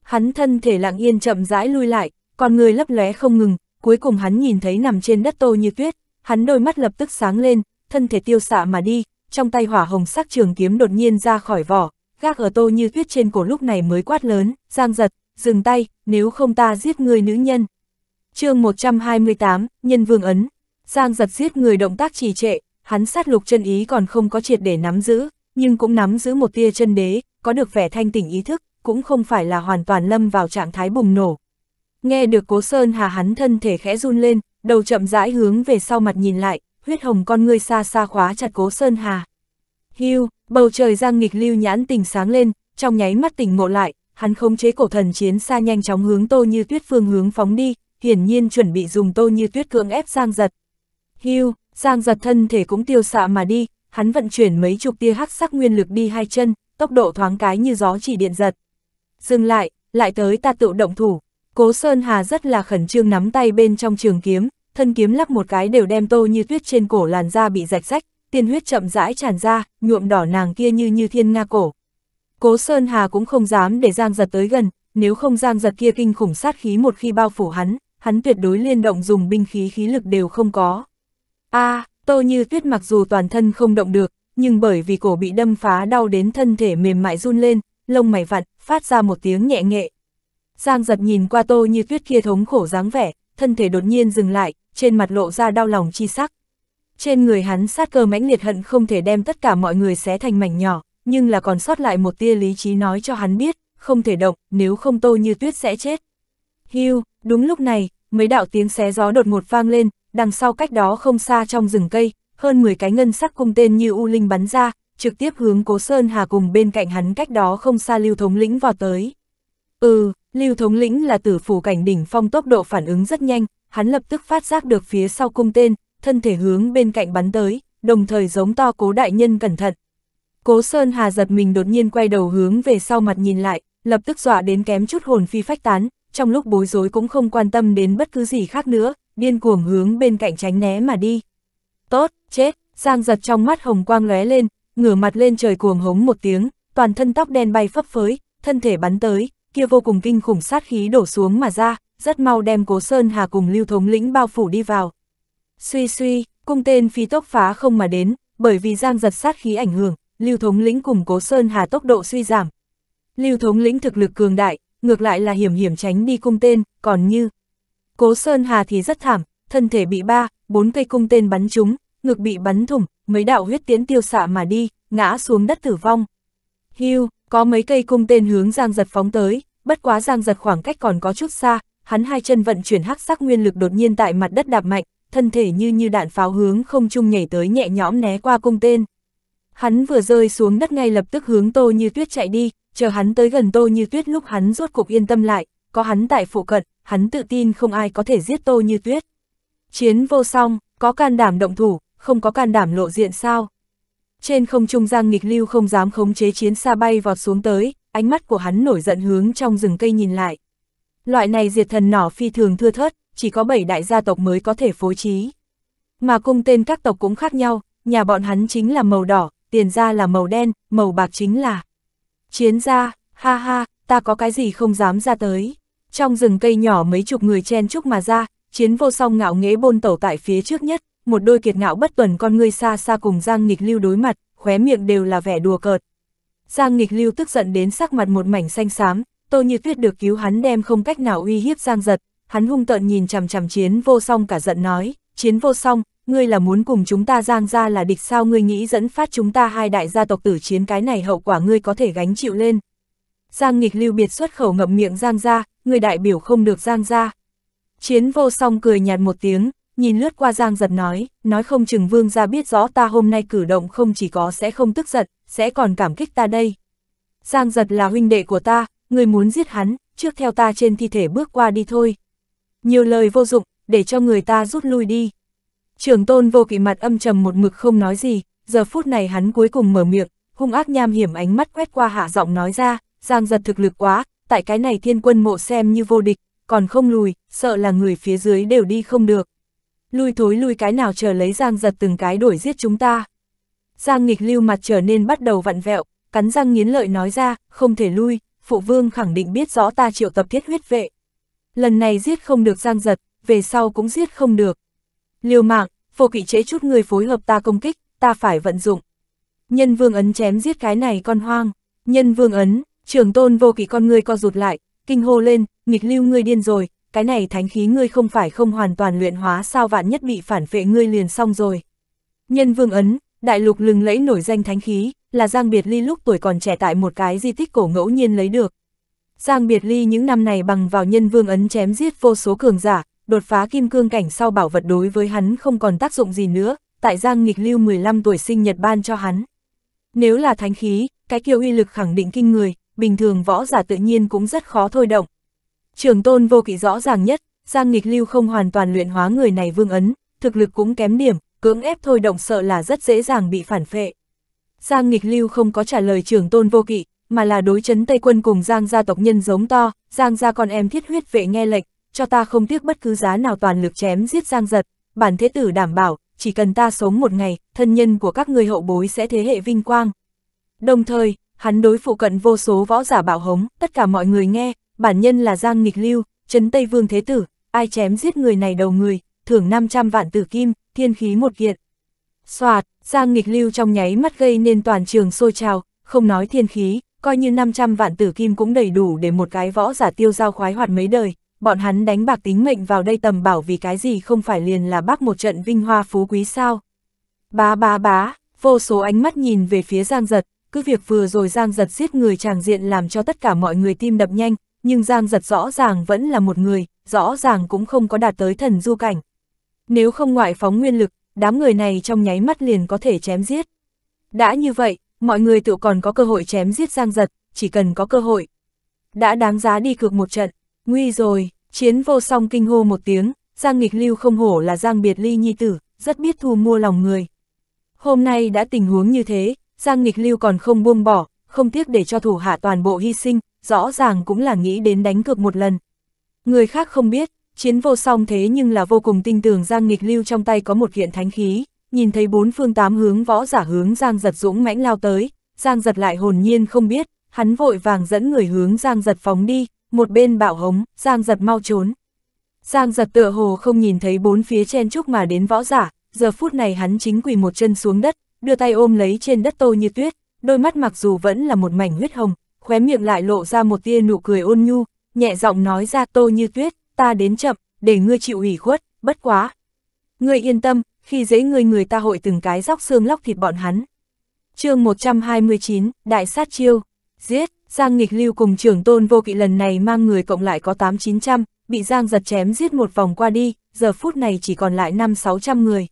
Hắn thân thể lặng yên chậm rãi lui lại, con người lấp lóe không ngừng, cuối cùng hắn nhìn thấy nằm trên đất tô như tuyết, hắn đôi mắt lập tức sáng lên, thân thể tiêu xạ mà đi, trong tay hỏa hồng sắc trường kiếm đột nhiên ra khỏi vỏ, gác ở tô như tuyết trên cổ lúc này mới quát lớn, giang giật, dừng tay, nếu không ta giết người nữ nhân. chương 128, Nhân Vương Ấn, giang giật giết người động tác trì trệ, hắn sát lục chân ý còn không có triệt để nắm giữ, nhưng cũng nắm giữ một tia chân đế, có được vẻ thanh tỉnh ý thức, cũng không phải là hoàn toàn lâm vào trạng thái bùng nổ, Nghe được cố Sơn Hà hắn thân thể khẽ run lên, đầu chậm rãi hướng về sau mặt nhìn lại, huyết hồng con ngươi xa xa khóa chặt cố Sơn Hà. hiu bầu trời giang nghịch lưu nhãn tình sáng lên, trong nháy mắt tỉnh ngộ lại, hắn khống chế cổ thần chiến xa nhanh chóng hướng tô như tuyết phương hướng phóng đi, hiển nhiên chuẩn bị dùng tô như tuyết cưỡng ép giang giật. hiu giang giật thân thể cũng tiêu xạ mà đi, hắn vận chuyển mấy chục tia hắc sắc nguyên lực đi hai chân, tốc độ thoáng cái như gió chỉ điện giật. Dừng lại, lại tới ta tự động thủ, Cố Sơn Hà rất là khẩn trương nắm tay bên trong trường kiếm, thân kiếm lắc một cái đều đem tô như tuyết trên cổ làn da bị rạch rách, tiên huyết chậm rãi tràn ra, nhuộm đỏ nàng kia như như thiên nga cổ. Cố Sơn Hà cũng không dám để Giang Giật tới gần, nếu không Giang Giật kia kinh khủng sát khí một khi bao phủ hắn, hắn tuyệt đối liên động dùng binh khí khí lực đều không có. A, à, Tô Như Tuyết mặc dù toàn thân không động được, nhưng bởi vì cổ bị đâm phá đau đến thân thể mềm mại run lên, lông mày vặn, phát ra một tiếng nhẹ nghệ. Giang giật nhìn qua tô như tuyết kia thống khổ dáng vẻ, thân thể đột nhiên dừng lại, trên mặt lộ ra đau lòng chi sắc. Trên người hắn sát cơ mãnh liệt hận không thể đem tất cả mọi người xé thành mảnh nhỏ, nhưng là còn sót lại một tia lý trí nói cho hắn biết, không thể động, nếu không tô như tuyết sẽ chết. Hưu, đúng lúc này, mấy đạo tiếng xé gió đột ngột vang lên, đằng sau cách đó không xa trong rừng cây, hơn 10 cái ngân sắc cung tên như u linh bắn ra, trực tiếp hướng Cố Sơn Hà cùng bên cạnh hắn cách đó không xa Lưu Thống Lĩnh vào tới. Ừ, Lưu thống lĩnh là tử phủ cảnh đỉnh phong tốc độ phản ứng rất nhanh, hắn lập tức phát giác được phía sau cung tên, thân thể hướng bên cạnh bắn tới, đồng thời giống to cố đại nhân cẩn thận. Cố Sơn Hà giật mình đột nhiên quay đầu hướng về sau mặt nhìn lại, lập tức dọa đến kém chút hồn phi phách tán, trong lúc bối rối cũng không quan tâm đến bất cứ gì khác nữa, điên cuồng hướng bên cạnh tránh né mà đi. Tốt, chết, Giang giật trong mắt hồng quang lóe lên, ngửa mặt lên trời cuồng hống một tiếng, toàn thân tóc đen bay phấp phới, thân thể bắn tới, kia vô cùng kinh khủng sát khí đổ xuống mà ra, rất mau đem Cố Sơn Hà cùng Lưu Thống lĩnh bao phủ đi vào. Suy suy, cung tên phi tốc phá không mà đến, bởi vì giang giật sát khí ảnh hưởng, Lưu Thống lĩnh cùng Cố Sơn Hà tốc độ suy giảm. Lưu Thống lĩnh thực lực cường đại, ngược lại là hiểm hiểm tránh đi cung tên, còn như Cố Sơn Hà thì rất thảm, thân thể bị ba, bốn cây cung tên bắn trúng, ngực bị bắn thủng, mấy đạo huyết tiến tiêu xạ mà đi, ngã xuống đất tử vong. Hưu, có mấy cây cung tên hướng Giang Giật phóng tới, bất quá Giang giật khoảng cách còn có chút xa, hắn hai chân vận chuyển hắc sắc nguyên lực đột nhiên tại mặt đất đạp mạnh, thân thể như như đạn pháo hướng không trung nhảy tới nhẹ nhõm né qua cung tên. Hắn vừa rơi xuống đất ngay lập tức hướng Tô Như Tuyết chạy đi, chờ hắn tới gần Tô Như Tuyết lúc hắn rốt cục yên tâm lại, có hắn tại phụ cận, hắn tự tin không ai có thể giết Tô Như Tuyết. Chiến vô song, có can đảm động thủ, không có can đảm lộ diện sao? Trên không trung Giang Nghịch Lưu không dám khống chế chiến xa bay vọt xuống tới, ánh mắt của hắn nổi giận hướng trong rừng cây nhìn lại. Loại này diệt thần nỏ phi thường thưa thớt, chỉ có bảy đại gia tộc mới có thể phối trí. Mà cung tên các tộc cũng khác nhau, nhà bọn hắn chính là màu đỏ, tiền gia là màu đen, màu bạc chính là chiến gia, ha ha, ta có cái gì không dám ra tới. Trong rừng cây nhỏ mấy chục người chen chúc mà ra, chiến vô song ngạo nghễ bôn tẩu tại phía trước nhất, một đôi kiệt ngạo bất tuần con ngươi xa xa cùng Giang Nghịch Lưu đối mặt, khóe miệng đều là vẻ đùa cợt, Giang nghịch lưu tức giận đến sắc mặt một mảnh xanh xám, Tô Như Tuyết được cứu hắn đem không cách nào uy hiếp Giang giật, hắn hung tợn nhìn chằm chằm chiến vô song cả giận nói, chiến vô song, ngươi là muốn cùng chúng ta Giang gia là địch sao ngươi nghĩ dẫn phát chúng ta hai đại gia tộc tử chiến cái này hậu quả ngươi có thể gánh chịu lên. Giang nghịch lưu biệt xuất khẩu ngậm miệng Giang gia, ngươi đại biểu không được Giang gia. Chiến vô song cười nhạt một tiếng, nhìn lướt qua Giang giật nói, nói không chừng vương gia biết rõ ta hôm nay cử động không chỉ có sẽ không tức giận, sẽ còn cảm kích ta đây. Giang giật là huynh đệ của ta, người muốn giết hắn, trước theo ta trên thi thể bước qua đi thôi. Nhiều lời vô dụng, để cho người ta rút lui đi. Trường tôn vô kỵ mặt âm trầm một mực không nói gì, giờ phút này hắn cuối cùng mở miệng, hung ác nham hiểm ánh mắt quét qua hạ giọng nói ra, giang giật thực lực quá, tại cái này thiên quân mộ xem như vô địch, còn không lùi, sợ là người phía dưới đều đi không được. Lui thối lui cái nào chờ lấy giang giật từng cái đổi giết chúng ta. Giang nghịch lưu mặt trở nên bắt đầu vặn vẹo, cắn răng nghiến lợi nói ra, không thể lui, phụ vương khẳng định biết rõ ta triệu tập thiết huyết vệ. Lần này giết không được giang giật, về sau cũng giết không được. Liều mạng, vô kỵ chế chút người phối hợp ta công kích, ta phải vận dụng. Nhân vương ấn chém giết cái này con hoang. Nhân vương ấn, trưởng tôn vô kỵ con người co rụt lại, kinh hô lên, nghịch lưu ngươi điên rồi, cái này thánh khí ngươi không phải không hoàn toàn luyện hóa sao vạn nhất bị phản vệ ngươi liền xong rồi. Nhân vương ấn, đại lục lừng lẫy nổi danh thánh khí, là Giang Biệt Ly lúc tuổi còn trẻ tại một cái di tích cổ ngẫu nhiên lấy được. Giang Biệt Ly những năm này bằng vào nhân vương ấn chém giết vô số cường giả, đột phá kim cương cảnh sau bảo vật đối với hắn không còn tác dụng gì nữa, tại Giang nghịch lưu 15 tuổi sinh nhật ban cho hắn. Nếu là thánh khí, cái kiều uy lực khẳng định kinh người, bình thường võ giả tự nhiên cũng rất khó thôi động. Trường tôn vô kỵ rõ ràng nhất, Giang nghịch lưu không hoàn toàn luyện hóa người này vương ấn, thực lực cũng kém điểm, cưỡng ép thôi động sợ là rất dễ dàng bị phản phệ. Giang nghịch lưu không có trả lời trường tôn vô kỵ, mà là đối chấn Tây quân cùng Giang gia tộc nhân giống to, Giang gia con em thiết huyết vệ nghe lệnh, cho ta không tiếc bất cứ giá nào toàn lực chém giết Giang giật, bản thế tử đảm bảo, chỉ cần ta sống một ngày, thân nhân của các người hậu bối sẽ thế hệ vinh quang. Đồng thời, hắn đối phụ cận vô số võ giả bạo hống, tất cả mọi người nghe, bản nhân là Giang nghịch lưu, chấn Tây vương thế tử, ai chém giết người này đầu người, thưởng 500 vạn tử kim, thiên khí một kiện. Xoạt, Giang nghịch lưu trong nháy mắt gây nên toàn trường sôi trào, không nói thiên khí, coi như 500 vạn tử kim cũng đầy đủ để một cái võ giả tiêu giao khoái hoạt mấy đời, bọn hắn đánh bạc tính mệnh vào đây tầm bảo vì cái gì không phải liền là bác một trận vinh hoa phú quý sao. Bá bá bá, vô số ánh mắt nhìn về phía Giang giật, cứ việc vừa rồi Giang giật giết người tràng diện làm cho tất cả mọi người tim đập nhanh, nhưng Giang giật rõ ràng vẫn là một người, rõ ràng cũng không có đạt tới thần du cảnh nếu không ngoại phóng nguyên lực, đám người này trong nháy mắt liền có thể chém giết. Đã như vậy, mọi người tự còn có cơ hội chém giết giang giật, chỉ cần có cơ hội. Đã đáng giá đi cược một trận, nguy rồi, chiến vô song kinh hô một tiếng, giang nghịch lưu không hổ là giang biệt ly nhi tử, rất biết thu mua lòng người. Hôm nay đã tình huống như thế, giang nghịch lưu còn không buông bỏ, không tiếc để cho thủ hạ toàn bộ hy sinh, rõ ràng cũng là nghĩ đến đánh cược một lần. Người khác không biết, Chiến vô song thế nhưng là vô cùng tinh tường Giang Nghịch Lưu trong tay có một kiện thánh khí, nhìn thấy bốn phương tám hướng võ giả hướng Giang giật dũng mãnh lao tới, Giang giật lại hồn nhiên không biết, hắn vội vàng dẫn người hướng Giang giật phóng đi, một bên bạo hống, Giang giật mau trốn. Giang giật tựa hồ không nhìn thấy bốn phía chen chúc mà đến võ giả, giờ phút này hắn chính quỳ một chân xuống đất, đưa tay ôm lấy trên đất tô như tuyết, đôi mắt mặc dù vẫn là một mảnh huyết hồng, khóe miệng lại lộ ra một tia nụ cười ôn nhu, nhẹ giọng nói ra tô như tuyết, ta đến chậm, để ngươi chịu ủy khuất, bất quá. Ngươi yên tâm, khi dễ ngươi người ta hội từng cái róc xương lóc thịt bọn hắn. chương 129, Đại sát chiêu, giết, Giang nghịch lưu cùng trưởng tôn vô kỵ lần này mang người cộng lại có 8-900, bị Giang giật chém giết một vòng qua đi, giờ phút này chỉ còn lại 5-600 người.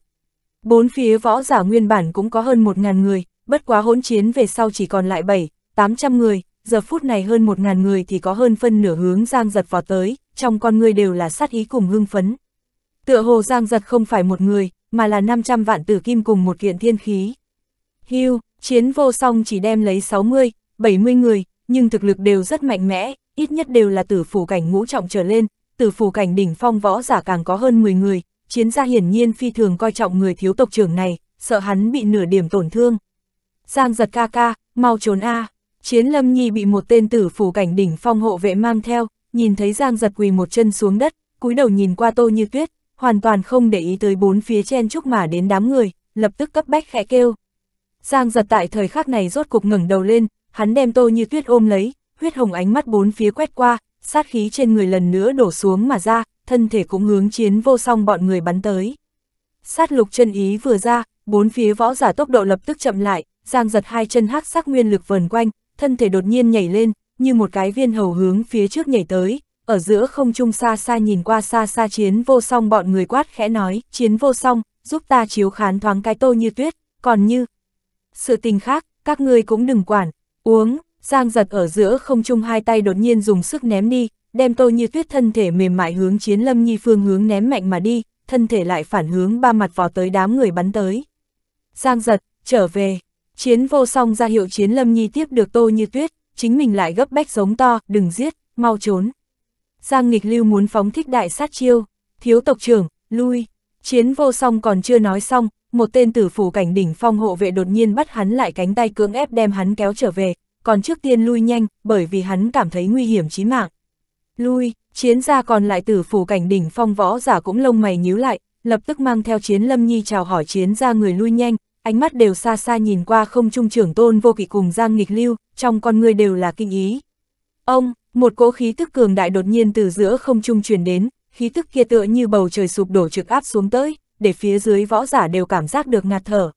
Bốn phía võ giả nguyên bản cũng có hơn 1.000 người, bất quá hỗn chiến về sau chỉ còn lại 7, 800 người, giờ phút này hơn 1.000 người thì có hơn phân nửa hướng Giang giật vào tới, trong con người đều là sát ý cùng hưng phấn. Tựa hồ Giang Giật không phải một người, mà là 500 vạn tử kim cùng một kiện thiên khí. Hưu, chiến vô song chỉ đem lấy 60, 70 người, nhưng thực lực đều rất mạnh mẽ, ít nhất đều là tử phủ cảnh ngũ trọng trở lên, tử phủ cảnh đỉnh phong võ giả càng có hơn 10 người, chiến gia hiển nhiên phi thường coi trọng người thiếu tộc trưởng này, sợ hắn bị nửa điểm tổn thương. Giang giật ca ca, mau trốn a Chiến lâm nhi bị một tên tử phủ cảnh đỉnh phong hộ vệ mang theo, nhìn thấy Giang giật quỳ một chân xuống đất, cúi đầu nhìn qua tô như tuyết, hoàn toàn không để ý tới bốn phía chen chúc mà đến đám người, lập tức cấp bách khẽ kêu. Giang giật tại thời khắc này rốt cục ngẩng đầu lên, hắn đem tô như tuyết ôm lấy, huyết hồng ánh mắt bốn phía quét qua, sát khí trên người lần nữa đổ xuống mà ra, thân thể cũng hướng chiến vô song bọn người bắn tới. Sát lục chân ý vừa ra, bốn phía võ giả tốc độ lập tức chậm lại, Giang giật hai chân hắc sắc nguyên lực vờn quanh, thân thể đột nhiên nhảy lên, như một cái viên hầu hướng phía trước nhảy tới, ở giữa không trung xa xa nhìn qua xa xa chiến vô song bọn người quát khẽ nói, chiến vô song, giúp ta chiếu khán thoáng cái tô như tuyết, còn như sự tình khác, các ngươi cũng đừng quản, uống, giang giật ở giữa không trung hai tay đột nhiên dùng sức ném đi, đem tô như tuyết thân thể mềm mại hướng chiến lâm nhi phương hướng ném mạnh mà đi, thân thể lại phản hướng ba mặt vò tới đám người bắn tới. Giang giật, trở về, chiến vô song ra hiệu chiến lâm nhi tiếp được tô như tuyết, chính mình lại gấp bách giống to, đừng giết, mau trốn. Giang nghịch lưu muốn phóng thích đại sát chiêu, thiếu tộc trưởng, lui, chiến vô song còn chưa nói xong, một tên tử phủ cảnh đỉnh phong hộ vệ đột nhiên bắt hắn lại cánh tay cưỡng ép đem hắn kéo trở về, còn trước tiên lui nhanh, bởi vì hắn cảm thấy nguy hiểm chí mạng. Lui, chiến gia còn lại tử phủ cảnh đỉnh phong võ giả cũng lông mày nhíu lại, lập tức mang theo chiến lâm nhi chào hỏi chiến gia người lui nhanh, ánh mắt đều xa xa nhìn qua không trung trưởng tôn vô kỵ cùng Giang Nghịch Lưu, trong con người đều là kinh ý. Ông, một cỗ khí tức cường đại đột nhiên từ giữa không trung truyền đến, khí tức kia tựa như bầu trời sụp đổ trực áp xuống tới, để phía dưới võ giả đều cảm giác được ngạt thở.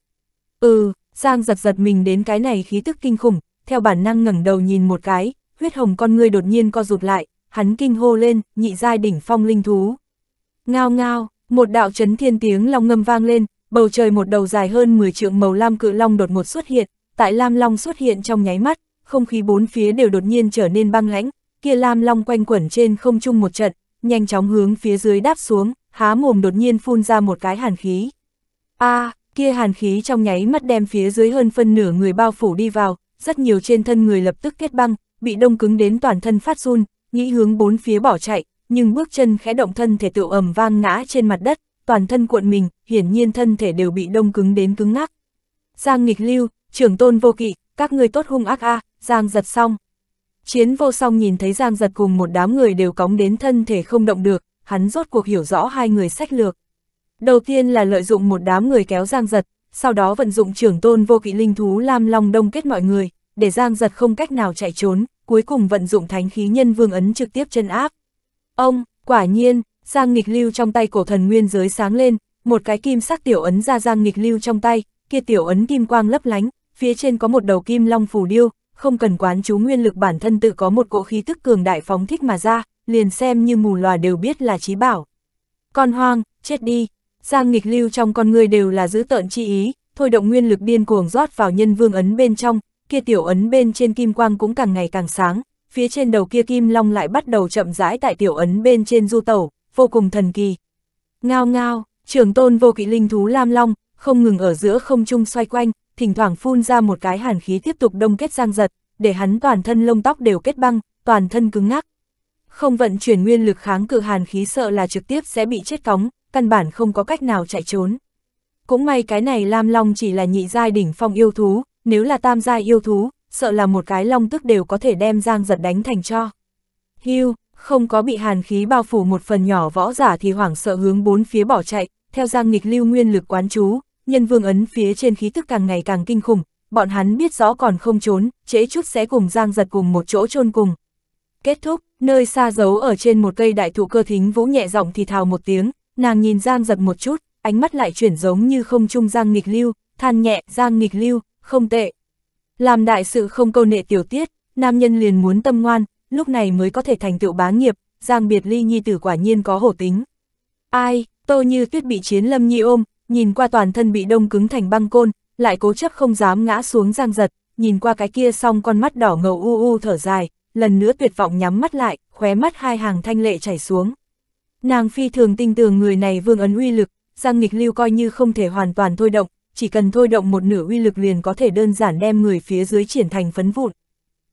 Ừ, Giang giật giật mình đến cái này khí tức kinh khủng, theo bản năng ngẩng đầu nhìn một cái, huyết hồng con người đột nhiên co rụt lại, hắn kinh hô lên, nhị giai đỉnh phong linh thú. Ngao ngao, một đạo chấn thiên tiếng long ngâm vang lên, bầu trời một đầu dài hơn 10 trượng màu lam cự long đột ngột xuất hiện, tại lam long xuất hiện trong nháy mắt, không khí bốn phía đều đột nhiên trở nên băng lãnh, kia lam long quanh quẩn trên không trung một trận, nhanh chóng hướng phía dưới đáp xuống, há mồm đột nhiên phun ra một cái hàn khí. A, à, kia hàn khí trong nháy mắt đem phía dưới hơn phân nửa người bao phủ đi vào, rất nhiều trên thân người lập tức kết băng, bị đông cứng đến toàn thân phát run, nghĩ hướng bốn phía bỏ chạy, nhưng bước chân khẽ động thân thể tự ầm vang ngã trên mặt đất, toàn thân cuộn mình, hiển nhiên thân thể đều bị đông cứng đến cứng ngắc. Giang nghịch lưu, trưởng tôn vô kỵ, các người tốt hung ác a, Giang giật xong. Chiến vô song nhìn thấy Giang giật cùng một đám người đều cóng đến thân thể không động được, hắn rốt cuộc hiểu rõ hai người sách lược. Đầu tiên là lợi dụng một đám người kéo Giang giật, sau đó vận dụng trưởng tôn vô kỵ linh thú Lam Long đông kết mọi người, để Giang giật không cách nào chạy trốn, cuối cùng vận dụng thánh khí nhân vương ấn trực tiếp chân áp. Ông, quả nhiên, Giang nghịch lưu trong tay cổ thần nguyên giới sáng lên, một cái kim sắc tiểu ấn ra giang nghịch lưu trong tay, kia tiểu ấn kim quang lấp lánh, phía trên có một đầu kim long phù điêu, không cần quán chú nguyên lực bản thân tự có một cỗ khí tức cường đại phóng thích mà ra, liền xem như mù lòa đều biết là trí bảo. Con hoang, chết đi, giang nghịch lưu trong con người đều là giữ tợn chi ý, thôi động nguyên lực điên cuồng rót vào nhân vương ấn bên trong, kia tiểu ấn bên trên kim quang cũng càng ngày càng sáng, phía trên đầu kia kim long lại bắt đầu chậm rãi tại tiểu ấn bên trên du tẩu, vô cùng thần kỳ. Ngao ngao, trưởng tôn vô kỵ linh thú lam long, không ngừng ở giữa không trung xoay quanh, thỉnh thoảng phun ra một cái hàn khí tiếp tục đông kết giang giật, để hắn toàn thân lông tóc đều kết băng, toàn thân cứng ngắc. Không vận chuyển nguyên lực kháng cự hàn khí sợ là trực tiếp sẽ bị chết cóng, căn bản không có cách nào chạy trốn. Cũng may cái này Lam Long chỉ là nhị giai đỉnh phong yêu thú, nếu là tam giai yêu thú, sợ là một cái long tức đều có thể đem Giang Giật đánh thành cho. Hưu, không có bị hàn khí bao phủ một phần nhỏ võ giả thì hoảng sợ hướng bốn phía bỏ chạy, theo Giang Nghịch Lưu nguyên lực quán chú, nhân vương ấn phía trên khí tức càng ngày càng kinh khủng, bọn hắn biết rõ còn không trốn, trễ chút sẽ cùng Giang giật cùng một chỗ chôn cùng. Kết thúc, nơi xa giấu ở trên một cây đại thụ cơ thính vũ nhẹ giọng thì thào một tiếng, nàng nhìn Giang giật một chút, ánh mắt lại chuyển giống như không trung Giang Nghịch Lưu, than nhẹ Giang Nghịch Lưu, không tệ. Làm đại sự không câu nệ tiểu tiết, nam nhân liền muốn tâm ngoan, lúc này mới có thể thành tựu bá nghiệp, Giang Biệt Ly nhi tử quả nhiên có hổ tính. Ai, Tô Như Tuyết bị Chiến Lâm Nhi ôm, nhìn qua toàn thân bị đông cứng thành băng côn, lại cố chấp không dám ngã xuống Giang Giật, nhìn qua cái kia xong con mắt đỏ ngầu u u thở dài, lần nữa tuyệt vọng nhắm mắt lại, khóe mắt hai hàng thanh lệ chảy xuống. Nàng phi thường tin tưởng người này vương ấn uy lực, Giang Nghịch Lưu coi như không thể hoàn toàn thôi động, chỉ cần thôi động một nửa uy lực liền có thể đơn giản đem người phía dưới triển thành phấn vụn.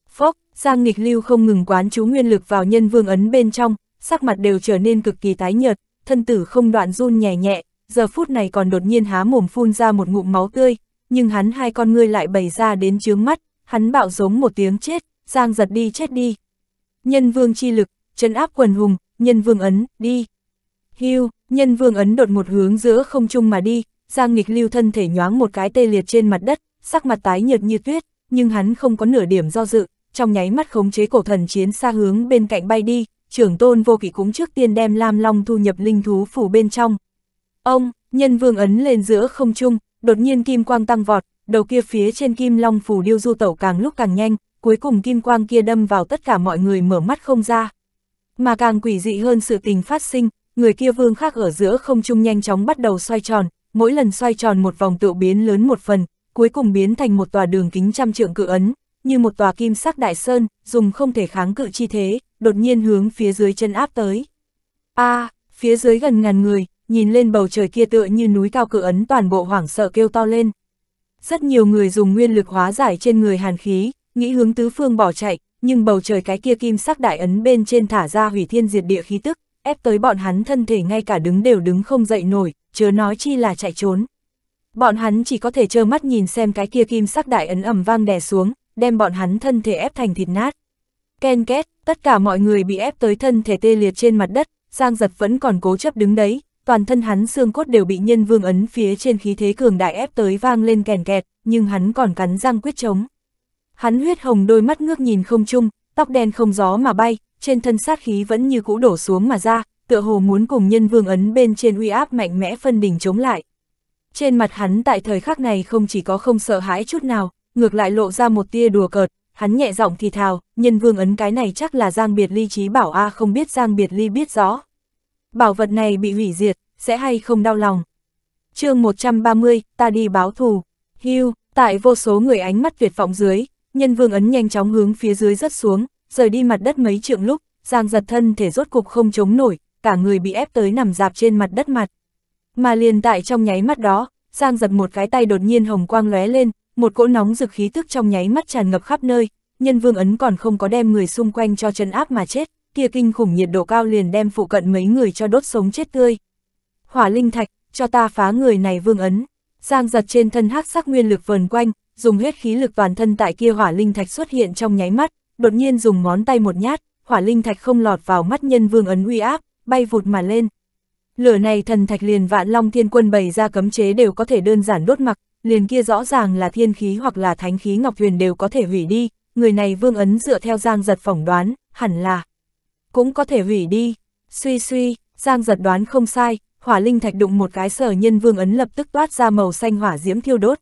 Phốc, Giang nghịch lưu không ngừng quán chú nguyên lực vào nhân vương ấn bên trong, sắc mặt đều trở nên cực kỳ tái nhợt, thân tử không đoạn run nhẹ nhẹ, giờ phút này còn đột nhiên há mồm phun ra một ngụm máu tươi, nhưng hắn hai con ngươi lại bày ra đến chướng mắt, hắn bạo giống một tiếng chết, Giang giật đi chết đi. Nhân vương chi lực, trấn áp quần hùng, nhân vương ấn, đi. Hưu, nhân vương ấn đột một hướng giữa không trung mà đi, Giang nghịch lưu thân thể nhoáng một cái tê liệt trên mặt đất, sắc mặt tái nhợt như tuyết, nhưng hắn không có nửa điểm do dự, trong nháy mắt khống chế cổ thần chiến xa hướng bên cạnh bay đi, trưởng tôn vô kỵ cũng trước tiên đem Lam Long thu nhập linh thú phủ bên trong. Ông, nhân vương ấn lên giữa không trung, đột nhiên kim quang tăng vọt, đầu kia phía trên kim long phủ điêu du tẩu càng lúc càng nhanh, cuối cùng kim quang kia đâm vào tất cả mọi người mở mắt không ra. Mà càng quỷ dị hơn sự tình phát sinh, người kia vương khác ở giữa không trung nhanh chóng bắt đầu xoay tròn, mỗi lần xoay tròn một vòng tự biến lớn một phần, cuối cùng biến thành một tòa đường kính trăm trượng cự ấn, như một tòa kim sắc đại sơn, dùng không thể kháng cự chi thế, đột nhiên hướng phía dưới chân áp tới. A, à, phía dưới gần ngàn người, nhìn lên bầu trời kia tựa như núi cao cự ấn toàn bộ hoảng sợ kêu to lên. Rất nhiều người dùng nguyên lực hóa giải trên người hàn khí, nghĩ hướng tứ phương bỏ chạy, nhưng bầu trời cái kia kim sắc đại ấn bên trên thả ra hủy thiên diệt địa khí tức, ép tới bọn hắn thân thể ngay cả đứng đều đứng không dậy nổi, chớ nói chi là chạy trốn. Bọn hắn chỉ có thể trơ mắt nhìn xem cái kia kim sắc đại ấn ầm vang đè xuống, đem bọn hắn thân thể ép thành thịt nát. Ken két, tất cả mọi người bị ép tới thân thể tê liệt trên mặt đất, Giang Giật vẫn còn cố chấp đứng đấy, toàn thân hắn xương cốt đều bị nhân vương ấn phía trên khí thế cường đại ép tới vang lên kèn kẹt, nhưng hắn còn cắn răng quyết chống. Hắn huyết hồng đôi mắt ngước nhìn không chung, tóc đen không gió mà bay, trên thân sát khí vẫn như cũ đổ xuống mà ra, tựa hồ muốn cùng nhân vương ấn bên trên uy áp mạnh mẽ phân đỉnh chống lại. Trên mặt hắn tại thời khắc này không chỉ có không sợ hãi chút nào, ngược lại lộ ra một tia đùa cợt, hắn nhẹ giọng thì thào, nhân vương ấn cái này chắc là Giang Biệt Ly trí bảo A không biết Giang Biệt Ly biết rõ. Bảo vật này bị hủy diệt, sẽ hay không đau lòng. chương 130, ta đi báo thù. Hưu, tại vô số người ánh mắt tuyệt vọng dưới, nhân vương ấn nhanh chóng hướng phía dưới rớt xuống, rời đi mặt đất mấy trượng lúc, Giang giật thân thể rốt cục không chống nổi, cả người bị ép tới nằm dạp trên mặt đất mặt. Mà liền tại trong nháy mắt đó, Giang giật một cái tay đột nhiên hồng quang lóe lên, một cỗ nóng rực khí tức trong nháy mắt tràn ngập khắp nơi, nhân vương ấn còn không có đem người xung quanh cho chân áp mà chết, kia kinh khủng nhiệt độ cao liền đem phụ cận mấy người cho đốt sống chết tươi. Hỏa linh thạch, cho ta phá người này vương ấn. Giang giật trên thân hắc sắc nguyên lực vờn quanh, dùng hết khí lực toàn thân tại kia hỏa linh thạch xuất hiện trong nháy mắt, đột nhiên dùng ngón tay một nhát, hỏa linh thạch không lọt vào mắt nhân vương ấn uy áp, bay vụt mà lên. Lửa này thần thạch liền vạn long thiên quân bày ra cấm chế đều có thể đơn giản đốt mặc, liền kia rõ ràng là thiên khí hoặc là thánh khí ngọc huyền đều có thể hủy đi, người này vương ấn dựa theo giang giật phỏng đoán, hẳn là cũng có thể hủy đi. Suy suy, giang giật đoán không sai, hỏa linh thạch đụng một cái sở nhân vương ấn lập tức toát ra màu xanh hỏa diễm thiêu đốt.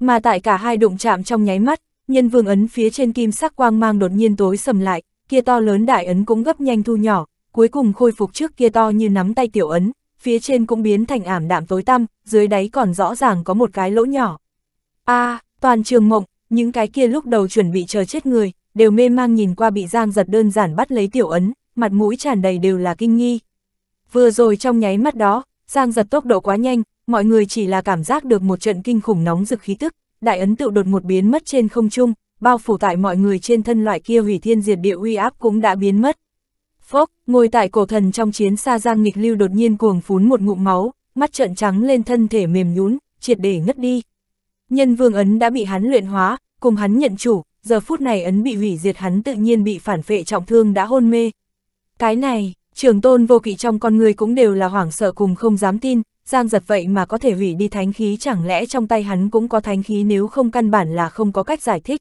Mà tại cả hai đụng chạm trong nháy mắt, nhân vương ấn phía trên kim sắc quang mang đột nhiên tối sầm lại, kia to lớn đại ấn cũng gấp nhanh thu nhỏ, cuối cùng khôi phục trước kia to như nắm tay tiểu ấn, phía trên cũng biến thành ảm đạm tối tăm, dưới đáy còn rõ ràng có một cái lỗ nhỏ. a toàn trường mộng, những cái kia lúc đầu chuẩn bị chờ chết người, đều mê mang nhìn qua bị giang giật đơn giản bắt lấy tiểu ấn, mặt mũi tràn đầy đều là kinh nghi. Vừa rồi trong nháy mắt đó, giang giật tốc độ quá nhanh, mọi người chỉ là cảm giác được một trận kinh khủng nóng rực khí tức, đại ấn tự đột một biến mất trên không trung, bao phủ tại mọi người trên thân loại kia hủy thiên diệt địa uy áp cũng đã biến mất, Phốc, ngồi tại cổ thần trong chiến xa Giang Nghịch Lưu đột nhiên cuồng phún một ngụm máu, mắt trợn trắng lên thân thể mềm nhún, triệt để ngất đi. Nhân vương ấn đã bị hắn luyện hóa, cùng hắn nhận chủ, giờ phút này ấn bị hủy diệt hắn tự nhiên bị phản phệ trọng thương đã hôn mê. Cái này, trường tôn vô kỵ trong con người cũng đều là hoảng sợ cùng không dám tin, Giang giật vậy mà có thể hủy đi thánh khí chẳng lẽ trong tay hắn cũng có thánh khí nếu không căn bản là không có cách giải thích.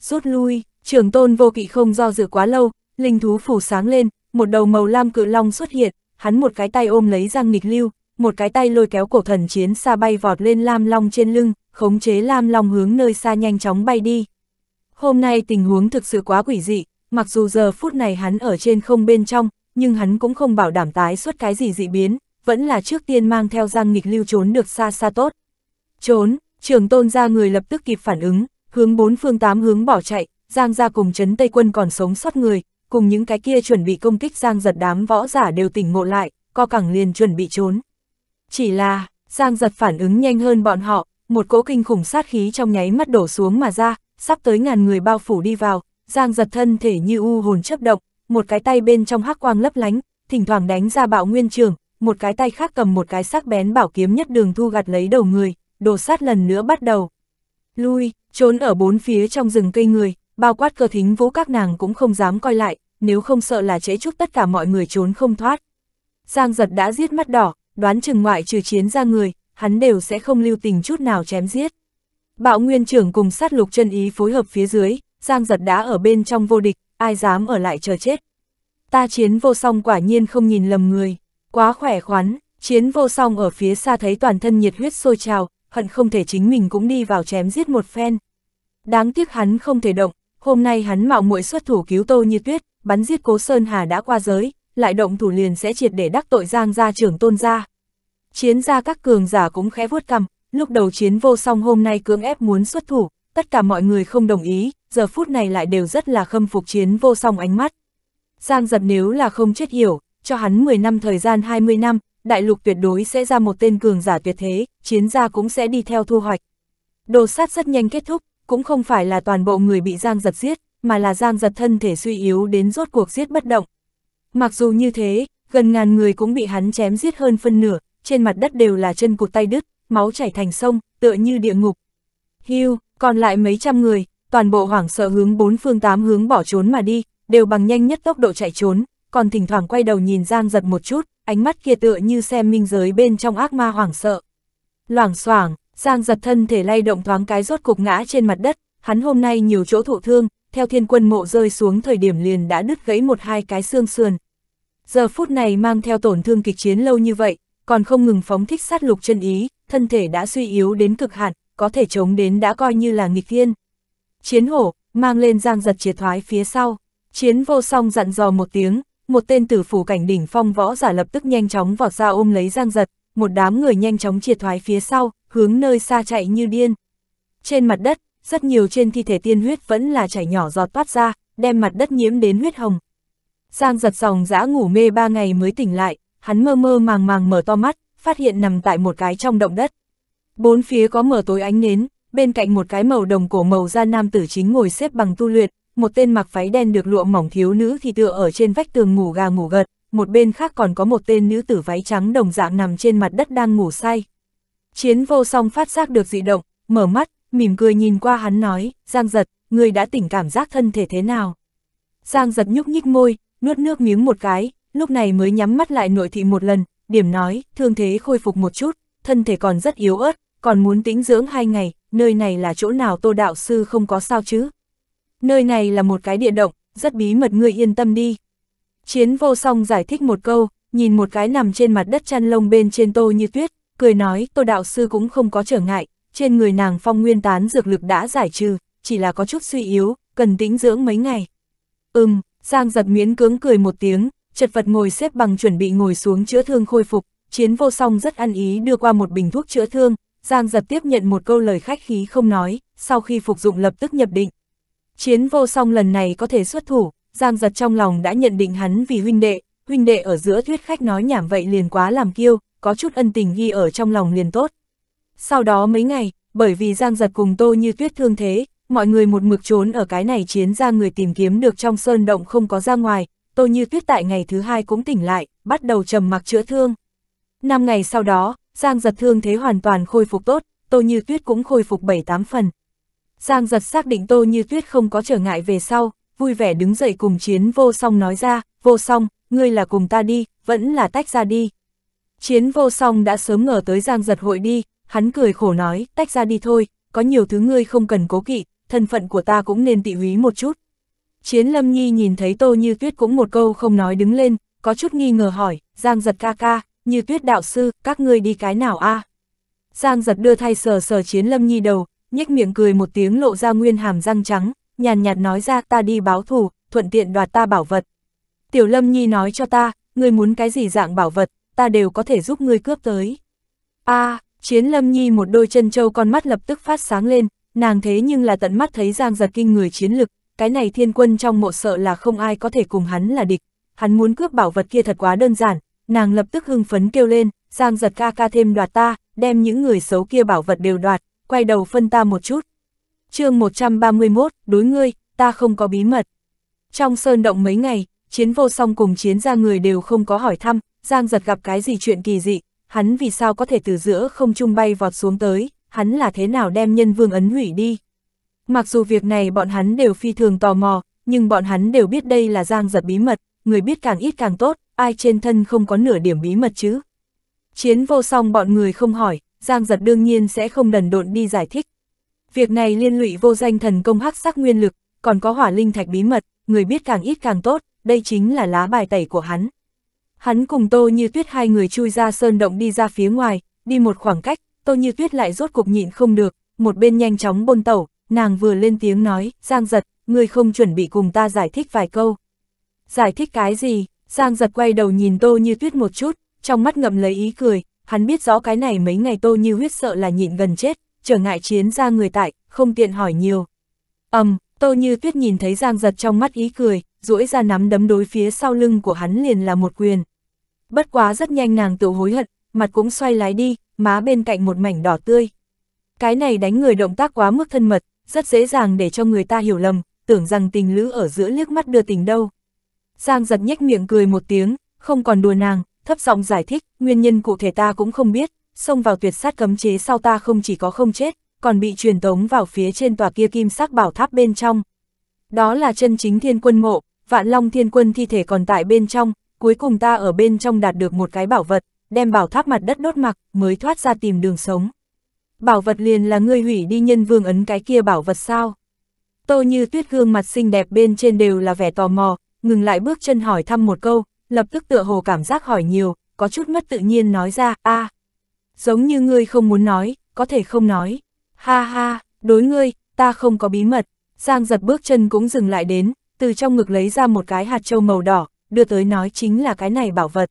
Rút lui, trường tôn vô kỵ không do dự quá lâu, linh thú phủ sáng lên, một đầu màu lam cự long xuất hiện, hắn một cái tay ôm lấy Giang Nghịch Lưu, một cái tay lôi kéo cổ thần chiến xa bay vọt lên lam long trên lưng, khống chế lam long hướng nơi xa nhanh chóng bay đi. Hôm nay tình huống thực sự quá quỷ dị, mặc dù giờ phút này hắn ở trên không bên trong, nhưng hắn cũng không bảo đảm tái xuất cái gì dị biến, vẫn là trước tiên mang theo Giang Nghịch Lưu trốn được xa xa tốt. Trốn, trưởng tôn ra người lập tức kịp phản ứng, hướng bốn phương tám hướng bỏ chạy, Giang ra cùng chấn Tây quân còn sống sót người, cùng những cái kia chuẩn bị công kích Giang giật đám võ giả đều tỉnh ngộ lại, co cẳng liền chuẩn bị trốn. Chỉ là, Giang giật phản ứng nhanh hơn bọn họ, một cỗ kinh khủng sát khí trong nháy mắt đổ xuống mà ra, sắp tới ngàn người bao phủ đi vào, Giang giật thân thể như u hồn chấp động, một cái tay bên trong hắc quang lấp lánh, thỉnh thoảng đánh ra bạo nguyên trường, một cái tay khác cầm một cái sắc bén bảo kiếm nhất đường thu gặt lấy đầu người, đồ sát lần nữa bắt đầu. Lui, trốn ở bốn phía trong rừng cây người, bao quát cơ thính vũ các nàng cũng không dám coi lại, nếu không sợ là chế chúc tất cả mọi người trốn không thoát. Giang giật đã giết mắt đỏ, đoán chừng ngoại trừ chiến ra người, hắn đều sẽ không lưu tình chút nào chém giết. Bạo nguyên trưởng cùng sát lục chân ý phối hợp phía dưới, Giang giật đã ở bên trong vô địch, ai dám ở lại chờ chết. Ta chiến vô song quả nhiên không nhìn lầm người, quá khỏe khoắn, chiến vô song ở phía xa thấy toàn thân nhiệt huyết sôi trào, hận không thể chính mình cũng đi vào chém giết một phen. Đáng tiếc hắn không thể động, Hôm nay hắn mạo muội xuất thủ cứu Tô Như Tuyết, bắn giết Cố Sơn Hà đã qua giới, lại động thủ liền sẽ triệt để đắc tội Giang gia trưởng Tôn gia. Chiến gia các cường giả cũng khẽ vuốt cằm, lúc đầu chiến vô song hôm nay cưỡng ép muốn xuất thủ, tất cả mọi người không đồng ý, giờ phút này lại đều rất là khâm phục chiến vô song ánh mắt. Giang giật nếu là không chết hiểu, cho hắn 10 năm thời gian 20 năm, đại lục tuyệt đối sẽ ra một tên cường giả tuyệt thế, chiến gia cũng sẽ đi theo thu hoạch. Đồ sát rất nhanh kết thúc, cũng không phải là toàn bộ người bị Giang giật giết, mà là Giang giật thân thể suy yếu đến rốt cuộc giết bất động. Mặc dù như thế, gần ngàn người cũng bị hắn chém giết hơn phân nửa, trên mặt đất đều là chân cụt tay đứt, máu chảy thành sông, tựa như địa ngục. Hưu, còn lại mấy trăm người, toàn bộ hoảng sợ hướng bốn phương tám hướng bỏ trốn mà đi, đều bằng nhanh nhất tốc độ chạy trốn, còn thỉnh thoảng quay đầu nhìn Giang giật một chút, ánh mắt kia tựa như xem minh giới bên trong ác ma hoảng sợ. Loảng xoảng, Giang giật thân thể lay động thoáng cái rốt cục ngã trên mặt đất, hắn hôm nay nhiều chỗ thụ thương, theo thiên quân mộ rơi xuống thời điểm liền đã đứt gãy một hai cái xương sườn. Giờ phút này mang theo tổn thương kịch chiến lâu như vậy, còn không ngừng phóng thích sát lục chân ý, thân thể đã suy yếu đến cực hạn, có thể chống đến đã coi như là nghịch thiên. Chiến hổ, mang lên giang giật triệt thoái phía sau, chiến vô song dặn dò một tiếng, một tên tử phủ cảnh đỉnh phong võ giả lập tức nhanh chóng vọt ra ôm lấy giang giật, một đám người nhanh chóng triệt thoái phía sau, hướng nơi xa chạy như điên. Trên mặt đất, rất nhiều trên thi thể tiên huyết vẫn là chảy nhỏ giọt toát ra, đem mặt đất nhiễm đến huyết hồng. Giang giật dòng dã ngủ mê ba ngày mới tỉnh lại, hắn mơ mơ màng màng mở to mắt, phát hiện nằm tại một cái trong động đất. Bốn phía có mở tối ánh nến, bên cạnh một cái màu đồng cổ màu da nam tử chính ngồi xếp bằng tu luyện, một tên mặc váy đen được lụa mỏng thiếu nữ thì tựa ở trên vách tường ngủ gà ngủ gật, một bên khác còn có một tên nữ tử váy trắng đồng dạng nằm trên mặt đất đang ngủ say. Chiến vô song phát giác được dị động, mở mắt, mỉm cười nhìn qua hắn nói, Giang giật, người đã tỉnh cảm giác thân thể thế nào. Giang giật nhúc nhích môi, nuốt nước miếng một cái, lúc này mới nhắm mắt lại nội thị một lần, điểm nói, thương thế khôi phục một chút, thân thể còn rất yếu ớt, còn muốn tĩnh dưỡng hai ngày, nơi này là chỗ nào tô đạo sư không có sao chứ. Nơi này là một cái địa động, rất bí mật ngươi yên tâm đi. Chiến vô song giải thích một câu, nhìn một cái nằm trên mặt đất chăn lông bên trên tô như tuyết, cười nói tô đạo sư cũng không có trở ngại, trên người nàng phong nguyên tán dược lực đã giải trừ, chỉ là có chút suy yếu, cần tĩnh dưỡng mấy ngày. Ừm, Giang giật miễn cưỡng cười một tiếng, chật vật ngồi xếp bằng chuẩn bị ngồi xuống chữa thương khôi phục, chiến vô song rất ăn ý đưa qua một bình thuốc chữa thương, Giang giật tiếp nhận một câu lời khách khí không nói, sau khi phục dụng lập tức nhập định. Chiến vô song lần này có thể xuất thủ, Giang giật trong lòng đã nhận định hắn vì huynh đệ, huynh đệ ở giữa thuyết khách nói nhảm vậy liền quá làm kiêu, có chút ân tình ghi ở trong lòng liền tốt. Sau đó mấy ngày, bởi vì Giang Giật cùng Tô Như Tuyết thương thế, mọi người một mực trốn ở cái này chiến ra người tìm kiếm được trong sơn động không có ra ngoài, Tô Như Tuyết tại ngày thứ hai cũng tỉnh lại, bắt đầu trầm mặc chữa thương. Năm ngày sau đó, Giang Giật thương thế hoàn toàn khôi phục tốt, Tô Như Tuyết cũng khôi phục 7-8 phần. Giang Giật xác định Tô Như Tuyết không có trở ngại về sau, vui vẻ đứng dậy cùng chiến vô song nói ra, vô song, ngươi là cùng ta đi, vẫn là tách ra đi. Chiến vô song đã sớm ngờ tới giang giật hội đi, hắn cười khổ nói, tách ra đi thôi, có nhiều thứ ngươi không cần cố kỵ, thân phận của ta cũng nên tị húy một chút. Chiến lâm nhi nhìn thấy tô như tuyết cũng một câu không nói đứng lên, có chút nghi ngờ hỏi, giang giật ca ca, như tuyết đạo sư, các ngươi đi cái nào a? Giang giật đưa thay sờ sờ chiến lâm nhi đầu, nhếch miệng cười một tiếng lộ ra nguyên hàm răng trắng, nhàn nhạt nói ra ta đi báo thù, thuận tiện đoạt ta bảo vật. Tiểu lâm nhi nói cho ta, ngươi muốn cái gì dạng bảo vật, ta đều có thể giúp ngươi cướp tới. a à, chiến lâm nhi một đôi chân châu con mắt lập tức phát sáng lên, nàng thế nhưng là tận mắt thấy giang giật kinh người chiến lực, cái này thiên quân trong mộ sợ là không ai có thể cùng hắn là địch, hắn muốn cướp bảo vật kia thật quá đơn giản, nàng lập tức hưng phấn kêu lên, giang giật ca ca thêm đoạt ta, đem những người xấu kia bảo vật đều đoạt, quay đầu phân ta một chút. chương 131, đối ngươi, ta không có bí mật. Trong sơn động mấy ngày, chiến vô song cùng chiến ra người đều không có hỏi thăm, Giang giật gặp cái gì chuyện kỳ dị, hắn vì sao có thể từ giữa không trung bay vọt xuống tới, hắn là thế nào đem nhân vương ấn hủy đi. Mặc dù việc này bọn hắn đều phi thường tò mò, nhưng bọn hắn đều biết đây là giang giật bí mật, người biết càng ít càng tốt, ai trên thân không có nửa điểm bí mật chứ. Chiến vô song bọn người không hỏi, giang giật đương nhiên sẽ không đần độn đi giải thích. Việc này liên lụy vô danh thần công hắc sắc nguyên lực, còn có hỏa linh thạch bí mật, người biết càng ít càng tốt, đây chính là lá bài tẩy của hắn. Hắn cùng Tô Như Tuyết hai người chui ra sơn động đi ra phía ngoài, đi một khoảng cách, Tô Như Tuyết lại rốt cuộc nhịn không được, một bên nhanh chóng bôn tẩu, nàng vừa lên tiếng nói, Giang Giật, người không chuẩn bị cùng ta giải thích vài câu. Giải thích cái gì? Giang Giật quay đầu nhìn Tô Như Tuyết một chút, trong mắt ngậm lấy ý cười, hắn biết rõ cái này mấy ngày Tô Như huyết sợ là nhịn gần chết, trở ngại chiến ra người tại, không tiện hỏi nhiều. Ầm, um, Tô Như Tuyết nhìn thấy Giang Giật trong mắt ý cười, duỗi ra nắm đấm đối phía sau lưng của hắn liền là một quyền. Bất quá rất nhanh nàng tự hối hận, mặt cũng xoay lái đi, má bên cạnh một mảnh đỏ tươi. Cái này đánh người động tác quá mức thân mật, rất dễ dàng để cho người ta hiểu lầm, tưởng rằng tình lữ ở giữa liếc mắt đưa tình đâu. Giang giật nhếch miệng cười một tiếng, không còn đùa nàng, thấp giọng giải thích, nguyên nhân cụ thể ta cũng không biết, xông vào tuyệt sát cấm chế sau ta không chỉ có không chết, còn bị truyền tống vào phía trên tòa kia kim sắc bảo tháp bên trong. Đó là chân chính thiên quân mộ, vạn long thiên quân thi thể còn tại bên trong, cuối cùng ta ở bên trong đạt được một cái bảo vật, đem bảo tháp mặt đất đốt mặc, mới thoát ra tìm đường sống. Bảo vật liền là ngươi hủy đi nhân vương ấn cái kia bảo vật sao? Tô như tuyết gương mặt xinh đẹp bên trên đều là vẻ tò mò, ngừng lại bước chân hỏi thăm một câu, lập tức tựa hồ cảm giác hỏi nhiều, có chút mất tự nhiên nói ra, a à, giống như ngươi không muốn nói, có thể không nói. Ha ha, đối ngươi, ta không có bí mật. Giang giật bước chân cũng dừng lại đến, từ trong ngực lấy ra một cái hạt trâu màu đỏ, đưa tới nói chính là cái này bảo vật.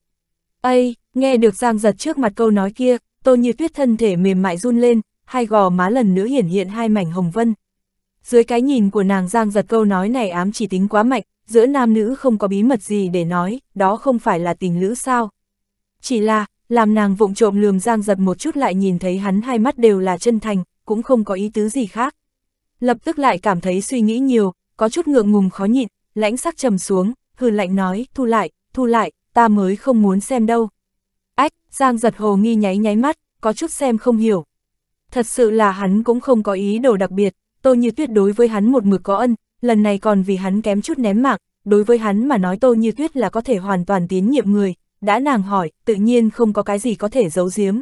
Ây, nghe được Giang giật trước mặt câu nói kia, Tô Như Tuyết thân thể mềm mại run lên, hai gò má lần nữa hiển hiện hai mảnh hồng vân. Dưới cái nhìn của nàng Giang giật câu nói này ám chỉ tính quá mạnh, giữa nam nữ không có bí mật gì để nói, đó không phải là tình nữ sao. Chỉ là, làm nàng vụng trộm lườm Giang giật một chút lại nhìn thấy hắn hai mắt đều là chân thành, cũng không có ý tứ gì khác. Lập tức lại cảm thấy suy nghĩ nhiều, có chút ngượng ngùng khó nhịn, lãnh sắc trầm xuống, hừ lạnh nói, thu lại, thu lại, ta mới không muốn xem đâu. Ách, Giang giật hồ nghi nháy nháy mắt, có chút xem không hiểu. Thật sự là hắn cũng không có ý đồ đặc biệt, Tô Như Tuyết đối với hắn một mực có ân, lần này còn vì hắn kém chút ném mạng, đối với hắn mà nói Tô Như Tuyết là có thể hoàn toàn tín nhiệm người, đã nàng hỏi, tự nhiên không có cái gì có thể giấu giếm.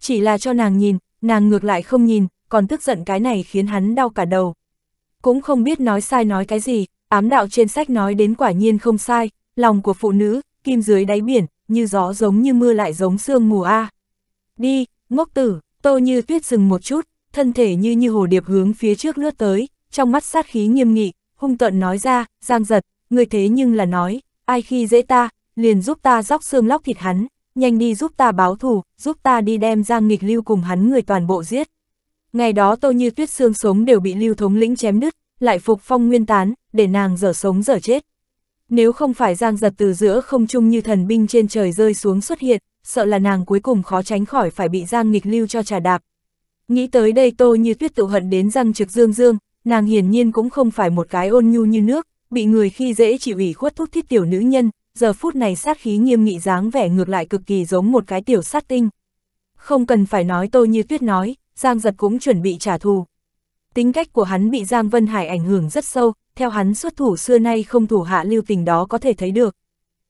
Chỉ là cho nàng nhìn, nàng ngược lại không nhìn, còn tức giận cái này khiến hắn đau cả đầu. Cũng không biết nói sai nói cái gì, ám đạo trên sách nói đến quả nhiên không sai, lòng của phụ nữ, kim dưới đáy biển, như gió giống như mưa lại giống sương mù a. Đi, ngốc tử, tô như tuyết dừng một chút, thân thể như như hồ điệp hướng phía trước lướt tới, trong mắt sát khí nghiêm nghị, hung tận nói ra, giang giật, người thế nhưng là nói, ai khi dễ ta, liền giúp ta róc xương lóc thịt hắn, nhanh đi giúp ta báo thù, giúp ta đi đem giang nghịch lưu cùng hắn người toàn bộ giết. Ngày đó tô như tuyết xương sống đều bị lưu thống lĩnh chém đứt, lại phục phong nguyên tán, để nàng dở sống dở chết. Nếu không phải giang giật từ giữa không trung như thần binh trên trời rơi xuống xuất hiện, sợ là nàng cuối cùng khó tránh khỏi phải bị giang nghịch lưu cho trà đạp. Nghĩ tới đây tô như tuyết tự hận đến răng trực dương dương, nàng hiển nhiên cũng không phải một cái ôn nhu như nước, bị người khi dễ chịu ủy khuất thúc thiết tiểu nữ nhân, giờ phút này sát khí nghiêm nghị dáng vẻ ngược lại cực kỳ giống một cái tiểu sát tinh. Không cần phải nói tô như tuyết nói, Giang giật cũng chuẩn bị trả thù, Tính cách của hắn bị Giang Vân Hải ảnh hưởng rất sâu, theo hắn xuất thủ xưa nay không thủ hạ lưu tình đó có thể thấy được.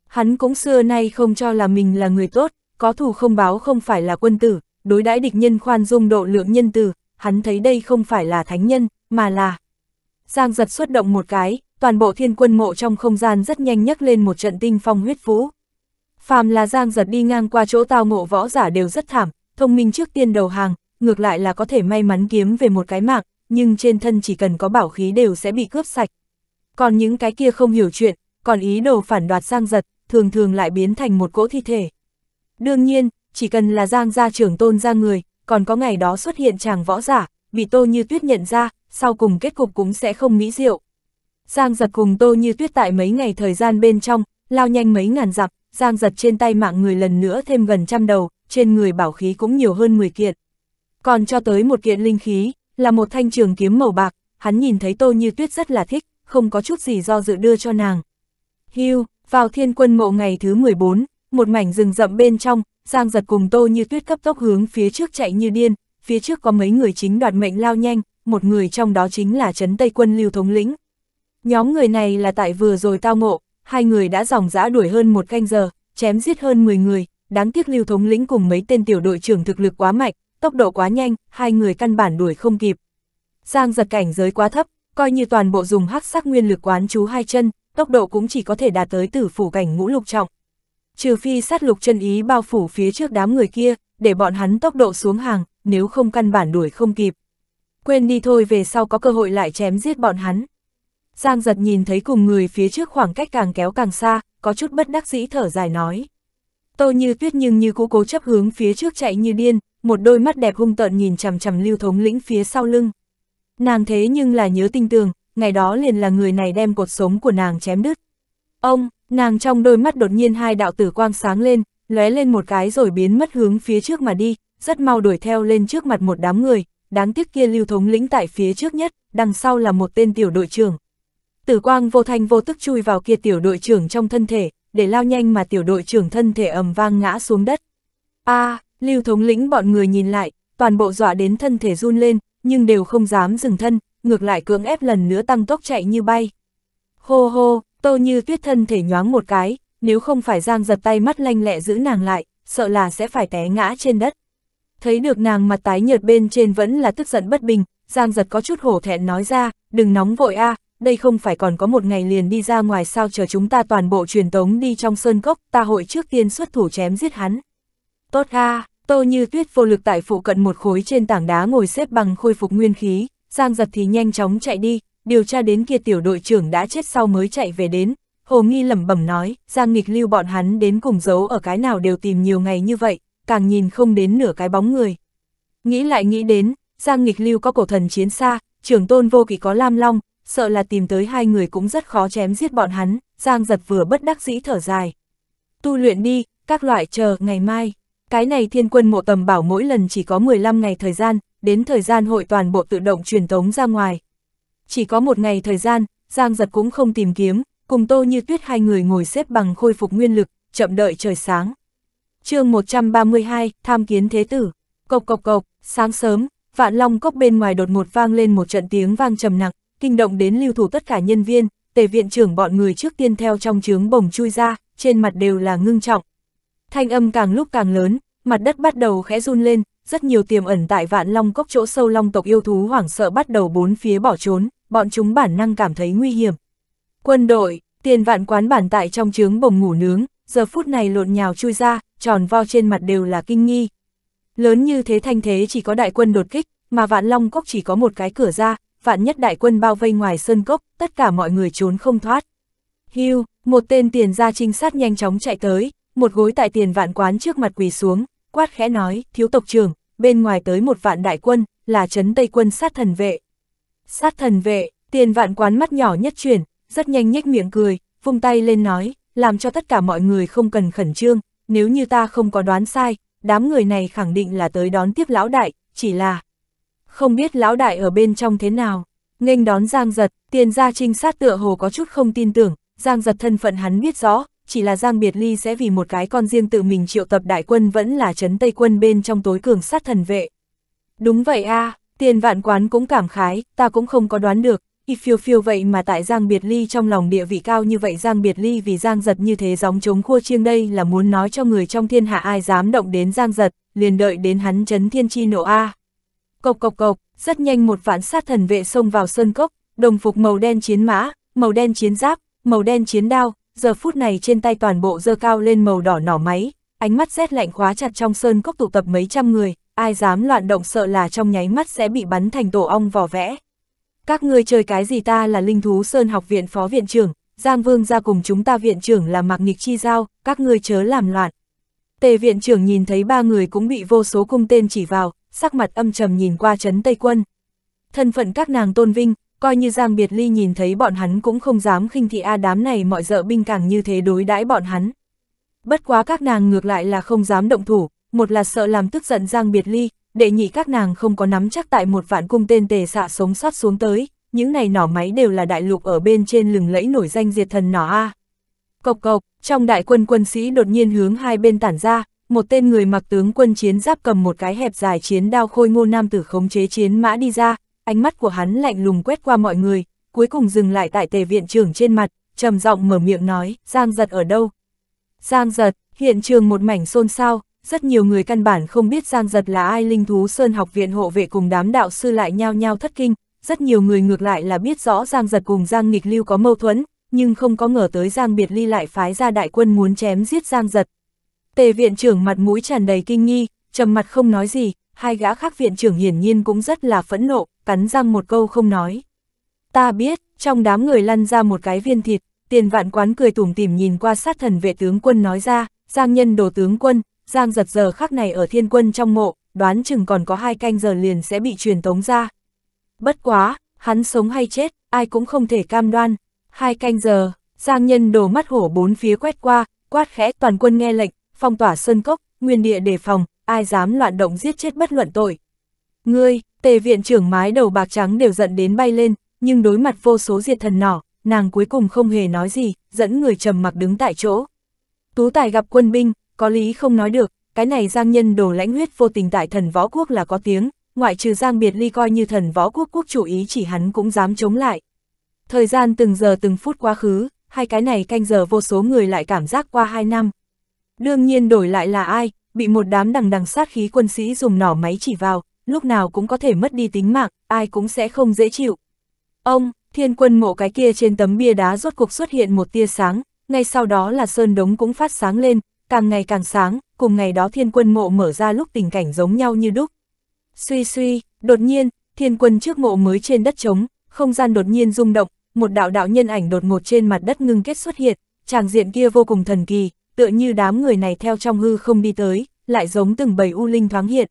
Hắn cũng xưa nay không cho là mình là người tốt, có thủ không báo không phải là quân tử, đối đãi địch nhân khoan dung độ lượng nhân từ, hắn thấy đây không phải là thánh nhân, mà là... Giang giật xuất động một cái, toàn bộ thiên quân mộ trong không gian rất nhanh nhấc lên một trận tinh phong huyết vũ. Phàm là Giang giật đi ngang qua chỗ tao ngộ võ giả đều rất thảm, thông minh trước tiên đầu hàng, ngược lại là có thể may mắn kiếm về một cái mạng, nhưng trên thân chỉ cần có bảo khí đều sẽ bị cướp sạch. Còn những cái kia không hiểu chuyện, còn ý đồ phản đoạt Giang giật, thường thường lại biến thành một cỗ thi thể. Đương nhiên, chỉ cần là Giang gia trưởng tôn ra người, còn có ngày đó xuất hiện chàng võ giả, bị Tô Như Tuyết nhận ra, sau cùng kết cục cũng sẽ không mỹ diệu. Giang giật cùng Tô Như Tuyết tại mấy ngày thời gian bên trong, lao nhanh mấy ngàn dặm, Giang giật trên tay mạng người lần nữa thêm gần trăm đầu, trên người bảo khí cũng nhiều hơn 10 kiện. Còn cho tới một kiện linh khí, là một thanh trường kiếm màu bạc, hắn nhìn thấy Tô Như Tuyết rất là thích, không có chút gì do dự đưa cho nàng. Hưu, vào thiên quân mộ ngày thứ 14, một mảnh rừng rậm bên trong, Giang giật cùng Tô Như Tuyết cấp tốc hướng phía trước chạy như điên, phía trước có mấy người chính đoạt mệnh lao nhanh, một người trong đó chính là Trấn Tây quân Lưu Thống Lĩnh. Nhóm người này là tại vừa rồi tao ngộ, hai người đã dòng dã đuổi hơn một canh giờ, chém giết hơn 10 người, đáng tiếc Lưu Thống Lĩnh cùng mấy tên tiểu đội trưởng thực lực quá mạnh, tốc độ quá nhanh, hai người căn bản đuổi không kịp. Giang giật cảnh giới quá thấp, coi như toàn bộ dùng hắc sắc nguyên lực quán chú hai chân, tốc độ cũng chỉ có thể đạt tới tử phủ cảnh ngũ lục trọng. Trừ phi sát lục chân ý bao phủ phía trước đám người kia, để bọn hắn tốc độ xuống hàng, nếu không căn bản đuổi không kịp. Quên đi thôi về sau có cơ hội lại chém giết bọn hắn. Giang giật nhìn thấy cùng người phía trước khoảng cách càng kéo càng xa, có chút bất đắc dĩ thở dài nói. Tô như tuyết nhưng như cũ cố chấp hướng phía trước chạy như điên, một đôi mắt đẹp hung tợn nhìn chằm chằm lưu thống lĩnh phía sau lưng. Nàng thế nhưng là nhớ tinh tường, ngày đó liền là người này đem cuộc sống của nàng chém đứt. Ông, nàng trong đôi mắt đột nhiên hai đạo tử quang sáng lên, lóe lên một cái rồi biến mất hướng phía trước mà đi, rất mau đuổi theo lên trước mặt một đám người, đáng tiếc kia lưu thống lĩnh tại phía trước nhất, đằng sau là một tên tiểu đội trưởng. Tử quang vô thanh vô tức chui vào kia tiểu đội trưởng trong thân thể, để lao nhanh mà tiểu đội trưởng thân thể ầm vang ngã xuống đất. A, à, Lưu thống lĩnh bọn người nhìn lại, toàn bộ dọa đến thân thể run lên, nhưng đều không dám dừng thân, ngược lại cưỡng ép lần nữa tăng tốc chạy như bay. Hô hô, tô như tuyết thân thể nhoáng một cái, nếu không phải giang giật tay mắt lanh lẹ giữ nàng lại, sợ là sẽ phải té ngã trên đất. Thấy được nàng mặt tái nhợt bên trên vẫn là tức giận bất bình, giang giật có chút hổ thẹn nói ra, đừng nóng vội a à, đây không phải còn có một ngày liền đi ra ngoài sao chờ chúng ta toàn bộ truyền tống đi trong sơn cốc, ta hội trước tiên xuất thủ chém giết hắn. Tốt ha. Tô Như Tuyết vô lực tại phụ cận một khối trên tảng đá ngồi xếp bằng khôi phục nguyên khí, Giang Giật thì nhanh chóng chạy đi, điều tra đến kia tiểu đội trưởng đã chết sau mới chạy về đến. Hồ Nghi lẩm bẩm nói, Giang Nghịch Lưu bọn hắn đến cùng giấu ở cái nào đều tìm nhiều ngày như vậy, càng nhìn không đến nửa cái bóng người. Nghĩ lại nghĩ đến, Giang Nghịch Lưu có cổ thần chiến xa, trưởng tôn vô kỳ có Lam Long, sợ là tìm tới hai người cũng rất khó chém giết bọn hắn, Giang Giật vừa bất đắc dĩ thở dài. Tu luyện đi, các loại chờ ngày mai. Cái này thiên quân mộ tầm bảo mỗi lần chỉ có 15 ngày thời gian, đến thời gian hội toàn bộ tự động truyền tống ra ngoài. Chỉ có một ngày thời gian, Giang giật cũng không tìm kiếm, cùng tô như tuyết hai người ngồi xếp bằng khôi phục nguyên lực, chậm đợi trời sáng. chương 132, tham kiến thế tử. Cộc cộc cộc, sáng sớm, vạn long cốc bên ngoài đột ngột vang lên một trận tiếng vang trầm nặng, kinh động đến lưu thủ tất cả nhân viên, tề viện trưởng bọn người trước tiên theo trong trướng bồng chui ra, trên mặt đều là ngưng trọng. Thanh âm càng lúc càng lớn, mặt đất bắt đầu khẽ run lên, rất nhiều tiềm ẩn tại vạn long cốc chỗ sâu long tộc yêu thú hoảng sợ bắt đầu bốn phía bỏ trốn, bọn chúng bản năng cảm thấy nguy hiểm. Quân đội, tiền vạn quán bản tại trong trướng bồng ngủ nướng, giờ phút này lộn nhào chui ra, tròn vo trên mặt đều là kinh nghi. Lớn như thế thanh thế chỉ có đại quân đột kích, mà vạn long cốc chỉ có một cái cửa ra, vạn nhất đại quân bao vây ngoài sơn cốc, tất cả mọi người trốn không thoát. Hưu, một tên tiền gia trinh sát nhanh chóng chạy tới, một gối tại tiền vạn quán trước mặt quỳ xuống, quát khẽ nói, thiếu tộc trưởng, bên ngoài tới một vạn đại quân, là trấn tây quân sát thần vệ. Sát thần vệ, tiền vạn quán mắt nhỏ nhất chuyển, rất nhanh nhếch miệng cười, vung tay lên nói, làm cho tất cả mọi người không cần khẩn trương, nếu như ta không có đoán sai, đám người này khẳng định là tới đón tiếp lão đại, chỉ là không biết lão đại ở bên trong thế nào. Nghênh đón Giang Giật, tiền gia trinh sát tựa hồ có chút không tin tưởng, Giang Giật thân phận hắn biết rõ, chỉ là Giang Biệt Ly sẽ vì một cái con riêng tự mình triệu tập đại quân vẫn là chấn Tây quân bên trong tối cường sát thần vệ. Đúng vậy a à, tiền vạn quán cũng cảm khái, ta cũng không có đoán được, y phiêu phiêu vậy mà tại Giang Biệt Ly trong lòng địa vị cao như vậy Giang Biệt Ly vì Giang giật như thế gióng chống khua chiêng đây là muốn nói cho người trong thiên hạ ai dám động đến Giang giật, liền đợi đến hắn chấn thiên chi nổ a à. Cộc cộc cộc, rất nhanh một vạn sát thần vệ xông vào sơn cốc, đồng phục màu đen chiến mã, màu đen chiến giáp, màu đen chiến đao, giờ phút này trên tay toàn bộ dơ cao lên màu đỏ nỏ máy, ánh mắt rét lạnh khóa chặt trong sơn cốc tụ tập mấy trăm người, ai dám loạn động sợ là trong nháy mắt sẽ bị bắn thành tổ ong vỏ vẽ. Các ngươi chơi cái gì ta là linh thú sơn học viện phó viện trưởng, Giang Vương ra cùng chúng ta viện trưởng là Mạc Nghịch Chi Giao, các ngươi chớ làm loạn. Tề viện trưởng nhìn thấy ba người cũng bị vô số cung tên chỉ vào, sắc mặt âm trầm nhìn qua trấn Tây Quân. Thân phận các nàng tôn vinh, coi như Giang Biệt Ly nhìn thấy bọn hắn cũng không dám khinh thị A đám này mọi dợ binh càng như thế đối đãi bọn hắn. Bất quá các nàng ngược lại là không dám động thủ, một là sợ làm tức giận Giang Biệt Ly, đệ nhị các nàng không có nắm chắc tại một vạn cung tên tề xạ sống sót xuống tới, những này nỏ máy đều là đại lục ở bên trên lừng lẫy nổi danh diệt thần nỏ A. Cộc cộc, trong đại quân quân sĩ đột nhiên hướng hai bên tản ra, một tên người mặc tướng quân chiến giáp cầm một cái hẹp dài chiến đao khôi ngô nam tử khống chế chiến mã đi ra, ánh mắt của hắn lạnh lùng quét qua mọi người, cuối cùng dừng lại tại tề viện trưởng trên mặt, trầm giọng mở miệng nói, Giang giật ở đâu? Giang giật, hiện trường một mảnh xôn xao, rất nhiều người căn bản không biết Giang giật là ai linh thú Sơn học viện hộ vệ cùng đám đạo sư lại nhao nhao thất kinh, rất nhiều người ngược lại là biết rõ Giang giật cùng Giang nghịch lưu có mâu thuẫn, nhưng không có ngờ tới Giang biệt ly lại phái ra đại quân muốn chém giết Giang giật. Tề viện trưởng mặt mũi tràn đầy kinh nghi, trầm mặt không nói gì, hai gã khác viện trưởng hiển nhiên cũng rất là phẫn nộ, cắn răng một câu không nói. Ta biết, trong đám người lăn ra một cái viên thịt, tiền vạn quán cười tủm tỉm nhìn qua sát thần vệ tướng quân nói ra, Giang nhân đồ tướng quân, Giang giật giờ khắc này ở thiên quân trong mộ, đoán chừng còn có hai canh giờ liền sẽ bị truyền tống ra. Bất quá, hắn sống hay chết, ai cũng không thể cam đoan. Hai canh giờ, Giang nhân đồ mắt hổ bốn phía quét qua, quát khẽ toàn quân nghe lệnh, phong tỏa sơn cốc, nguyên địa đề phòng, ai dám loạn động giết chết bất luận tội. Ngươi, Tề viện trưởng mái đầu bạc trắng đều giận đến bay lên, nhưng đối mặt vô số diệt thần nỏ, nàng cuối cùng không hề nói gì, dẫn người trầm mặc đứng tại chỗ. Tú tài gặp quân binh, có lý không nói được, cái này giang nhân đồ lãnh huyết vô tình tại thần võ quốc là có tiếng, ngoại trừ giang biệt ly coi như thần võ quốc quốc chủ ý chỉ hắn cũng dám chống lại. Thời gian từng giờ từng phút quá khứ, hai cái này canh giờ vô số người lại cảm giác qua hai năm. Đương nhiên đổi lại là ai, bị một đám đằng đằng sát khí quân sĩ dùng nỏ máy chỉ vào, lúc nào cũng có thể mất đi tính mạng, ai cũng sẽ không dễ chịu. Ông, thiên quân mộ cái kia trên tấm bia đá rốt cuộc xuất hiện một tia sáng, ngay sau đó là sơn đống cũng phát sáng lên, càng ngày càng sáng, cùng ngày đó thiên quân mộ mở ra lúc tình cảnh giống nhau như đúc. Suy suy, đột nhiên, thiên quân trước mộ mới trên đất trống, không gian đột nhiên rung động, một đạo đạo nhân ảnh đột ngột trên mặt đất ngưng kết xuất hiện, tràng diện kia vô cùng thần kỳ, tựa như đám người này theo trong hư không đi tới, lại giống từng bầy u linh thoáng hiện.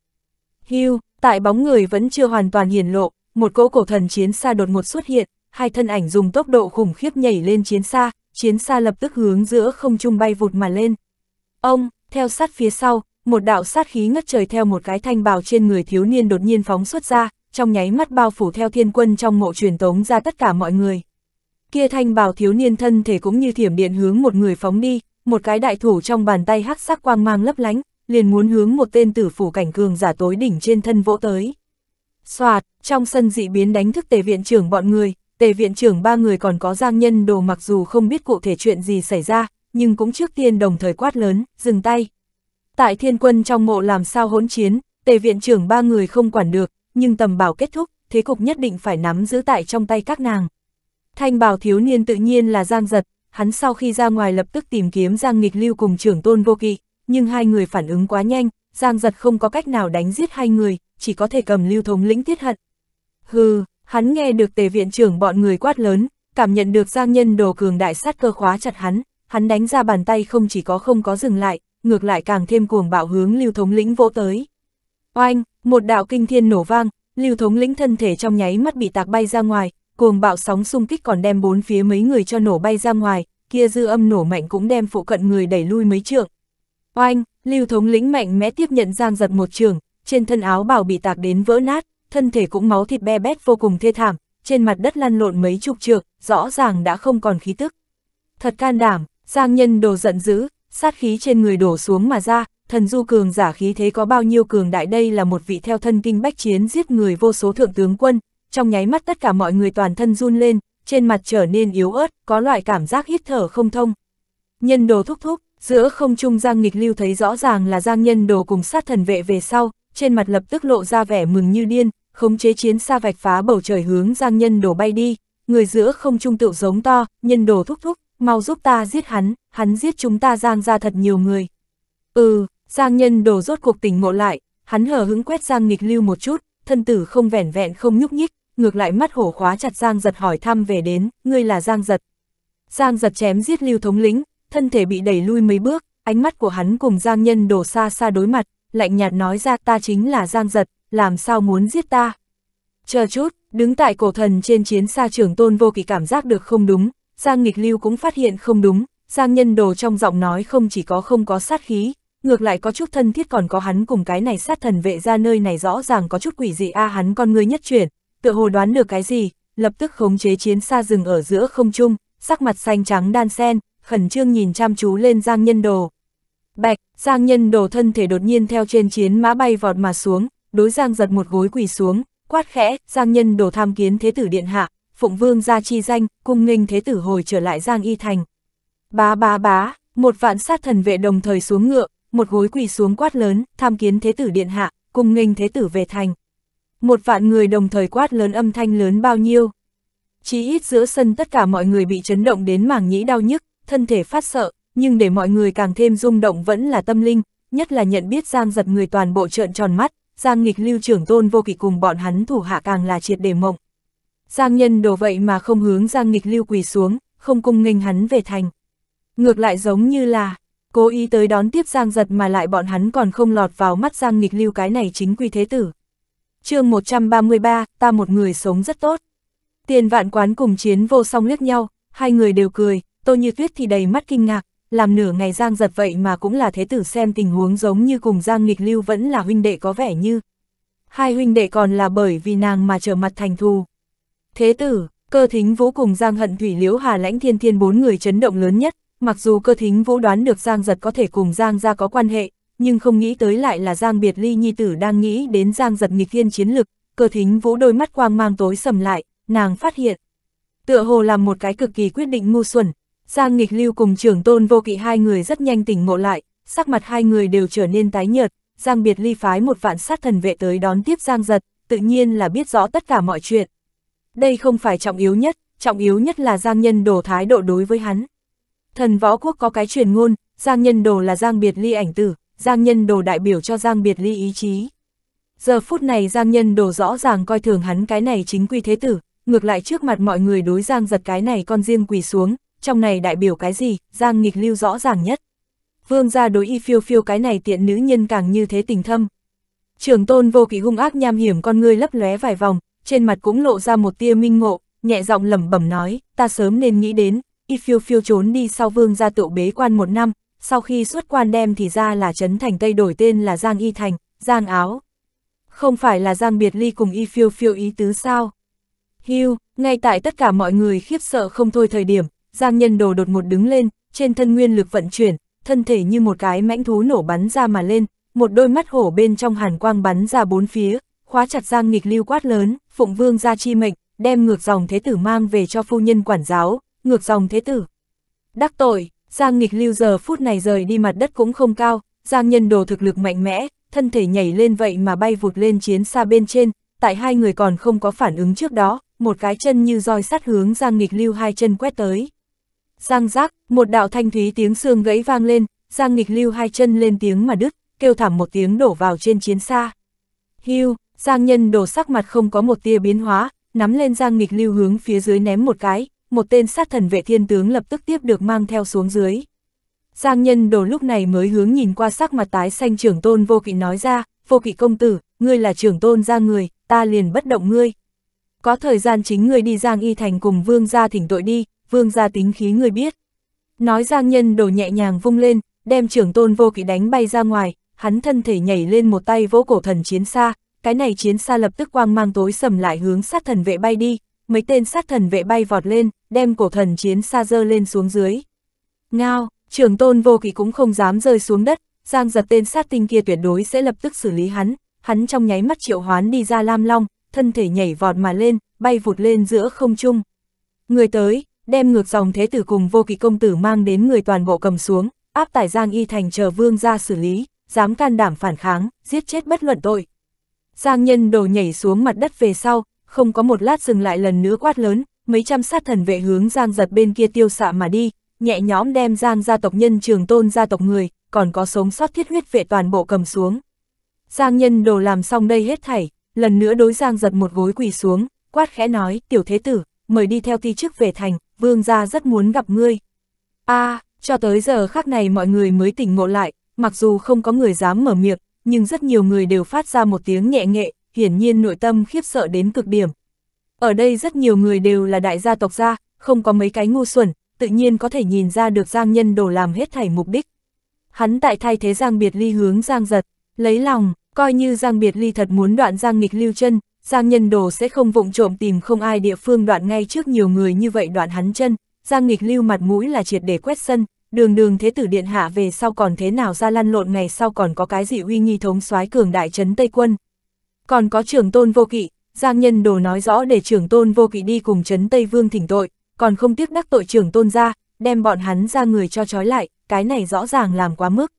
Hưu, tại bóng người vẫn chưa hoàn toàn hiển lộ, một cỗ cổ thần chiến xa đột ngột xuất hiện, hai thân ảnh dùng tốc độ khủng khiếp nhảy lên chiến xa, chiến xa lập tức hướng giữa không trung bay vụt mà lên. Ông, theo sát phía sau, một đạo sát khí ngất trời theo một cái thanh bào trên người thiếu niên đột nhiên phóng xuất ra, trong nháy mắt bao phủ theo thiên quân trong mộ truyền tống ra tất cả mọi người. Kia thanh bào thiếu niên thân thể cũng như thiểm điện hướng một người phóng đi, một cái đại thủ trong bàn tay hắc sắc quang mang lấp lánh, liền muốn hướng một tên tử phủ cảnh cường giả tối đỉnh trên thân vỗ tới. Xoạt, trong sân dị biến đánh thức tề viện trưởng bọn người, tề viện trưởng ba người còn có giang nhân đồ mặc dù không biết cụ thể chuyện gì xảy ra, nhưng cũng trước tiên đồng thời quát lớn, dừng tay. Tại thiên quân trong mộ làm sao hỗn chiến, tề viện trưởng ba người không quản được, nhưng tầm bảo kết thúc, thế cục nhất định phải nắm giữ tại trong tay các nàng. Thanh bảo thiếu niên tự nhiên là giang giật, hắn sau khi ra ngoài lập tức tìm kiếm giang nghịch lưu cùng trưởng tôn vô kỵ, nhưng hai người phản ứng quá nhanh, Giang giật không có cách nào đánh giết hai người, chỉ có thể cầm lưu thống lĩnh tiết hận. Hừ, hắn nghe được tề viện trưởng bọn người quát lớn, cảm nhận được Giang nhân đồ cường đại sát cơ khóa chặt hắn, hắn đánh ra bàn tay không chỉ có không có dừng lại, ngược lại càng thêm cuồng bạo hướng lưu thống lĩnh vỗ tới. Oanh, một đạo kinh thiên nổ vang, lưu thống lĩnh thân thể trong nháy mắt bị tạc bay ra ngoài, cuồng bạo sóng xung kích còn đem bốn phía mấy người cho nổ bay ra ngoài, kia dư âm nổ mạnh cũng đem phụ cận người đẩy lui mấy trượng, Oanh, Lưu thống lĩnh mạnh mẽ tiếp nhận Giang giật một trường, trên thân áo bảo bị tạc đến vỡ nát, thân thể cũng máu thịt be bét vô cùng thê thảm, trên mặt đất lăn lộn mấy chục trượng, rõ ràng đã không còn khí tức. Thật can đảm, Giang nhân đồ giận dữ, sát khí trên người đổ xuống mà ra, thần du cường giả khí thế có bao nhiêu cường đại đây là một vị theo thân kinh bách chiến giết người vô số thượng tướng quân, trong nháy mắt tất cả mọi người toàn thân run lên, trên mặt trở nên yếu ớt, có loại cảm giác hít thở không thông. Nhân đồ thúc thúc, Giữa không trung Giang Nghịch Lưu thấy rõ ràng là Giang Nhân Đồ cùng sát thần vệ về sau, trên mặt lập tức lộ ra vẻ mừng như điên, khống chế chiến xa vạch phá bầu trời hướng Giang Nhân Đồ bay đi, người giữa không trung tựu giống to, Nhân Đồ thúc thúc, mau giúp ta giết hắn, hắn giết chúng ta Giang ra thật nhiều người. Ừ, Giang Nhân Đồ rốt cuộc tỉnh ngộ lại, hắn hờ hững quét Giang Nghịch Lưu một chút, thân tử không vẻn vẹn không nhúc nhích, ngược lại mắt hổ khóa chặt Giang giật hỏi thăm về đến, ngươi là Giang giật. Giang giật chém giết Lưu thống lĩnh, thân thể bị đẩy lui mấy bước, ánh mắt của hắn cùng Giang Nhân đổ xa xa đối mặt, lạnh nhạt nói ra ta chính là Giang Giật, làm sao muốn giết ta. Chờ chút, đứng tại cổ thần trên chiến xa trưởng tôn vô kỳ cảm giác được không đúng, Giang nghịch lưu cũng phát hiện không đúng, Giang Nhân đồ trong giọng nói không chỉ có không có sát khí, ngược lại có chút thân thiết còn có hắn cùng cái này sát thần vệ ra nơi này rõ ràng có chút quỷ dị a hắn con người nhất chuyển, tựa hồ đoán được cái gì, lập tức khống chế chiến xa rừng ở giữa không trung, sắc mặt xanh trắng đan sen, khẩn trương nhìn chăm chú lên Giang Nhân Đồ. Bạch, Giang Nhân Đồ thân thể đột nhiên theo trên chiến mã bay vọt mà xuống, đối Giang giật một gối quỳ xuống, quát khẽ, Giang Nhân Đồ tham kiến Thế tử Điện Hạ, Phụng Vương ra chi danh, cung nghênh Thế tử hồi trở lại Giang Y Thành. Bá bá bá, một vạn sát thần vệ đồng thời xuống ngựa, một gối quỳ xuống quát lớn, tham kiến Thế tử Điện Hạ, cung nghênh Thế tử về thành. Một vạn người đồng thời quát lớn âm thanh lớn bao nhiêu. Chỉ ít giữa sân tất cả mọi người bị chấn động đến mảng nhĩ đau nhức, thân thể phát sợ, nhưng để mọi người càng thêm rung động vẫn là tâm linh, nhất là nhận biết Giang giật người toàn bộ trợn tròn mắt, Giang nghịch lưu trưởng tôn vô kỷ cùng bọn hắn thủ hạ càng là triệt để mộng. Giang nhân đồ vậy mà không hướng Giang nghịch lưu quỳ xuống, không cung nghênh hắn về thành. Ngược lại giống như là, cố ý tới đón tiếp Giang giật mà lại bọn hắn còn không lọt vào mắt Giang nghịch lưu cái này chính quy thế tử. chương 133, ta một người sống rất tốt. Tiền vạn quán cùng chiến vô song liếc nhau, hai người đều cười, Tô Như Tuyết thì đầy mắt kinh ngạc, làm nửa ngày Giang giật vậy mà cũng là thế tử xem tình huống giống như cùng Giang nghịch lưu vẫn là huynh đệ có vẻ như. Hai huynh đệ còn là bởi vì nàng mà trở mặt thành thù. Thế tử, cơ thính vũ cùng Giang hận thủy liễu hà lãnh thiên thiên bốn người chấn động lớn nhất, mặc dù cơ thính vũ đoán được Giang giật có thể cùng Giang ra có quan hệ, nhưng không nghĩ tới lại là Giang biệt ly nhi tử đang nghĩ đến Giang giật nghịch thiên chiến lực, cơ thính vũ đôi mắt quang mang tối sầm lại, nàng phát hiện. Tựa hồ làm một cái cực kỳ quyết định ngu xuẩn, Giang nghịch lưu cùng trưởng tôn vô kỵ hai người rất nhanh tỉnh ngộ lại, sắc mặt hai người đều trở nên tái nhợt, Giang biệt ly phái một vạn sát thần vệ tới đón tiếp Giang giật, tự nhiên là biết rõ tất cả mọi chuyện. Đây không phải trọng yếu nhất, trọng yếu nhất là Giang nhân đồ thái độ đối với hắn. Thần võ quốc có cái truyền ngôn, Giang nhân đồ là Giang biệt ly ảnh tử, Giang nhân đồ đại biểu cho Giang biệt ly ý chí. Giờ phút này Giang nhân đồ rõ ràng coi thường hắn cái này chính quy thế tử, ngược lại trước mặt mọi người đối Giang giật cái này con riêng quỳ xuống, trong này đại biểu cái gì, Giang nghịch lưu rõ ràng nhất. Vương gia đối y phiêu phiêu cái này tiện nữ nhân càng như thế tình thâm. Trường tôn vô kỵ hung ác nham hiểm con ngươi lấp lóe vài vòng, trên mặt cũng lộ ra một tia minh ngộ, nhẹ giọng lẩm bẩm nói, ta sớm nên nghĩ đến, y phiêu phiêu trốn đi sau vương gia tự bế quan một năm, sau khi xuất quan đem thì ra là Trấn Thành Tây đổi tên là Giang Y Thành, Giang Áo. Không phải là Giang Biệt Ly cùng y phiêu phiêu ý tứ sao? Hưu, ngay tại tất cả mọi người khiếp sợ không thôi thời điểm, Giang nhân đồ đột ngột đứng lên, trên thân nguyên lực vận chuyển, thân thể như một cái mãnh thú nổ bắn ra mà lên, một đôi mắt hổ bên trong hàn quang bắn ra bốn phía, khóa chặt Giang nghịch lưu quát lớn, phụng vương ra chi mệnh, đem ngược dòng thế tử mang về cho phu nhân quản giáo, ngược dòng thế tử. Đắc tội, Giang nghịch lưu giờ phút này rời đi mặt đất cũng không cao, Giang nhân đồ thực lực mạnh mẽ, thân thể nhảy lên vậy mà bay vụt lên chiến xa bên trên, tại hai người còn không có phản ứng trước đó, một cái chân như roi sắt hướng Giang nghịch lưu hai chân quét tới. Giang giác, một đạo thanh thúy tiếng xương gãy vang lên, Giang nghịch lưu hai chân lên tiếng mà đứt, kêu thảm một tiếng đổ vào trên chiến xa. Hưu, Giang nhân đổ sắc mặt không có một tia biến hóa, nắm lên Giang nghịch lưu hướng phía dưới ném một cái, một tên sát thần vệ thiên tướng lập tức tiếp được mang theo xuống dưới. Giang nhân đổ lúc này mới hướng nhìn qua sắc mặt tái xanh trưởng tôn vô kỵ nói ra, vô kỵ công tử, ngươi là trưởng tôn ra người, ta liền bất động ngươi, có thời gian chính người đi Giang Y Thành cùng vương gia thỉnh tội đi, vương gia tính khí người biết. Nói Giang Nhân đổ nhẹ nhàng vung lên, đem trưởng tôn vô kỵ đánh bay ra ngoài, hắn thân thể nhảy lên một tay vỗ cổ thần chiến xa, cái này chiến xa lập tức quang mang tối sầm lại hướng sát thần vệ bay đi, mấy tên sát thần vệ bay vọt lên, đem cổ thần chiến xa dơ lên xuống dưới. Ngao, trưởng tôn vô kỵ cũng không dám rơi xuống đất, Giang giật tên sát tinh kia tuyệt đối sẽ lập tức xử lý hắn, hắn trong nháy mắt triệu hoán đi ra Lam Long, thân thể nhảy vọt mà lên, bay vụt lên giữa không trung. Người tới, đem ngược dòng thế tử cùng vô kỳ công tử mang đến người toàn bộ cầm xuống, áp tải Giang Y Thành chờ vương ra xử lý, dám can đảm phản kháng, giết chết bất luận tội. Giang nhân đồ nhảy xuống mặt đất về sau, không có một lát dừng lại lần nữa quát lớn, mấy trăm sát thần vệ hướng Giang giật bên kia tiêu xạ mà đi, nhẹ nhõm đem Giang gia tộc nhân trường tôn gia tộc người, còn có sống sót thiết huyết vệ toàn bộ cầm xuống. Giang nhân đồ làm xong đây hết thảy, lần nữa đối giang giật một gối quỳ xuống, quát khẽ nói, tiểu thế tử, mời đi theo ti chức về thành, vương gia rất muốn gặp ngươi. a à, cho tới giờ khác này mọi người mới tỉnh ngộ lại, mặc dù không có người dám mở miệng, nhưng rất nhiều người đều phát ra một tiếng nhẹ nghệ, hiển nhiên nội tâm khiếp sợ đến cực điểm. Ở đây rất nhiều người đều là đại gia tộc gia, không có mấy cái ngu xuẩn, tự nhiên có thể nhìn ra được Giang Nhân đổ làm hết thảy mục đích. Hắn tại thay thế Giang Biệt Ly hướng Giang Giật, lấy lòng, Coi như Giang Biệt Ly thật muốn đoạn Giang nghịch lưu chân, Giang nhân đồ sẽ không vụng trộm tìm không ai địa phương đoạn ngay trước nhiều người như vậy đoạn hắn chân, Giang nghịch lưu mặt mũi là triệt để quét sân, đường đường thế tử điện hạ về sau còn thế nào ra lăn lộn ngày sau còn có cái gì uy nghi thống soái cường đại trấn Tây quân. Còn có trưởng tôn vô kỵ, Giang nhân đồ nói rõ để trưởng tôn vô kỵ đi cùng trấn Tây vương thỉnh tội, còn không tiếc đắc tội trưởng tôn ra, đem bọn hắn ra người cho trói lại, cái này rõ ràng làm quá mức.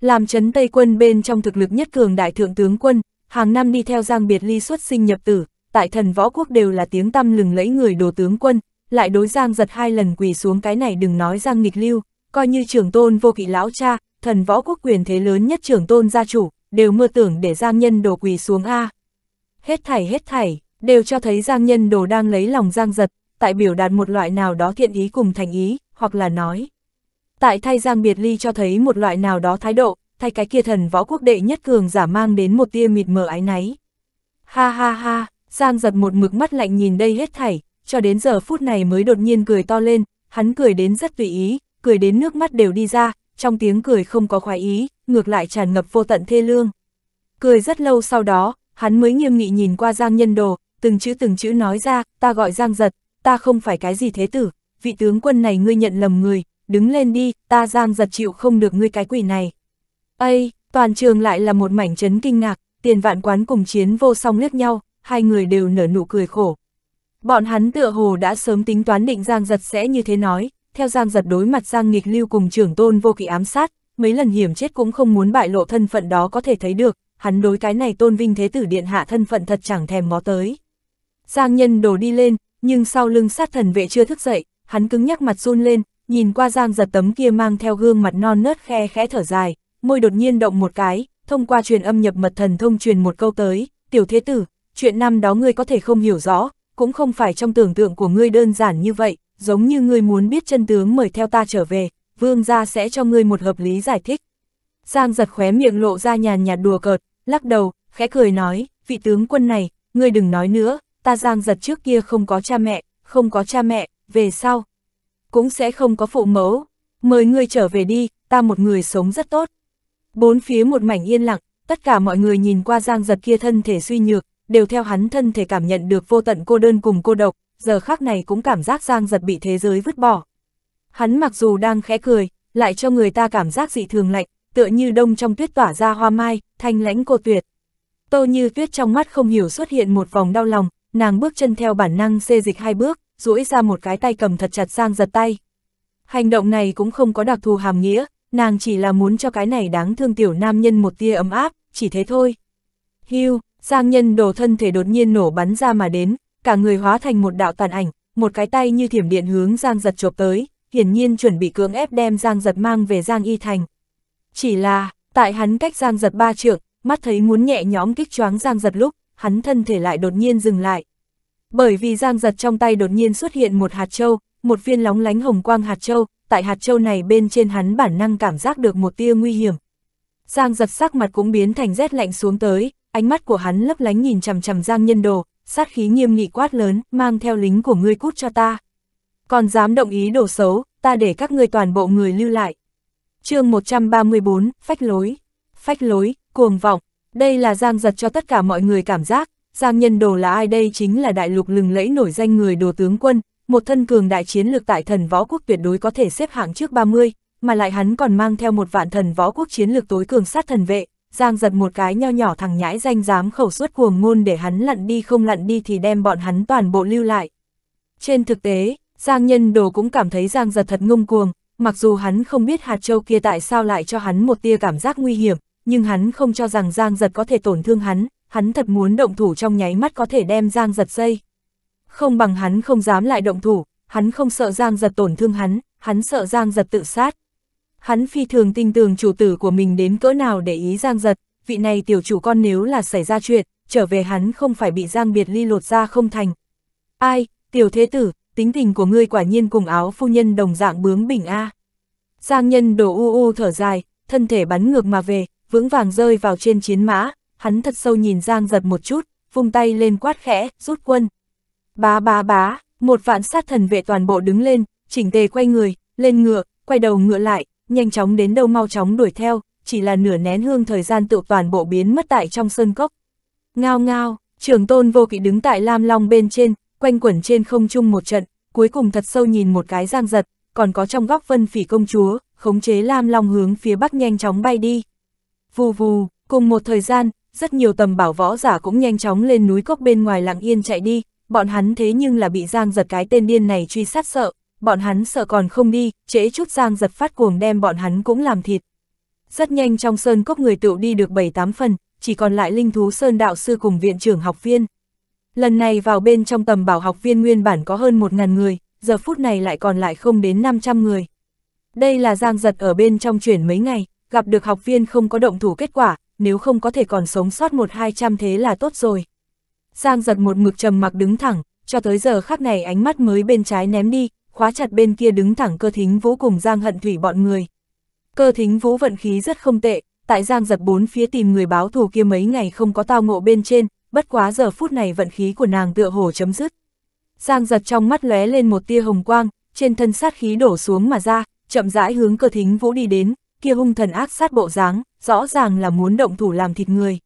Làm chấn Tây quân bên trong thực lực nhất cường đại thượng tướng quân, hàng năm đi theo Giang Biệt Ly xuất sinh nhập tử, tại thần võ quốc đều là tiếng tăm lừng lẫy người đồ tướng quân, lại đối Giang giật hai lần quỳ xuống cái này đừng nói Giang nghịch lưu, coi như trưởng tôn vô kỵ lão cha, thần võ quốc quyền thế lớn nhất trưởng tôn gia chủ, đều mơ tưởng để Giang nhân đồ quỳ xuống A. Hết thảy hết thảy, đều cho thấy Giang nhân đồ đang lấy lòng Giang giật, tại biểu đạt một loại nào đó thiện ý cùng thành ý, hoặc là nói tại thay Giang Biệt Ly cho thấy một loại nào đó thái độ, thay cái kia thần võ quốc đệ nhất cường giả mang đến một tia mịt mờ ái náy. Ha ha ha, Giang giật một mực mắt lạnh nhìn đây hết thảy, cho đến giờ phút này mới đột nhiên cười to lên, hắn cười đến rất tùy ý, cười đến nước mắt đều đi ra, trong tiếng cười không có khoái ý, ngược lại tràn ngập vô tận thê lương. Cười rất lâu sau đó, hắn mới nghiêm nghị nhìn qua Giang Nhân Đồ, từng chữ từng chữ nói ra, ta gọi Giang Giật, ta không phải cái gì thế tử, vị tướng quân này ngươi nhận lầm người, đứng lên đi, ta giang giật chịu không được ngươi cái quỷ này. Ây, toàn trường lại là một mảnh chấn kinh ngạc, tiền vạn quán cùng chiến vô song liếc nhau, hai người đều nở nụ cười khổ. Bọn hắn tựa hồ đã sớm tính toán định giang giật sẽ như thế nói, theo giang giật đối mặt giang nghịch lưu cùng trưởng tôn vô kỵ ám sát, mấy lần hiểm chết cũng không muốn bại lộ thân phận đó có thể thấy được, hắn đối cái này tôn vinh thế tử điện hạ thân phận thật chẳng thèm ngó tới. Giang nhân đổ đi lên, nhưng sau lưng sát thần vệ chưa thức dậy, hắn cứng nhắc mặt run lên, nhìn qua Giang giật tấm kia mang theo gương mặt non nớt khe khẽ thở dài, môi đột nhiên động một cái, thông qua truyền âm nhập mật thần thông truyền một câu tới, tiểu thế tử, chuyện năm đó ngươi có thể không hiểu rõ, cũng không phải trong tưởng tượng của ngươi đơn giản như vậy, giống như ngươi muốn biết chân tướng mời theo ta trở về, vương gia sẽ cho ngươi một hợp lý giải thích. Giang giật khóe miệng lộ ra nhàn nhạt đùa cợt, lắc đầu, khẽ cười nói, vị tướng quân này, ngươi đừng nói nữa, ta Giang giật trước kia không có cha mẹ, không có cha mẹ, về sau, cũng sẽ không có phụ mẫu. Mời ngươi trở về đi, ta một người sống rất tốt. Bốn phía một mảnh yên lặng, tất cả mọi người nhìn qua giang giật kia thân thể suy nhược, đều theo hắn thân thể cảm nhận được vô tận cô đơn cùng cô độc, giờ khác này cũng cảm giác giang giật bị thế giới vứt bỏ. Hắn mặc dù đang khẽ cười, lại cho người ta cảm giác dị thường lạnh, tựa như đông trong tuyết tỏa ra hoa mai, thanh lãnh cô tuyệt. Tô như tuyết trong mắt không hiểu xuất hiện một vòng đau lòng, nàng bước chân theo bản năng xê dịch hai bước, duỗi ra một cái tay cầm thật chặt sang giật tay. Hành động này cũng không có đặc thù hàm nghĩa, nàng chỉ là muốn cho cái này đáng thương tiểu nam nhân một tia ấm áp, chỉ thế thôi. Hưu, Giang nhân đồ thân thể đột nhiên nổ bắn ra mà đến, cả người hóa thành một đạo tàn ảnh, một cái tay như thiểm điện hướng Giang giật chộp tới, hiển nhiên chuẩn bị cưỡng ép đem Giang giật mang về Giang y thành. Chỉ là, tại hắn cách Giang giật ba trượng, mắt thấy muốn nhẹ nhõm kích choáng Giang giật lúc, hắn thân thể lại đột nhiên dừng lại, bởi vì Giang Giật trong tay đột nhiên xuất hiện một hạt châu, một viên lóng lánh hồng quang hạt châu, tại hạt châu này bên trên hắn bản năng cảm giác được một tia nguy hiểm. Giang Giật sắc mặt cũng biến thành rét lạnh xuống tới, ánh mắt của hắn lấp lánh nhìn chằm chằm Giang Nhân Đồ, sát khí nghiêm nghị quát lớn, mang theo lính của ngươi cút cho ta. Còn dám động ý đồ xấu, ta để các ngươi toàn bộ người lưu lại. chương 134, Phách Lối. Phách Lối, Cuồng Vọng. Đây là Giang Giật cho tất cả mọi người cảm giác, Giang Nhân Đồ là ai đây chính là đại lục lừng lẫy nổi danh người đồ tướng quân, một thân cường đại chiến lược tại thần võ quốc tuyệt đối có thể xếp hạng trước 30, mà lại hắn còn mang theo một vạn thần võ quốc chiến lược tối cường sát thần vệ, Giang giật một cái nho nhỏ thằng nhãi danh dám khẩu suất cuồng ngôn để hắn lặn đi không lặn đi thì đem bọn hắn toàn bộ lưu lại. Trên thực tế, Giang Nhân Đồ cũng cảm thấy Giang giật thật ngông cuồng, mặc dù hắn không biết hạt châu kia tại sao lại cho hắn một tia cảm giác nguy hiểm, nhưng hắn không cho rằng Giang giật có thể tổn thương hắn, hắn thật muốn động thủ trong nháy mắt có thể đem Giang giật dây. Không bằng hắn không dám lại động thủ, hắn không sợ Giang giật tổn thương hắn, hắn sợ Giang giật tự sát. Hắn phi thường tin tưởng chủ tử của mình đến cỡ nào để ý Giang giật, vị này tiểu chủ con nếu là xảy ra chuyện, trở về hắn không phải bị Giang biệt ly lột ra không thành. Ai, tiểu thế tử, tính tình của ngươi quả nhiên cùng áo phu nhân đồng dạng bướng bỉnh A. Giang nhân đổ u u thở dài, thân thể bắn ngược mà về, vững vàng rơi vào trên chiến mã, hắn thật sâu nhìn Giang giật một chút, vung tay lên quát khẽ, rút quân. Bá bá bá, một vạn sát thần vệ toàn bộ đứng lên, chỉnh tề quay người, lên ngựa, quay đầu ngựa lại, nhanh chóng đến đâu mau chóng đuổi theo, chỉ là nửa nén hương thời gian tự toàn bộ biến mất tại trong sơn cốc. Ngao ngao, trường tôn vô kỵ đứng tại lam long bên trên, quanh quẩn trên không trung một trận, cuối cùng thật sâu nhìn một cái giang giật, còn có trong góc vân phỉ công chúa, khống chế lam long hướng phía bắc nhanh chóng bay đi. Vù vù, cùng một thời gian, rất nhiều tầm bảo võ giả cũng nhanh chóng lên núi cốc bên ngoài lặng yên chạy đi, bọn hắn thế nhưng là bị Giang giật cái tên điên này truy sát sợ, bọn hắn sợ còn không đi, trễ chút Giang giật phát cuồng đem bọn hắn cũng làm thịt. Rất nhanh trong sơn cốc người tựu đi được 7-8 phần, chỉ còn lại linh thú sơn đạo sư cùng viện trưởng học viên. Lần này vào bên trong tầm bảo học viên nguyên bản có hơn 1.000 người, giờ phút này lại còn lại không đến 500 người. Đây là Giang giật ở bên trong chuyển mấy ngày, gặp được học viên không có động thủ kết quả, nếu không có thể còn sống sót một hai trăm thế là tốt rồi. Giang giật một mực trầm mặc đứng thẳng, cho tới giờ khắc này ánh mắt mới bên trái ném đi, khóa chặt bên kia đứng thẳng cơ thính vũ cùng Giang hận thủy bọn người. Cơ thính vũ vận khí rất không tệ, tại Giang giật bốn phía tìm người báo thù kia mấy ngày không có tao ngộ bên trên, bất quá giờ phút này vận khí của nàng tựa hồ chấm dứt. Giang giật trong mắt lóe lên một tia hồng quang, trên thân sát khí đổ xuống mà ra, chậm rãi hướng cơ thính vũ đi đến, kia hung thần ác sát bộ dáng, rõ ràng là muốn động thủ làm thịt người.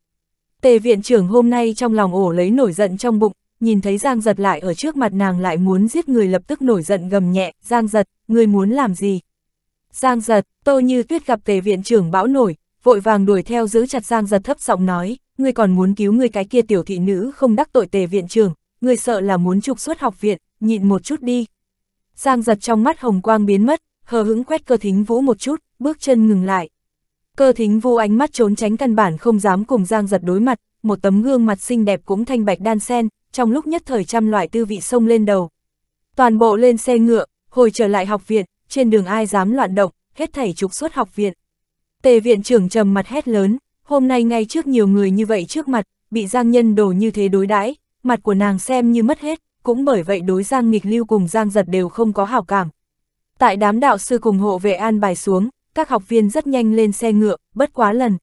Tề viện trưởng hôm nay trong lòng ổ lấy nổi giận trong bụng, nhìn thấy Giang giật lại ở trước mặt nàng lại muốn giết người lập tức nổi giận gầm nhẹ, Giang giật, người muốn làm gì? Giang giật, tô như tuyết gặp tề viện trưởng bão nổi, vội vàng đuổi theo giữ chặt Giang giật thấp giọng nói, người còn muốn cứu người cái kia tiểu thị nữ không đắc tội tề viện trưởng, người sợ là muốn trục xuất học viện, nhịn một chút đi. Giang giật trong mắt hồng quang biến mất, hờ hững quét cơ thính vũ một chút, bước chân ngừng lại. Cơ thính vu ánh mắt trốn tránh căn bản không dám cùng Giang giật đối mặt, một tấm gương mặt xinh đẹp cũng thanh bạch đan sen, trong lúc nhất thời trăm loại tư vị sông lên đầu. Toàn bộ lên xe ngựa, hồi trở lại học viện, trên đường ai dám loạn động, hết thảy trục xuất học viện. Tề viện trưởng trầm mặt hét lớn, hôm nay ngay trước nhiều người như vậy trước mặt, bị Giang nhân đổ như thế đối đãi, mặt của nàng xem như mất hết, cũng bởi vậy đối Giang nghịch lưu cùng Giang giật đều không có hảo cảm. Tại đám đạo sư cùng hộ vệ an bài xuống, các học viên rất nhanh lên xe ngựa, bất quá lần,